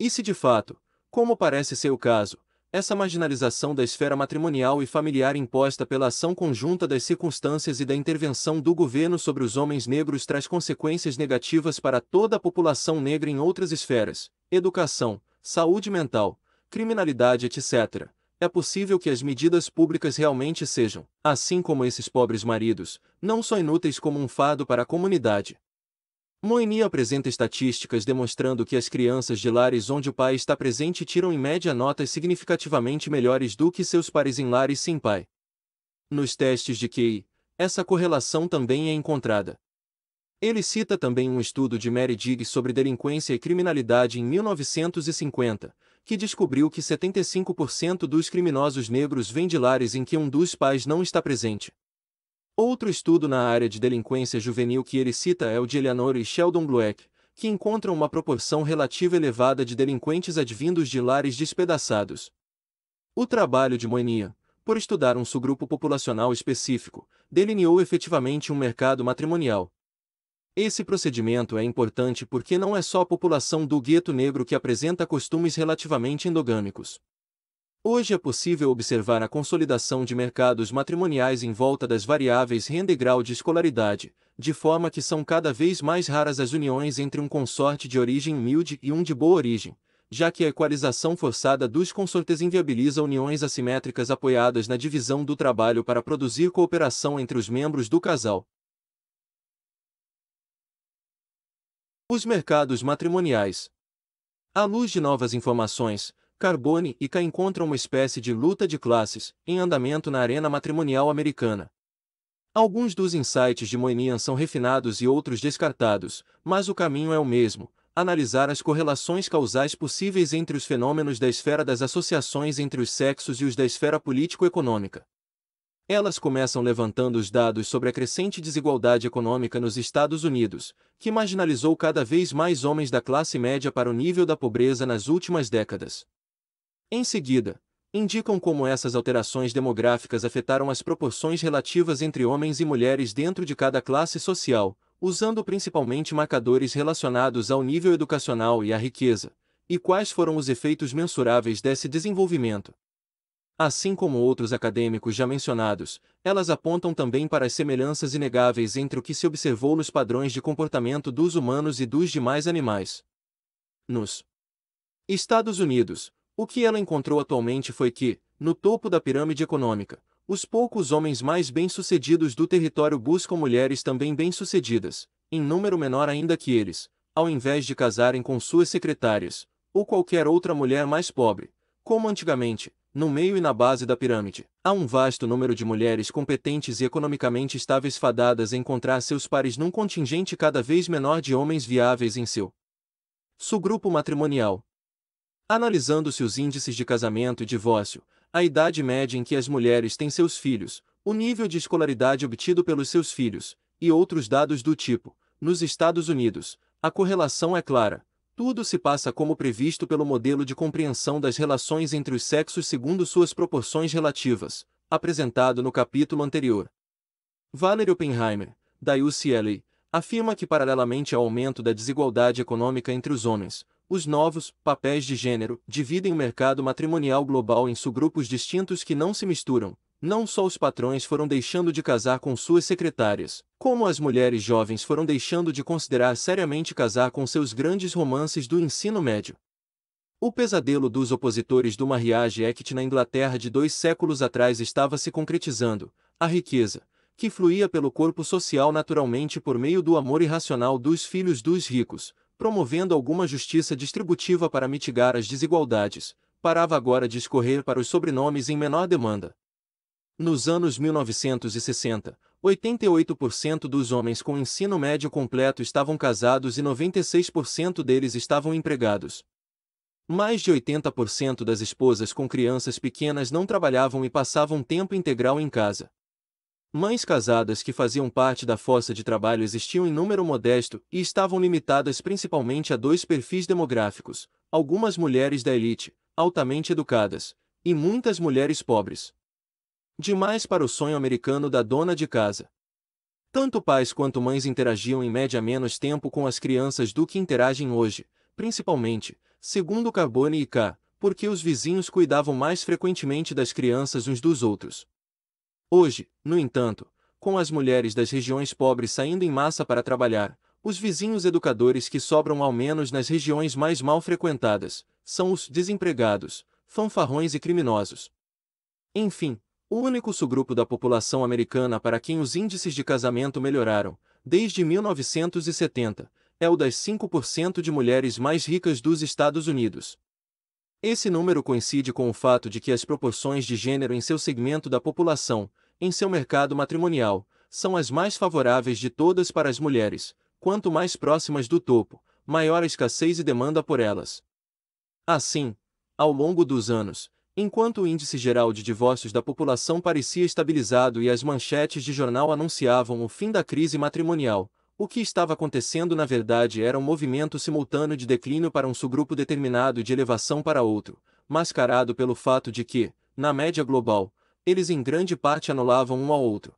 E se de fato, como parece ser o caso, essa marginalização da esfera matrimonial e familiar imposta pela ação conjunta das circunstâncias e da intervenção do governo sobre os homens negros traz consequências negativas para toda a população negra em outras esferas, educação, saúde mental, criminalidade, etc. É possível que as medidas públicas realmente sejam, assim como esses pobres maridos, não só inúteis como um fado para a comunidade, Moeni apresenta estatísticas demonstrando que as crianças de lares onde o pai está presente tiram em média notas significativamente melhores do que seus pares em lares sem pai. Nos testes de QI, essa correlação também é encontrada. Ele cita também um estudo de Mary Digg sobre delinquência e criminalidade em 1950, que descobriu que 75% dos criminosos negros vêm de lares em que um dos pais não está presente. Outro estudo na área de delinquência juvenil que ele cita é o de Eleanor e Sheldon Glueck, que encontram uma proporção relativa elevada de delinquentes advindos de lares despedaçados. O trabalho de Moenia, por estudar um subgrupo populacional específico, delineou efetivamente um mercado matrimonial. Esse procedimento é importante porque não é só a população do gueto negro que apresenta costumes relativamente endogâmicos. Hoje é possível observar a consolidação de mercados matrimoniais em volta das variáveis renda e grau de escolaridade, de forma que são cada vez mais raras as uniões entre um consorte de origem humilde e um de boa origem, já que a equalização forçada dos consortes inviabiliza uniões assimétricas apoiadas na divisão do trabalho para produzir cooperação entre os membros do casal. Os mercados matrimoniais. À luz de novas informações, Carbone e K encontram uma espécie de luta de classes, em andamento na arena matrimonial americana. Alguns dos insights de Moenian são refinados e outros descartados, mas o caminho é o mesmo, analisar as correlações causais possíveis entre os fenômenos da esfera das associações entre os sexos e os da esfera político-econômica. Elas começam levantando os dados sobre a crescente desigualdade econômica nos Estados Unidos, que marginalizou cada vez mais homens da classe média para o nível da pobreza nas últimas décadas. Em seguida, indicam como essas alterações demográficas afetaram as proporções relativas entre homens e mulheres dentro de cada classe social, usando principalmente marcadores relacionados ao nível educacional e à riqueza, e quais foram os efeitos mensuráveis desse desenvolvimento. Assim como outros acadêmicos já mencionados, elas apontam também para as semelhanças inegáveis entre o que se observou nos padrões de comportamento dos humanos e dos demais animais. Nos Estados Unidos, o que ela encontrou atualmente foi que, no topo da pirâmide econômica, os poucos homens mais bem-sucedidos do território buscam mulheres também bem-sucedidas, em número menor ainda que eles, ao invés de casarem com suas secretárias, ou qualquer outra mulher mais pobre, como antigamente, no meio e na base da pirâmide. Há um vasto número de mulheres competentes e economicamente estáveis fadadas a encontrar seus pares num contingente cada vez menor de homens viáveis em seu subgrupo matrimonial, Analisando-se os índices de casamento e divórcio, a idade média em que as mulheres têm seus filhos, o nível de escolaridade obtido pelos seus filhos, e outros dados do tipo, nos Estados Unidos, a correlação é clara. Tudo se passa como previsto pelo modelo de compreensão das relações entre os sexos segundo suas proporções relativas, apresentado no capítulo anterior. Valerie Oppenheimer, da UCLA, afirma que paralelamente ao aumento da desigualdade econômica entre os homens, os novos papéis de gênero dividem o mercado matrimonial global em subgrupos distintos que não se misturam. Não só os patrões foram deixando de casar com suas secretárias, como as mulheres jovens foram deixando de considerar seriamente casar com seus grandes romances do ensino médio. O pesadelo dos opositores do Marriage Act na Inglaterra de dois séculos atrás estava se concretizando. A riqueza, que fluía pelo corpo social naturalmente por meio do amor irracional dos filhos dos ricos, promovendo alguma justiça distributiva para mitigar as desigualdades, parava agora de escorrer para os sobrenomes em menor demanda. Nos anos 1960, 88% dos homens com ensino médio completo estavam casados e 96% deles estavam empregados. Mais de 80% das esposas com crianças pequenas não trabalhavam e passavam tempo integral em casa. Mães casadas que faziam parte da força de trabalho existiam em número modesto e estavam limitadas principalmente a dois perfis demográficos: algumas mulheres da elite, altamente educadas, e muitas mulheres pobres. Demais para o sonho americano da dona de casa. Tanto pais quanto mães interagiam em média menos tempo com as crianças do que interagem hoje, principalmente, segundo Carbone e K, porque os vizinhos cuidavam mais frequentemente das crianças uns dos outros. Hoje, no entanto, com as mulheres das regiões pobres saindo em massa para trabalhar, os vizinhos educadores que sobram ao menos nas regiões mais mal frequentadas são os desempregados, fanfarrões e criminosos. Enfim, o único subgrupo da população americana para quem os índices de casamento melhoraram, desde 1970, é o das 5% de mulheres mais ricas dos Estados Unidos. Esse número coincide com o fato de que as proporções de gênero em seu segmento da população, em seu mercado matrimonial, são as mais favoráveis de todas para as mulheres, quanto mais próximas do topo, maior a escassez e demanda por elas. Assim, ao longo dos anos, enquanto o índice geral de divórcios da população parecia estabilizado e as manchetes de jornal anunciavam o fim da crise matrimonial, o que estava acontecendo na verdade era um movimento simultâneo de declínio para um subgrupo determinado e de elevação para outro, mascarado pelo fato de que, na média global, eles em grande parte anulavam um ao outro.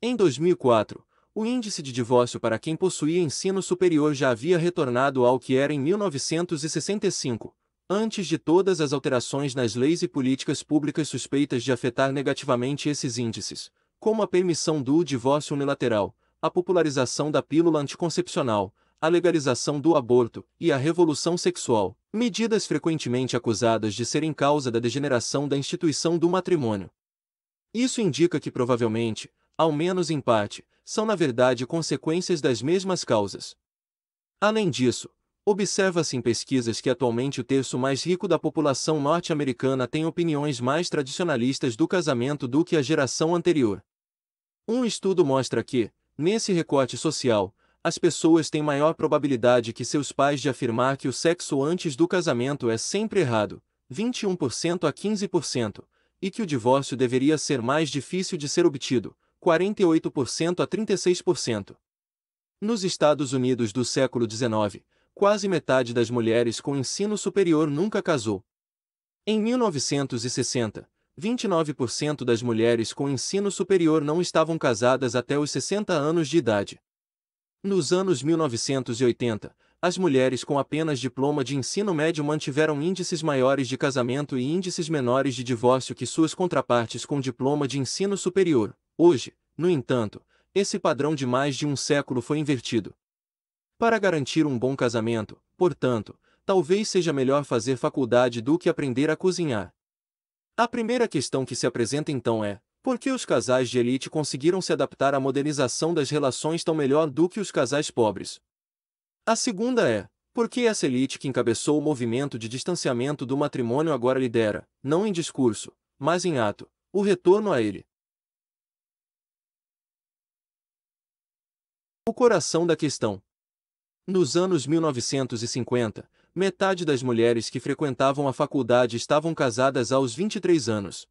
Em 2004, o índice de divórcio para quem possuía ensino superior já havia retornado ao que era em 1965, antes de todas as alterações nas leis e políticas públicas suspeitas de afetar negativamente esses índices, como a permissão do divórcio unilateral a popularização da pílula anticoncepcional, a legalização do aborto e a revolução sexual, medidas frequentemente acusadas de serem causa da degeneração da instituição do matrimônio. Isso indica que provavelmente, ao menos em parte, são na verdade consequências das mesmas causas. Além disso, observa-se em pesquisas que atualmente o terço mais rico da população norte-americana tem opiniões mais tradicionalistas do casamento do que a geração anterior. Um estudo mostra que, Nesse recorte social, as pessoas têm maior probabilidade que seus pais de afirmar que o sexo antes do casamento é sempre errado, 21% a 15%, e que o divórcio deveria ser mais difícil de ser obtido, 48% a 36%. Nos Estados Unidos do século XIX, quase metade das mulheres com ensino superior nunca casou. Em 1960, 29% das mulheres com ensino superior não estavam casadas até os 60 anos de idade. Nos anos 1980, as mulheres com apenas diploma de ensino médio mantiveram índices maiores de casamento e índices menores de divórcio que suas contrapartes com diploma de ensino superior. Hoje, no entanto, esse padrão de mais de um século foi invertido. Para garantir um bom casamento, portanto, talvez seja melhor fazer faculdade do que aprender a cozinhar. A primeira questão que se apresenta então é: por que os casais de elite conseguiram se adaptar à modernização das relações tão melhor do que os casais pobres? A segunda é: por que essa elite que encabeçou o movimento de distanciamento do matrimônio agora lidera, não em discurso, mas em ato, o retorno a ele? O coração da questão. Nos anos 1950, metade das mulheres que frequentavam a faculdade estavam casadas aos 23 anos.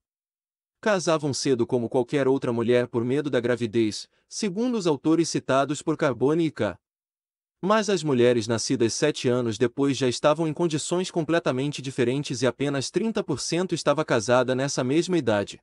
Casavam cedo como qualquer outra mulher por medo da gravidez, segundo os autores citados por Carbone e K. Mas as mulheres nascidas sete anos depois já estavam em condições completamente diferentes e apenas 30% estava casada nessa mesma idade.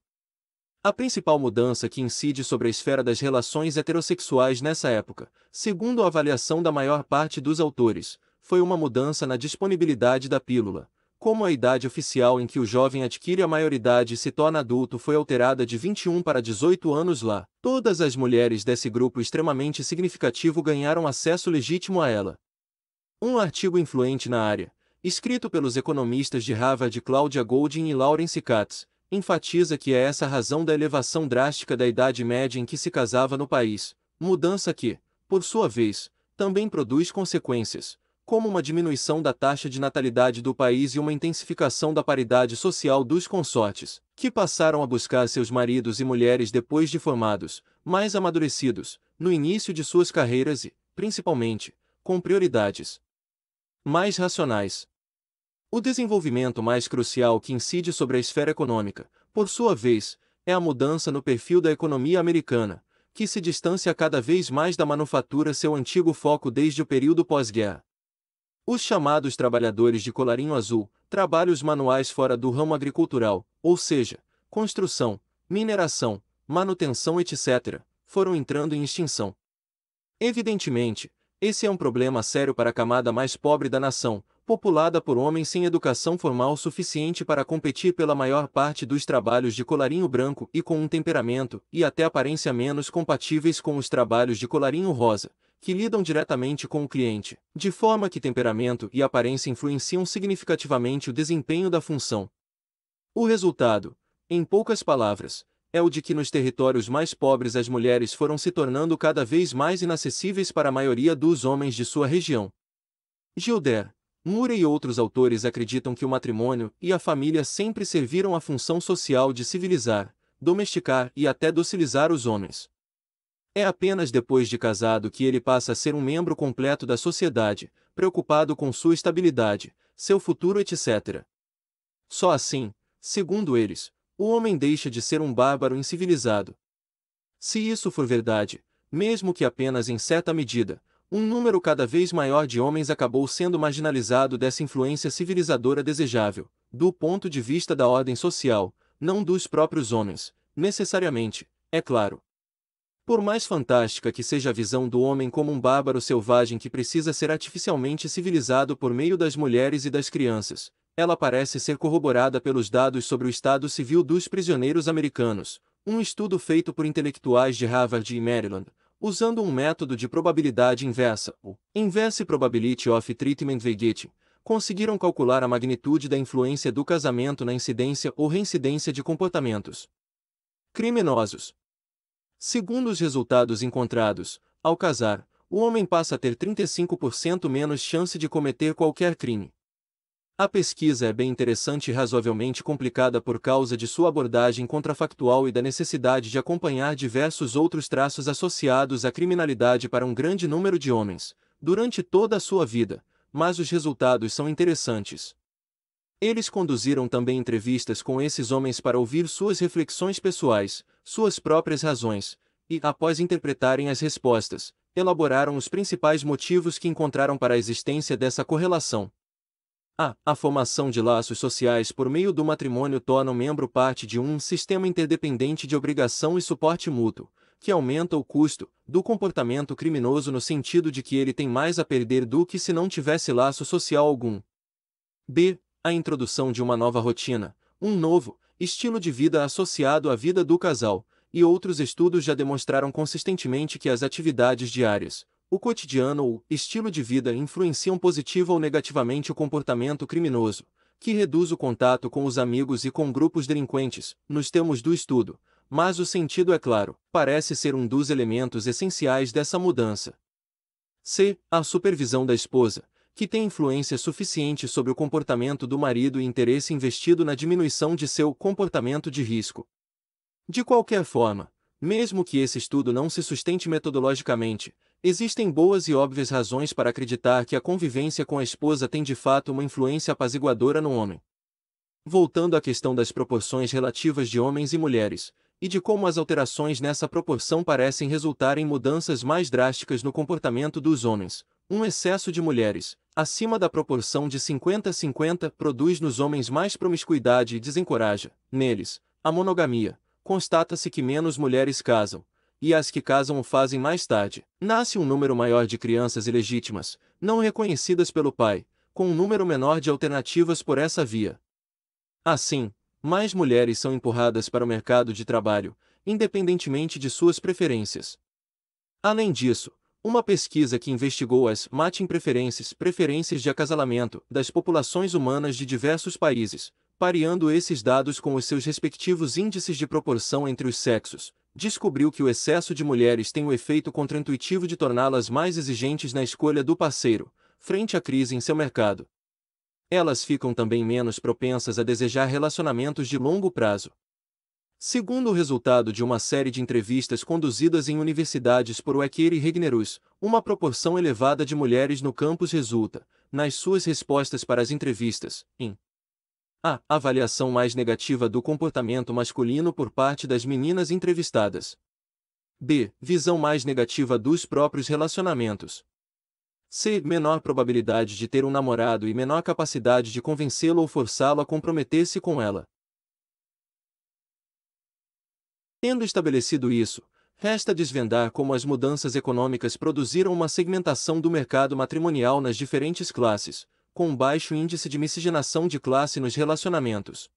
A principal mudança que incide sobre a esfera das relações heterossexuais nessa época, segundo a avaliação da maior parte dos autores, foi uma mudança na disponibilidade da pílula. Como a idade oficial em que o jovem adquire a maioridade e se torna adulto foi alterada de 21 para 18 anos lá, todas as mulheres desse grupo extremamente significativo ganharam acesso legítimo a ela. Um artigo influente na área, escrito pelos economistas de Harvard Claudia Goldin e Lawrence Katz, enfatiza que é essa a razão da elevação drástica da idade média em que se casava no país, mudança que, por sua vez, também produz consequências, como uma diminuição da taxa de natalidade do país e uma intensificação da paridade social dos consortes, que passaram a buscar seus maridos e mulheres depois de formados, mais amadurecidos, no início de suas carreiras e, principalmente, com prioridades mais racionais. O desenvolvimento mais crucial que incide sobre a esfera econômica, por sua vez, é a mudança no perfil da economia americana, que se distancia cada vez mais da manufatura seu antigo foco desde o período pós-guerra os chamados trabalhadores de colarinho azul, trabalhos manuais fora do ramo agricultural, ou seja, construção, mineração, manutenção, etc., foram entrando em extinção. Evidentemente, esse é um problema sério para a camada mais pobre da nação, populada por homens sem educação formal suficiente para competir pela maior parte dos trabalhos de colarinho branco e com um temperamento e até aparência menos compatíveis com os trabalhos de colarinho rosa, que lidam diretamente com o cliente, de forma que temperamento e aparência influenciam significativamente o desempenho da função. O resultado, em poucas palavras, é o de que nos territórios mais pobres as mulheres foram se tornando cada vez mais inacessíveis para a maioria dos homens de sua região. Gilder, Murray e outros autores acreditam que o matrimônio e a família sempre serviram à função social de civilizar, domesticar e até docilizar os homens. É apenas depois de casado que ele passa a ser um membro completo da sociedade, preocupado com sua estabilidade, seu futuro, etc. Só assim, segundo eles, o homem deixa de ser um bárbaro incivilizado. Se isso for verdade, mesmo que apenas em certa medida, um número cada vez maior de homens acabou sendo marginalizado dessa influência civilizadora desejável, do ponto de vista da ordem social, não dos próprios homens, necessariamente, é claro. Por mais fantástica que seja a visão do homem como um bárbaro selvagem que precisa ser artificialmente civilizado por meio das mulheres e das crianças, ela parece ser corroborada pelos dados sobre o estado civil dos prisioneiros americanos, um estudo feito por intelectuais de Harvard e Maryland, usando um método de probabilidade inversa, o Inverse Probability of Treatment Vegetation. conseguiram calcular a magnitude da influência do casamento na incidência ou reincidência de comportamentos criminosos, Segundo os resultados encontrados, ao casar, o homem passa a ter 35% menos chance de cometer qualquer crime. A pesquisa é bem interessante e razoavelmente complicada por causa de sua abordagem contrafactual e da necessidade de acompanhar diversos outros traços associados à criminalidade para um grande número de homens, durante toda a sua vida, mas os resultados são interessantes. Eles conduziram também entrevistas com esses homens para ouvir suas reflexões pessoais, suas próprias razões, e, após interpretarem as respostas, elaboraram os principais motivos que encontraram para a existência dessa correlação. A. A formação de laços sociais por meio do matrimônio torna o membro parte de um sistema interdependente de obrigação e suporte mútuo, que aumenta o custo do comportamento criminoso no sentido de que ele tem mais a perder do que se não tivesse laço social algum. B. A introdução de uma nova rotina, um novo estilo de vida associado à vida do casal, e outros estudos já demonstraram consistentemente que as atividades diárias, o cotidiano ou estilo de vida influenciam positiva ou negativamente o comportamento criminoso, que reduz o contato com os amigos e com grupos delinquentes, nos termos do estudo, mas o sentido é claro, parece ser um dos elementos essenciais dessa mudança. C. A supervisão da esposa que tem influência suficiente sobre o comportamento do marido e interesse investido na diminuição de seu comportamento de risco. De qualquer forma, mesmo que esse estudo não se sustente metodologicamente, existem boas e óbvias razões para acreditar que a convivência com a esposa tem de fato uma influência apaziguadora no homem. Voltando à questão das proporções relativas de homens e mulheres, e de como as alterações nessa proporção parecem resultar em mudanças mais drásticas no comportamento dos homens, um excesso de mulheres, acima da proporção de 50-50, produz nos homens mais promiscuidade e desencoraja, neles, a monogamia. Constata-se que menos mulheres casam, e as que casam o fazem mais tarde. Nasce um número maior de crianças ilegítimas, não reconhecidas pelo pai, com um número menor de alternativas por essa via. Assim, mais mulheres são empurradas para o mercado de trabalho, independentemente de suas preferências. Além disso, uma pesquisa que investigou as matching preferences, preferências de acasalamento, das populações humanas de diversos países, pareando esses dados com os seus respectivos índices de proporção entre os sexos, descobriu que o excesso de mulheres tem o efeito contraintuitivo de torná-las mais exigentes na escolha do parceiro, frente à crise em seu mercado. Elas ficam também menos propensas a desejar relacionamentos de longo prazo, Segundo o resultado de uma série de entrevistas conduzidas em universidades por Wecker e Regnerus, uma proporção elevada de mulheres no campus resulta, nas suas respostas para as entrevistas, em a avaliação mais negativa do comportamento masculino por parte das meninas entrevistadas. B. Visão mais negativa dos próprios relacionamentos. C. Menor probabilidade de ter um namorado e menor capacidade de convencê-lo ou forçá-lo a comprometer-se com ela. Tendo estabelecido isso, resta desvendar como as mudanças econômicas produziram uma segmentação do mercado matrimonial nas diferentes classes, com um baixo índice de miscigenação de classe nos relacionamentos.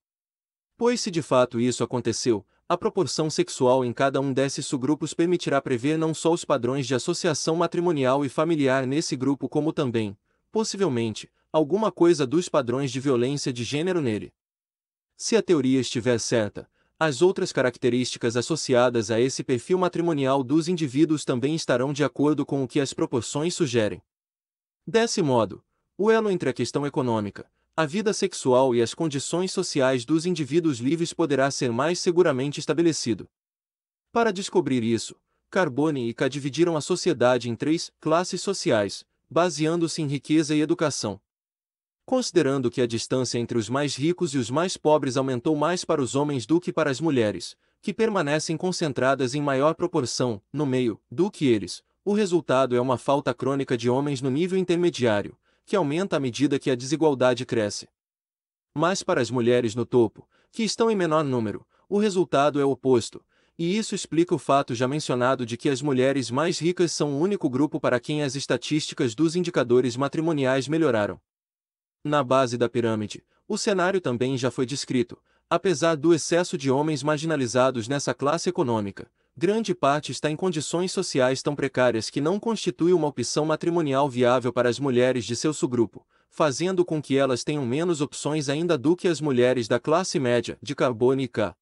Pois se de fato isso aconteceu, a proporção sexual em cada um desses subgrupos permitirá prever não só os padrões de associação matrimonial e familiar nesse grupo como também, possivelmente, alguma coisa dos padrões de violência de gênero nele. Se a teoria estiver certa, as outras características associadas a esse perfil matrimonial dos indivíduos também estarão de acordo com o que as proporções sugerem. Desse modo, o elo entre a questão econômica, a vida sexual e as condições sociais dos indivíduos livres poderá ser mais seguramente estabelecido. Para descobrir isso, Carbone e K dividiram a sociedade em três classes sociais, baseando-se em riqueza e educação considerando que a distância entre os mais ricos e os mais pobres aumentou mais para os homens do que para as mulheres, que permanecem concentradas em maior proporção, no meio, do que eles, o resultado é uma falta crônica de homens no nível intermediário, que aumenta à medida que a desigualdade cresce. Mas para as mulheres no topo, que estão em menor número, o resultado é o oposto, e isso explica o fato já mencionado de que as mulheres mais ricas são o único grupo para quem as estatísticas dos indicadores matrimoniais melhoraram. Na base da pirâmide, o cenário também já foi descrito, apesar do excesso de homens marginalizados nessa classe econômica, grande parte está em condições sociais tão precárias que não constitui uma opção matrimonial viável para as mulheres de seu subgrupo, fazendo com que elas tenham menos opções ainda do que as mulheres da classe média de carbono e K.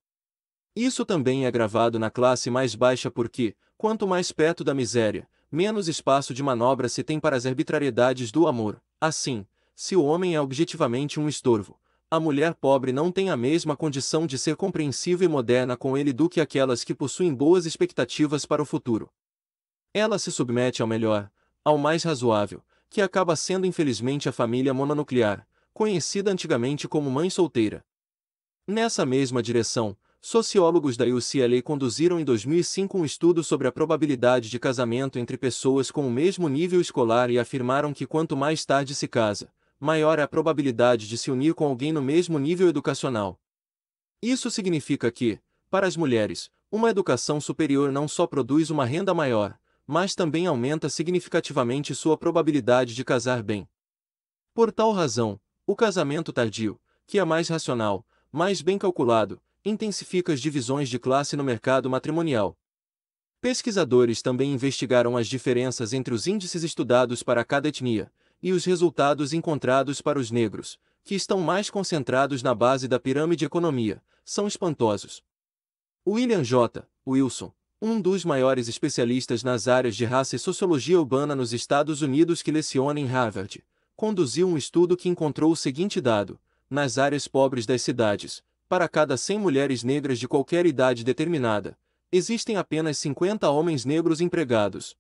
Isso também é agravado na classe mais baixa porque, quanto mais perto da miséria, menos espaço de manobra se tem para as arbitrariedades do amor. Assim, se o homem é objetivamente um estorvo, a mulher pobre não tem a mesma condição de ser compreensiva e moderna com ele do que aquelas que possuem boas expectativas para o futuro. Ela se submete ao melhor, ao mais razoável, que acaba sendo infelizmente a família mononuclear, conhecida antigamente como mãe solteira. Nessa mesma direção, sociólogos da UCLA conduziram em 2005 um estudo sobre a probabilidade de casamento entre pessoas com o mesmo nível escolar e afirmaram que quanto mais tarde se casa, maior é a probabilidade de se unir com alguém no mesmo nível educacional. Isso significa que, para as mulheres, uma educação superior não só produz uma renda maior, mas também aumenta significativamente sua probabilidade de casar bem. Por tal razão, o casamento tardio, que é mais racional, mais bem calculado, intensifica as divisões de classe no mercado matrimonial. Pesquisadores também investigaram as diferenças entre os índices estudados para cada etnia, e os resultados encontrados para os negros, que estão mais concentrados na base da pirâmide economia, são espantosos. William J. Wilson, um dos maiores especialistas nas áreas de raça e sociologia urbana nos Estados Unidos que leciona em Harvard, conduziu um estudo que encontrou o seguinte dado: nas áreas pobres das cidades, para cada 100 mulheres negras de qualquer idade determinada, existem apenas 50 homens negros empregados.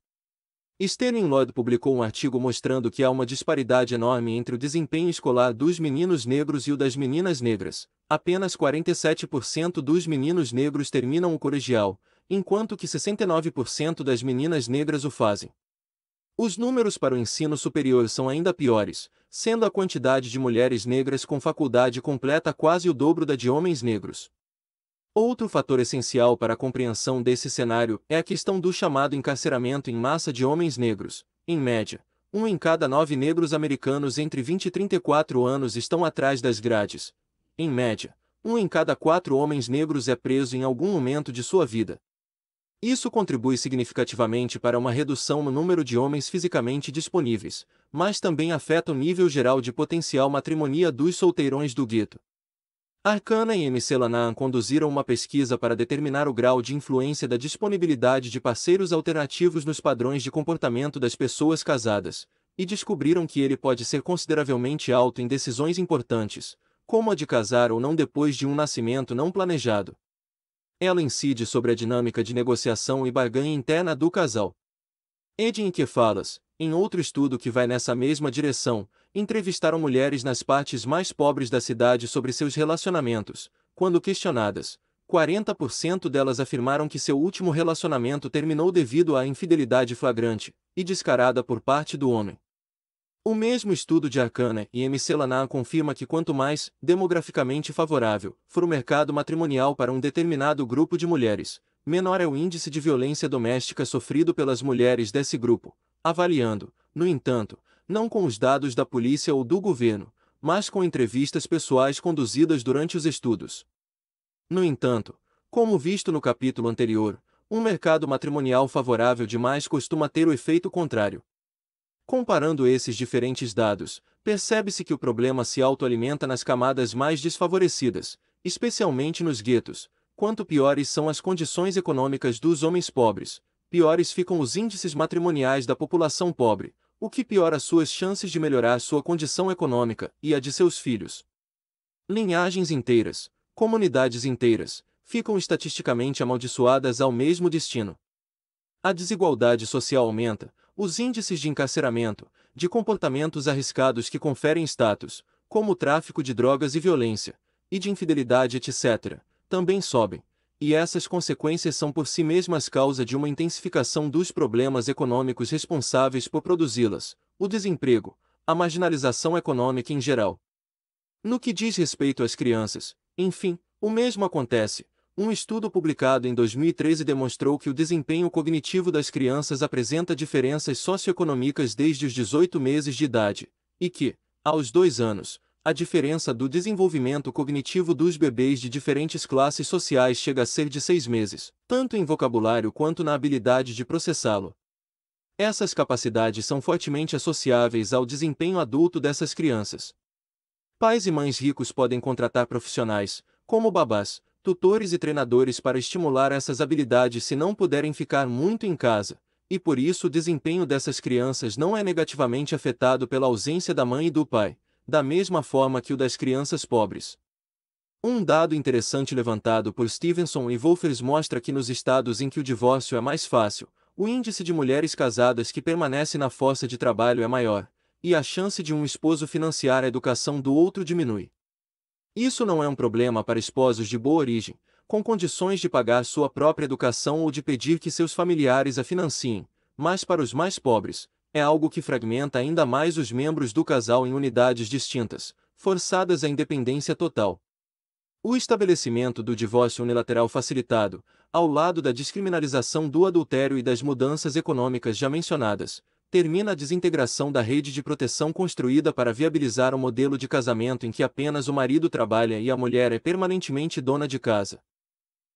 Sterling Lloyd publicou um artigo mostrando que há uma disparidade enorme entre o desempenho escolar dos meninos negros e o das meninas negras. Apenas 47% dos meninos negros terminam o colegial, enquanto que 69% das meninas negras o fazem. Os números para o ensino superior são ainda piores, sendo a quantidade de mulheres negras com faculdade completa quase o dobro da de homens negros. Outro fator essencial para a compreensão desse cenário é a questão do chamado encarceramento em massa de homens negros. Em média, um em cada nove negros americanos entre 20 e 34 anos estão atrás das grades. Em média, um em cada quatro homens negros é preso em algum momento de sua vida. Isso contribui significativamente para uma redução no número de homens fisicamente disponíveis, mas também afeta o nível geral de potencial matrimonia dos solteirões do gueto. Arcana e Miscellanaan conduziram uma pesquisa para determinar o grau de influência da disponibilidade de parceiros alternativos nos padrões de comportamento das pessoas casadas, e descobriram que ele pode ser consideravelmente alto em decisões importantes, como a de casar ou não depois de um nascimento não planejado. Ela incide sobre a dinâmica de negociação e barganha interna do casal. Edin Kefalas, em outro estudo que vai nessa mesma direção, entrevistaram mulheres nas partes mais pobres da cidade sobre seus relacionamentos. Quando questionadas, 40% delas afirmaram que seu último relacionamento terminou devido à infidelidade flagrante e descarada por parte do homem. O mesmo estudo de Arcana e M. Laná confirma que quanto mais demograficamente favorável for o mercado matrimonial para um determinado grupo de mulheres, menor é o índice de violência doméstica sofrido pelas mulheres desse grupo, avaliando, no entanto, não com os dados da polícia ou do governo, mas com entrevistas pessoais conduzidas durante os estudos. No entanto, como visto no capítulo anterior, um mercado matrimonial favorável demais costuma ter o efeito contrário. Comparando esses diferentes dados, percebe-se que o problema se autoalimenta nas camadas mais desfavorecidas, especialmente nos guetos, quanto piores são as condições econômicas dos homens pobres, piores ficam os índices matrimoniais da população pobre, o que piora suas chances de melhorar sua condição econômica e a de seus filhos. Linhagens inteiras, comunidades inteiras, ficam estatisticamente amaldiçoadas ao mesmo destino. A desigualdade social aumenta, os índices de encarceramento, de comportamentos arriscados que conferem status, como o tráfico de drogas e violência, e de infidelidade, etc., também sobem, e essas consequências são por si mesmas causa de uma intensificação dos problemas econômicos responsáveis por produzi-las, o desemprego, a marginalização econômica em geral. No que diz respeito às crianças, enfim, o mesmo acontece. Um estudo publicado em 2013 demonstrou que o desempenho cognitivo das crianças apresenta diferenças socioeconômicas desde os 18 meses de idade, e que, aos dois anos, a diferença do desenvolvimento cognitivo dos bebês de diferentes classes sociais chega a ser de seis meses, tanto em vocabulário quanto na habilidade de processá-lo. Essas capacidades são fortemente associáveis ao desempenho adulto dessas crianças. Pais e mães ricos podem contratar profissionais, como babás, tutores e treinadores para estimular essas habilidades se não puderem ficar muito em casa, e por isso o desempenho dessas crianças não é negativamente afetado pela ausência da mãe e do pai da mesma forma que o das crianças pobres. Um dado interessante levantado por Stevenson e Wolfers mostra que nos estados em que o divórcio é mais fácil, o índice de mulheres casadas que permanece na força de trabalho é maior, e a chance de um esposo financiar a educação do outro diminui. Isso não é um problema para esposos de boa origem, com condições de pagar sua própria educação ou de pedir que seus familiares a financiem, mas para os mais pobres, é algo que fragmenta ainda mais os membros do casal em unidades distintas, forçadas à independência total. O estabelecimento do divórcio unilateral facilitado, ao lado da descriminalização do adultério e das mudanças econômicas já mencionadas, termina a desintegração da rede de proteção construída para viabilizar o um modelo de casamento em que apenas o marido trabalha e a mulher é permanentemente dona de casa.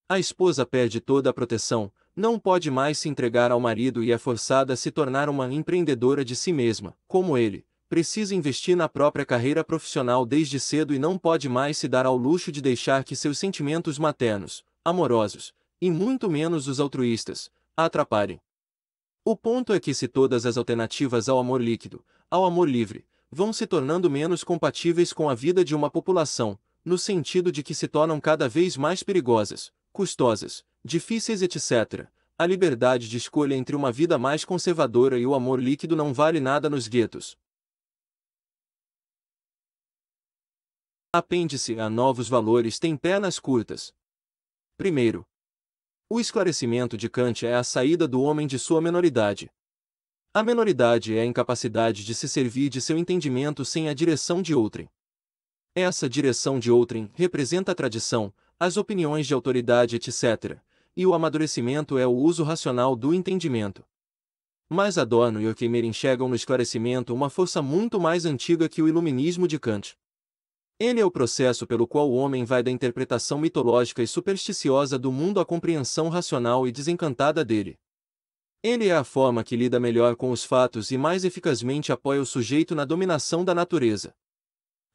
A esposa perde toda a proteção, não pode mais se entregar ao marido e é forçada a se tornar uma empreendedora de si mesma, como ele. Precisa investir na própria carreira profissional desde cedo e não pode mais se dar ao luxo de deixar que seus sentimentos maternos, amorosos, e muito menos os altruístas, a atrapalhem. O ponto é que se todas as alternativas ao amor líquido, ao amor livre, vão se tornando menos compatíveis com a vida de uma população, no sentido de que se tornam cada vez mais perigosas, custosas, difíceis, etc. A liberdade de escolha entre uma vida mais conservadora e o amor líquido não vale nada nos guetos. Apêndice a novos valores tem pernas curtas. Primeiro, o esclarecimento de Kant é a saída do homem de sua menoridade. A menoridade é a incapacidade de se servir de seu entendimento sem a direção de outrem. Essa direção de outrem representa a tradição, as opiniões de autoridade, etc., e o amadurecimento é o uso racional do entendimento. Mas Adorno e Horkheimer enxergam no esclarecimento uma força muito mais antiga que o iluminismo de Kant. Ele é o processo pelo qual o homem vai da interpretação mitológica e supersticiosa do mundo à compreensão racional e desencantada dele. Ele é a forma que lida melhor com os fatos e mais eficazmente apoia o sujeito na dominação da natureza.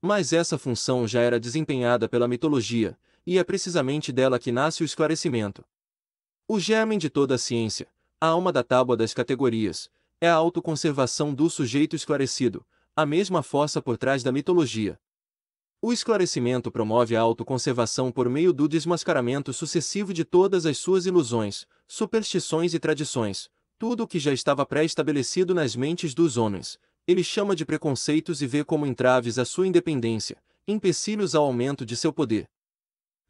Mas essa função já era desempenhada pela mitologia, e é precisamente dela que nasce o esclarecimento. O germen de toda a ciência, a alma da tábua das categorias, é a autoconservação do sujeito esclarecido, a mesma força por trás da mitologia. O esclarecimento promove a autoconservação por meio do desmascaramento sucessivo de todas as suas ilusões, superstições e tradições, tudo o que já estava pré-estabelecido nas mentes dos homens. Ele chama de preconceitos e vê como entraves à sua independência, empecilhos ao aumento de seu poder.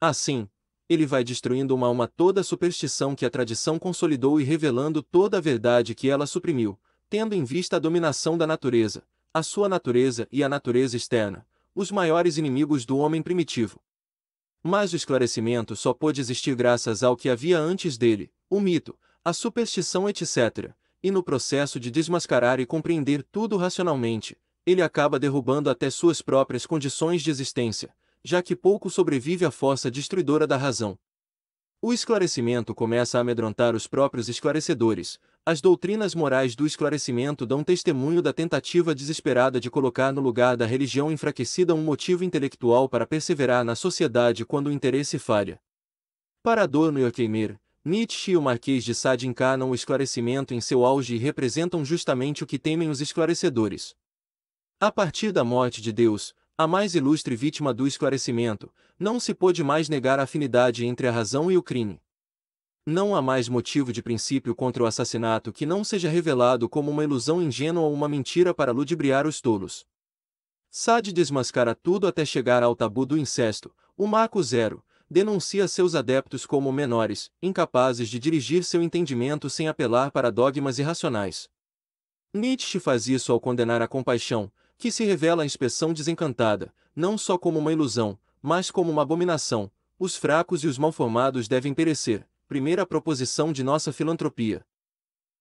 Assim, ele vai destruindo uma alma toda a superstição que a tradição consolidou e revelando toda a verdade que ela suprimiu, tendo em vista a dominação da natureza, a sua natureza e a natureza externa, os maiores inimigos do homem primitivo. Mas o esclarecimento só pôde existir graças ao que havia antes dele, o mito, a superstição, etc., e no processo de desmascarar e compreender tudo racionalmente, ele acaba derrubando até suas próprias condições de existência, já que pouco sobrevive à força destruidora da razão. O esclarecimento começa a amedrontar os próprios esclarecedores. As doutrinas morais do esclarecimento dão testemunho da tentativa desesperada de colocar no lugar da religião enfraquecida um motivo intelectual para perseverar na sociedade quando o interesse falha. Para Adorno e Horkheimer, Nietzsche e o Marquês de Sade encarnam o esclarecimento em seu auge e representam justamente o que temem os esclarecedores. A partir da morte de Deus, a mais ilustre vítima do esclarecimento, não se pôde mais negar a afinidade entre a razão e o crime. Não há mais motivo de princípio contra o assassinato que não seja revelado como uma ilusão ingênua ou uma mentira para ludibriar os tolos. Sade desmascara tudo até chegar ao tabu do incesto, o Marco Zero, denuncia seus adeptos como menores, incapazes de dirigir seu entendimento sem apelar para dogmas irracionais. Nietzsche faz isso ao condenar a compaixão, que se revela a inspeção desencantada, não só como uma ilusão, mas como uma abominação, os fracos e os mal formados devem perecer, primeira proposição de nossa filantropia.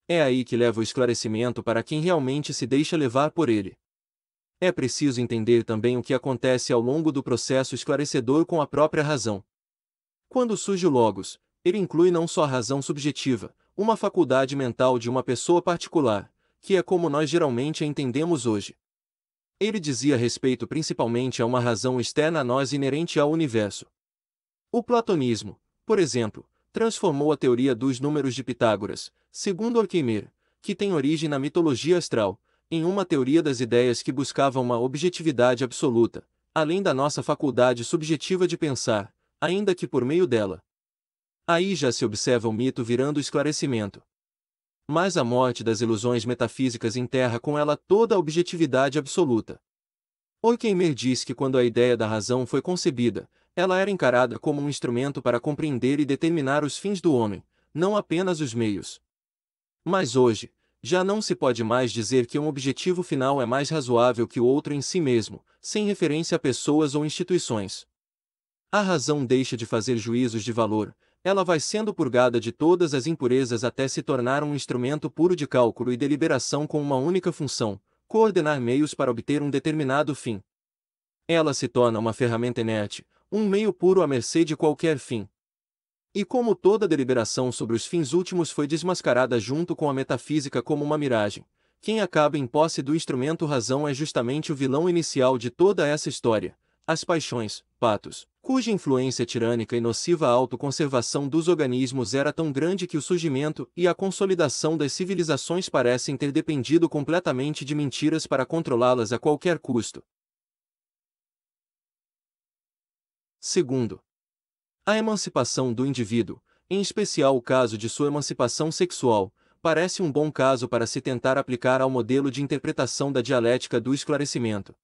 É aí que leva o esclarecimento para quem realmente se deixa levar por ele. É preciso entender também o que acontece ao longo do processo esclarecedor com a própria razão. Quando surge o Logos, ele inclui não só a razão subjetiva, uma faculdade mental de uma pessoa particular, que é como nós geralmente a entendemos hoje, ele dizia respeito principalmente a uma razão externa a nós inerente ao universo. O platonismo, por exemplo, transformou a teoria dos números de Pitágoras, segundo Orquimer, que tem origem na mitologia astral, em uma teoria das ideias que buscava uma objetividade absoluta, além da nossa faculdade subjetiva de pensar, ainda que por meio dela. Aí já se observa o mito virando esclarecimento mas a morte das ilusões metafísicas enterra com ela toda a objetividade absoluta. Horkheimer diz que quando a ideia da razão foi concebida, ela era encarada como um instrumento para compreender e determinar os fins do homem, não apenas os meios. Mas hoje, já não se pode mais dizer que um objetivo final é mais razoável que o outro em si mesmo, sem referência a pessoas ou instituições. A razão deixa de fazer juízos de valor, ela vai sendo purgada de todas as impurezas até se tornar um instrumento puro de cálculo e deliberação com uma única função, coordenar meios para obter um determinado fim. Ela se torna uma ferramenta inerte, um meio puro à mercê de qualquer fim. E como toda deliberação sobre os fins últimos foi desmascarada junto com a metafísica como uma miragem, quem acaba em posse do instrumento razão é justamente o vilão inicial de toda essa história, as paixões, patos, cuja influência tirânica e nociva à autoconservação dos organismos era tão grande que o surgimento e a consolidação das civilizações parecem ter dependido completamente de mentiras para controlá-las a qualquer custo. Segundo, a emancipação do indivíduo, em especial o caso de sua emancipação sexual, parece um bom caso para se tentar aplicar ao modelo de interpretação da dialética do esclarecimento.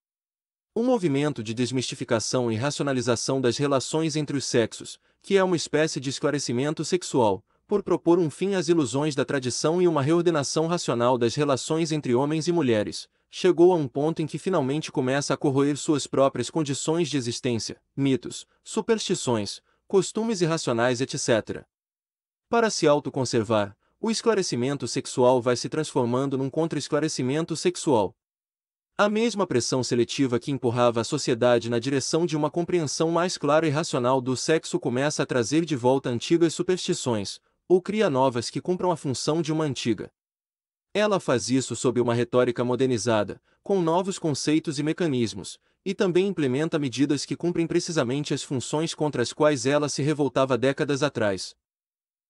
Um movimento de desmistificação e racionalização das relações entre os sexos, que é uma espécie de esclarecimento sexual, por propor um fim às ilusões da tradição e uma reordenação racional das relações entre homens e mulheres, chegou a um ponto em que finalmente começa a corroer suas próprias condições de existência, mitos, superstições, costumes irracionais, etc. Para se autoconservar, o esclarecimento sexual vai se transformando num contra-esclarecimento sexual, a mesma pressão seletiva que empurrava a sociedade na direção de uma compreensão mais clara e racional do sexo começa a trazer de volta antigas superstições, ou cria novas que cumpram a função de uma antiga. Ela faz isso sob uma retórica modernizada, com novos conceitos e mecanismos, e também implementa medidas que cumprem precisamente as funções contra as quais ela se revoltava décadas atrás.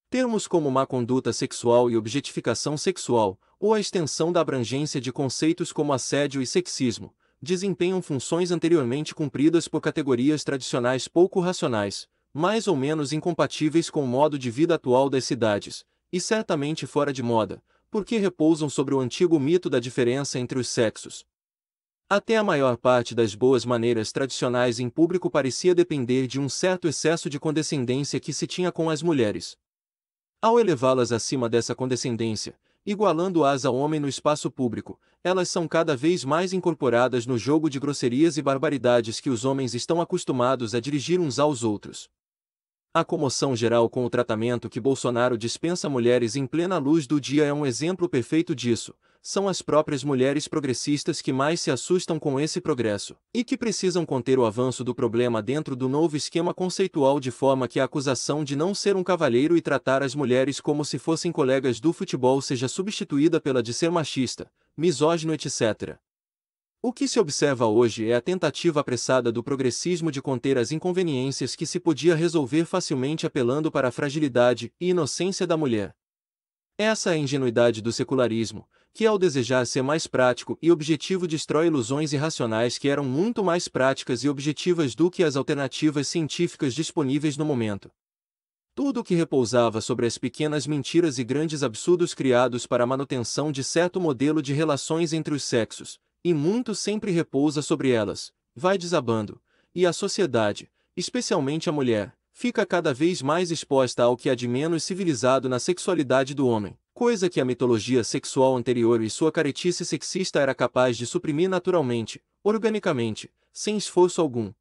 Termos como má conduta sexual e objetificação sexual, ou a extensão da abrangência de conceitos como assédio e sexismo, desempenham funções anteriormente cumpridas por categorias tradicionais pouco racionais, mais ou menos incompatíveis com o modo de vida atual das cidades, e certamente fora de moda, porque repousam sobre o antigo mito da diferença entre os sexos. Até a maior parte das boas maneiras tradicionais em público parecia depender de um certo excesso de condescendência que se tinha com as mulheres. Ao elevá-las acima dessa condescendência, igualando-as ao homem no espaço público, elas são cada vez mais incorporadas no jogo de grosserias e barbaridades que os homens estão acostumados a dirigir uns aos outros. A comoção geral com o tratamento que Bolsonaro dispensa mulheres em plena luz do dia é um exemplo perfeito disso, são as próprias mulheres progressistas que mais se assustam com esse progresso, e que precisam conter o avanço do problema dentro do novo esquema conceitual de forma que a acusação de não ser um cavalheiro e tratar as mulheres como se fossem colegas do futebol seja substituída pela de ser machista, misógino, etc. O que se observa hoje é a tentativa apressada do progressismo de conter as inconveniências que se podia resolver facilmente apelando para a fragilidade e inocência da mulher. Essa é a ingenuidade do secularismo, que ao desejar ser mais prático e objetivo destrói ilusões irracionais que eram muito mais práticas e objetivas do que as alternativas científicas disponíveis no momento. Tudo o que repousava sobre as pequenas mentiras e grandes absurdos criados para a manutenção de certo modelo de relações entre os sexos, e muito sempre repousa sobre elas, vai desabando, e a sociedade, especialmente a mulher, fica cada vez mais exposta ao que há de menos civilizado na sexualidade do homem coisa que a mitologia sexual anterior e sua caretice sexista era capaz de suprimir naturalmente, organicamente, sem esforço algum.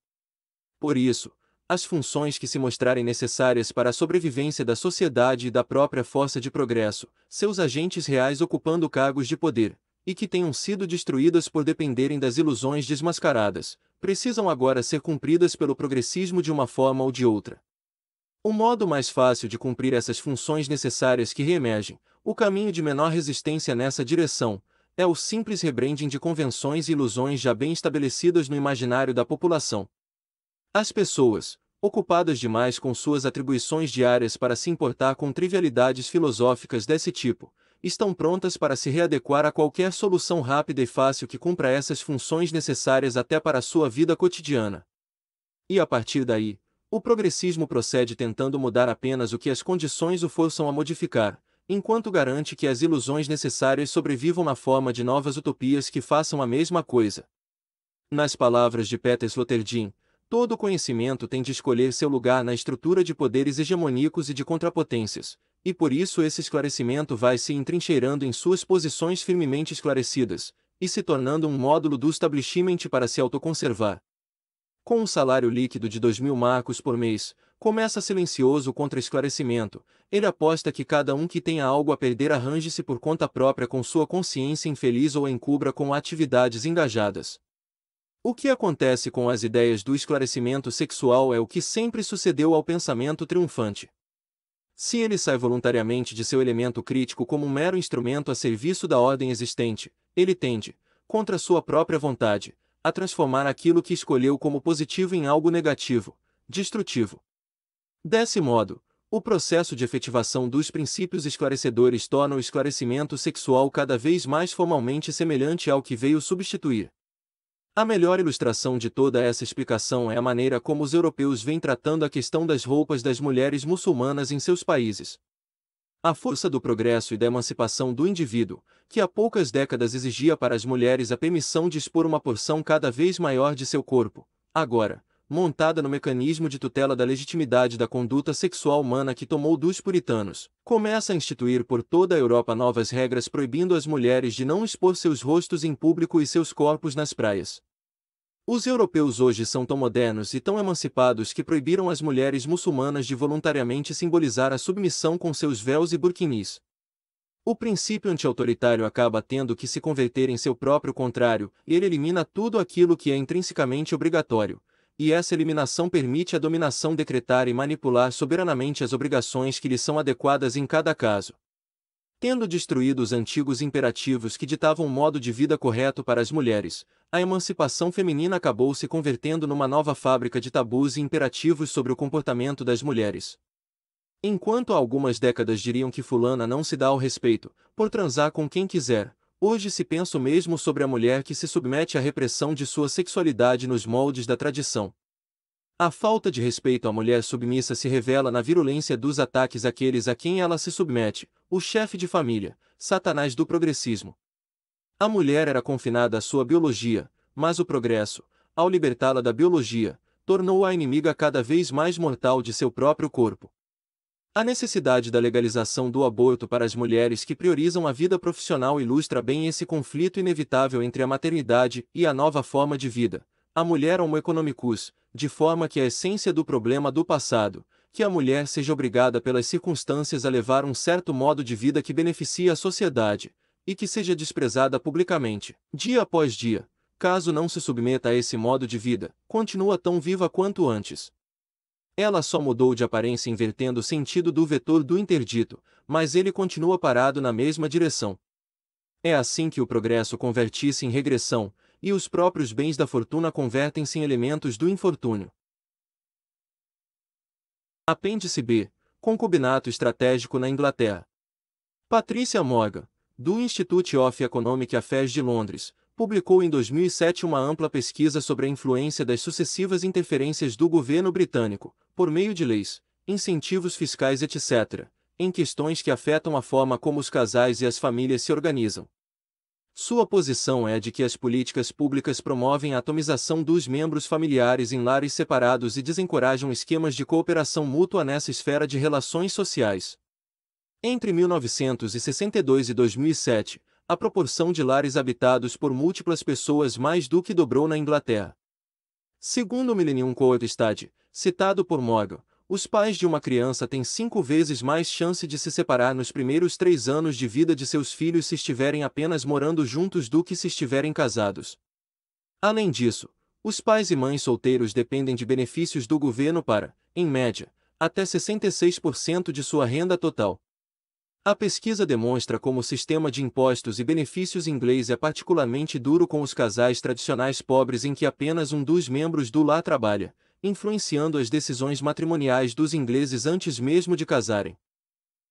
Por isso, as funções que se mostrarem necessárias para a sobrevivência da sociedade e da própria força de progresso, seus agentes reais ocupando cargos de poder, e que tenham sido destruídas por dependerem das ilusões desmascaradas, precisam agora ser cumpridas pelo progressismo de uma forma ou de outra. O modo mais fácil de cumprir essas funções necessárias que reemergem, o caminho de menor resistência nessa direção é o simples rebranding de convenções e ilusões já bem estabelecidas no imaginário da população. As pessoas, ocupadas demais com suas atribuições diárias para se importar com trivialidades filosóficas desse tipo, estão prontas para se readequar a qualquer solução rápida e fácil que cumpra essas funções necessárias até para a sua vida cotidiana. E a partir daí, o progressismo procede tentando mudar apenas o que as condições o forçam a modificar, enquanto garante que as ilusões necessárias sobrevivam na forma de novas utopias que façam a mesma coisa. Nas palavras de Peter Sloterdijk, todo conhecimento tem de escolher seu lugar na estrutura de poderes hegemônicos e de contrapotências, e por isso esse esclarecimento vai se entrincheirando em suas posições firmemente esclarecidas, e se tornando um módulo do establishment para se autoconservar. Com um salário líquido de 2 mil marcos por mês, começa silencioso contra esclarecimento, ele aposta que cada um que tenha algo a perder arranje-se por conta própria com sua consciência infeliz ou encubra com atividades engajadas. O que acontece com as ideias do esclarecimento sexual é o que sempre sucedeu ao pensamento triunfante. Se ele sai voluntariamente de seu elemento crítico como um mero instrumento a serviço da ordem existente, ele tende, contra sua própria vontade, a transformar aquilo que escolheu como positivo em algo negativo, destrutivo. Desse modo, o processo de efetivação dos princípios esclarecedores torna o esclarecimento sexual cada vez mais formalmente semelhante ao que veio substituir. A melhor ilustração de toda essa explicação é a maneira como os europeus vêm tratando a questão das roupas das mulheres muçulmanas em seus países. A força do progresso e da emancipação do indivíduo, que há poucas décadas exigia para as mulheres a permissão de expor uma porção cada vez maior de seu corpo, agora, montada no mecanismo de tutela da legitimidade da conduta sexual humana que tomou dos puritanos, começa a instituir por toda a Europa novas regras proibindo as mulheres de não expor seus rostos em público e seus corpos nas praias. Os europeus hoje são tão modernos e tão emancipados que proibiram as mulheres muçulmanas de voluntariamente simbolizar a submissão com seus véus e burquinis. O princípio anti-autoritário acaba tendo que se converter em seu próprio contrário, e ele elimina tudo aquilo que é intrinsecamente obrigatório, e essa eliminação permite a dominação decretar e manipular soberanamente as obrigações que lhe são adequadas em cada caso. Tendo destruído os antigos imperativos que ditavam o modo de vida correto para as mulheres, a emancipação feminina acabou se convertendo numa nova fábrica de tabus e imperativos sobre o comportamento das mulheres. Enquanto há algumas décadas diriam que fulana não se dá ao respeito, por transar com quem quiser, Hoje se pensa o mesmo sobre a mulher que se submete à repressão de sua sexualidade nos moldes da tradição. A falta de respeito à mulher submissa se revela na virulência dos ataques àqueles a quem ela se submete, o chefe de família, Satanás do progressismo. A mulher era confinada à sua biologia, mas o progresso, ao libertá-la da biologia, tornou-a inimiga cada vez mais mortal de seu próprio corpo. A necessidade da legalização do aborto para as mulheres que priorizam a vida profissional ilustra bem esse conflito inevitável entre a maternidade e a nova forma de vida, a mulher homo economicus, de forma que a essência do problema do passado, que a mulher seja obrigada pelas circunstâncias a levar um certo modo de vida que beneficie a sociedade, e que seja desprezada publicamente, dia após dia, caso não se submeta a esse modo de vida, continua tão viva quanto antes. Ela só mudou de aparência invertendo o sentido do vetor do interdito, mas ele continua parado na mesma direção. É assim que o progresso converte-se em regressão, e os próprios bens da fortuna convertem-se em elementos do infortúnio. Apêndice B Concubinato Estratégico na Inglaterra. Patrícia Morgan, do Institute of Economic Affairs de Londres, publicou em 2007 uma ampla pesquisa sobre a influência das sucessivas interferências do governo britânico, por meio de leis, incentivos fiscais, etc., em questões que afetam a forma como os casais e as famílias se organizam. Sua posição é de que as políticas públicas promovem a atomização dos membros familiares em lares separados e desencorajam esquemas de cooperação mútua nessa esfera de relações sociais. Entre 1962 e 2007, a proporção de lares habitados por múltiplas pessoas mais do que dobrou na Inglaterra. Segundo o Millennium Code Study, citado por Morgan, os pais de uma criança têm cinco vezes mais chance de se separar nos primeiros três anos de vida de seus filhos se estiverem apenas morando juntos do que se estiverem casados. Além disso, os pais e mães solteiros dependem de benefícios do governo para, em média, até 66% de sua renda total, a pesquisa demonstra como o sistema de impostos e benefícios inglês é particularmente duro com os casais tradicionais pobres em que apenas um dos membros do lar trabalha, influenciando as decisões matrimoniais dos ingleses antes mesmo de casarem.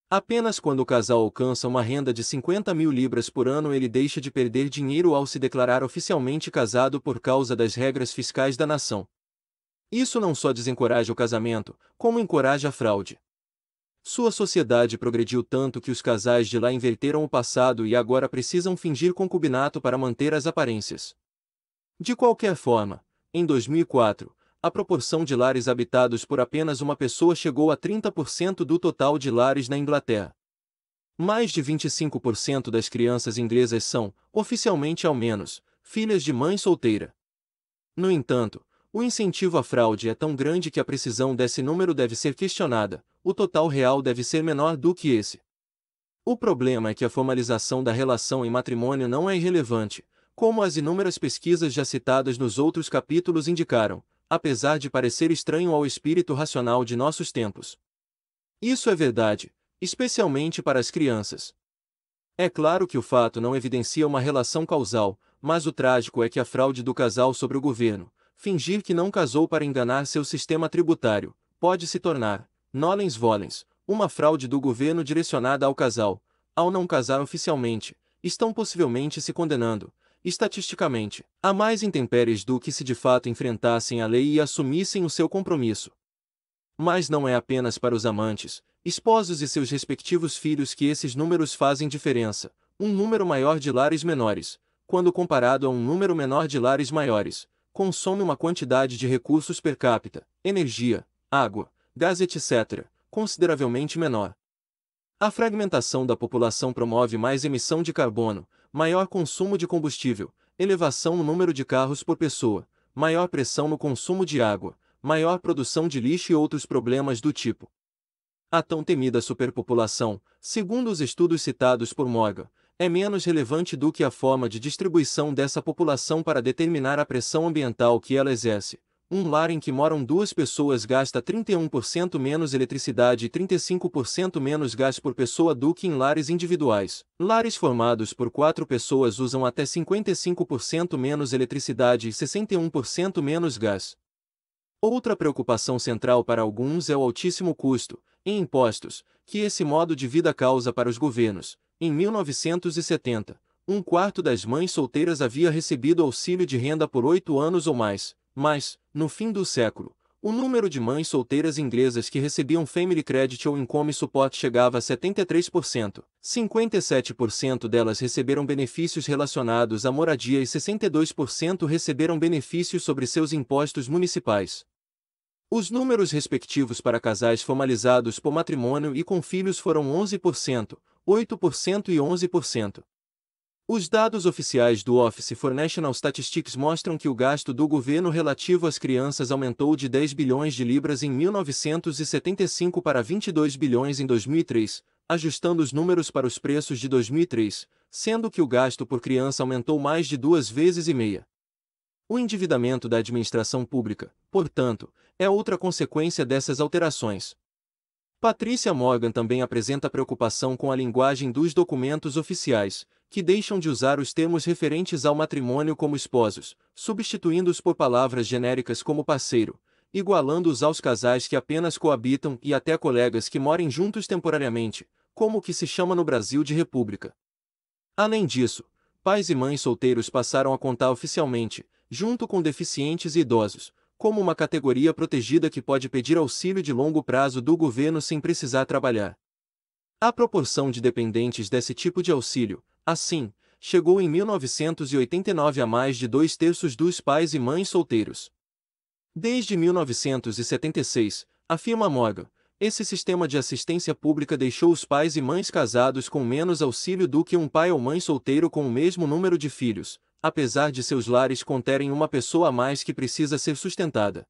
Apenas quando o casal alcança uma renda de 50 mil libras por ano ele deixa de perder dinheiro ao se declarar oficialmente casado por causa das regras fiscais da nação. Isso não só desencoraja o casamento, como encoraja a fraude. Sua sociedade progrediu tanto que os casais de lá inverteram o passado e agora precisam fingir concubinato para manter as aparências. De qualquer forma, em 2004, a proporção de lares habitados por apenas uma pessoa chegou a 30% do total de lares na Inglaterra. Mais de 25% das crianças inglesas são, oficialmente ao menos, filhas de mãe solteira. No entanto, o incentivo à fraude é tão grande que a precisão desse número deve ser questionada, o total real deve ser menor do que esse. O problema é que a formalização da relação em matrimônio não é irrelevante, como as inúmeras pesquisas já citadas nos outros capítulos indicaram, apesar de parecer estranho ao espírito racional de nossos tempos. Isso é verdade, especialmente para as crianças. É claro que o fato não evidencia uma relação causal, mas o trágico é que a fraude do casal sobre o governo, fingir que não casou para enganar seu sistema tributário, pode se tornar, nolens volens, uma fraude do governo direcionada ao casal. Ao não casar oficialmente, estão possivelmente se condenando, estatisticamente, a mais intempéries do que se de fato enfrentassem a lei e assumissem o seu compromisso. Mas não é apenas para os amantes, esposos e seus respectivos filhos que esses números fazem diferença. Um número maior de lares menores, quando comparado a um número menor de lares maiores, consome uma quantidade de recursos per capita, energia, água, gás, etc., consideravelmente menor. A fragmentação da população promove mais emissão de carbono, maior consumo de combustível, elevação no número de carros por pessoa, maior pressão no consumo de água, maior produção de lixo e outros problemas do tipo. A tão temida superpopulação, segundo os estudos citados por Morgan, é menos relevante do que a forma de distribuição dessa população para determinar a pressão ambiental que ela exerce. Um lar em que moram duas pessoas gasta 31% menos eletricidade e 35% menos gás por pessoa do que em lares individuais. Lares formados por quatro pessoas usam até 55% menos eletricidade e 61% menos gás. Outra preocupação central para alguns é o altíssimo custo, em impostos, que esse modo de vida causa para os governos, em 1970, um quarto das mães solteiras havia recebido auxílio de renda por oito anos ou mais, mas, no fim do século, o número de mães solteiras inglesas que recebiam Family Credit ou Income Support chegava a 73%. 57% delas receberam benefícios relacionados à moradia e 62% receberam benefícios sobre seus impostos municipais. Os números respectivos para casais formalizados por matrimônio e com filhos foram 11%, 8% e 11%. Os dados oficiais do Office for National Statistics mostram que o gasto do governo relativo às crianças aumentou de 10 bilhões de libras em 1975 para 22 bilhões em 2003, ajustando os números para os preços de 2003, sendo que o gasto por criança aumentou mais de duas vezes e meia. O endividamento da administração pública, portanto, é outra consequência dessas alterações. Patrícia Morgan também apresenta preocupação com a linguagem dos documentos oficiais, que deixam de usar os termos referentes ao matrimônio como esposos, substituindo-os por palavras genéricas como parceiro, igualando-os aos casais que apenas coabitam e até colegas que morem juntos temporariamente, como o que se chama no Brasil de república. Além disso, pais e mães solteiros passaram a contar oficialmente, junto com deficientes e idosos, como uma categoria protegida que pode pedir auxílio de longo prazo do governo sem precisar trabalhar. A proporção de dependentes desse tipo de auxílio, assim, chegou em 1989 a mais de dois terços dos pais e mães solteiros. Desde 1976, afirma Morgan, esse sistema de assistência pública deixou os pais e mães casados com menos auxílio do que um pai ou mãe solteiro com o mesmo número de filhos, apesar de seus lares conterem uma pessoa a mais que precisa ser sustentada.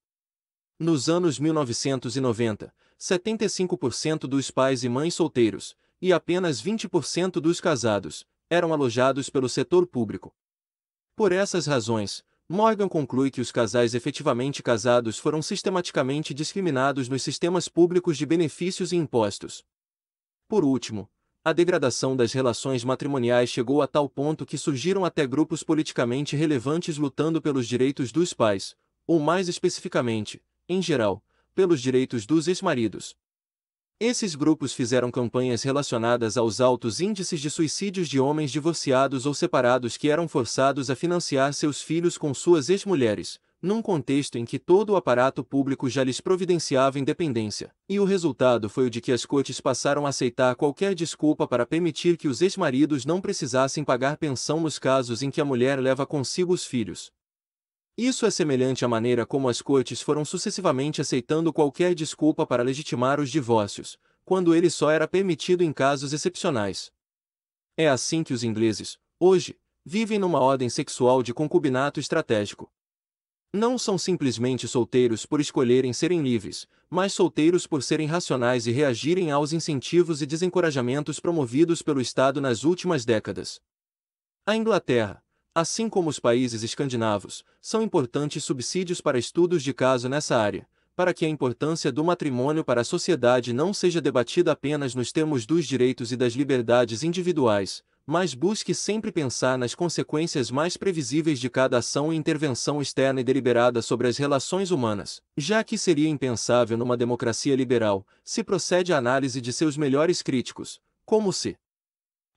Nos anos 1990, 75% dos pais e mães solteiros, e apenas 20% dos casados, eram alojados pelo setor público. Por essas razões, Morgan conclui que os casais efetivamente casados foram sistematicamente discriminados nos sistemas públicos de benefícios e impostos. Por último, a degradação das relações matrimoniais chegou a tal ponto que surgiram até grupos politicamente relevantes lutando pelos direitos dos pais, ou mais especificamente, em geral, pelos direitos dos ex-maridos. Esses grupos fizeram campanhas relacionadas aos altos índices de suicídios de homens divorciados ou separados que eram forçados a financiar seus filhos com suas ex-mulheres, num contexto em que todo o aparato público já lhes providenciava independência, e o resultado foi o de que as cortes passaram a aceitar qualquer desculpa para permitir que os ex-maridos não precisassem pagar pensão nos casos em que a mulher leva consigo os filhos. Isso é semelhante à maneira como as cortes foram sucessivamente aceitando qualquer desculpa para legitimar os divórcios, quando ele só era permitido em casos excepcionais. É assim que os ingleses, hoje, vivem numa ordem sexual de concubinato estratégico, não são simplesmente solteiros por escolherem serem livres, mas solteiros por serem racionais e reagirem aos incentivos e desencorajamentos promovidos pelo Estado nas últimas décadas. A Inglaterra, assim como os países escandinavos, são importantes subsídios para estudos de caso nessa área, para que a importância do matrimônio para a sociedade não seja debatida apenas nos termos dos direitos e das liberdades individuais, mas busque sempre pensar nas consequências mais previsíveis de cada ação e intervenção externa e deliberada sobre as relações humanas, já que seria impensável numa democracia liberal se procede à análise de seus melhores críticos, como se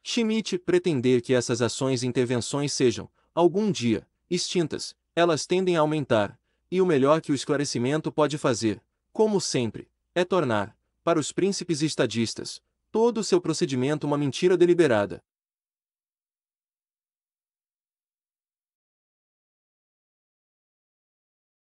Schmitt pretender que essas ações e intervenções sejam, algum dia, extintas, elas tendem a aumentar, e o melhor que o esclarecimento pode fazer, como sempre, é tornar, para os príncipes estadistas, todo o seu procedimento uma mentira deliberada.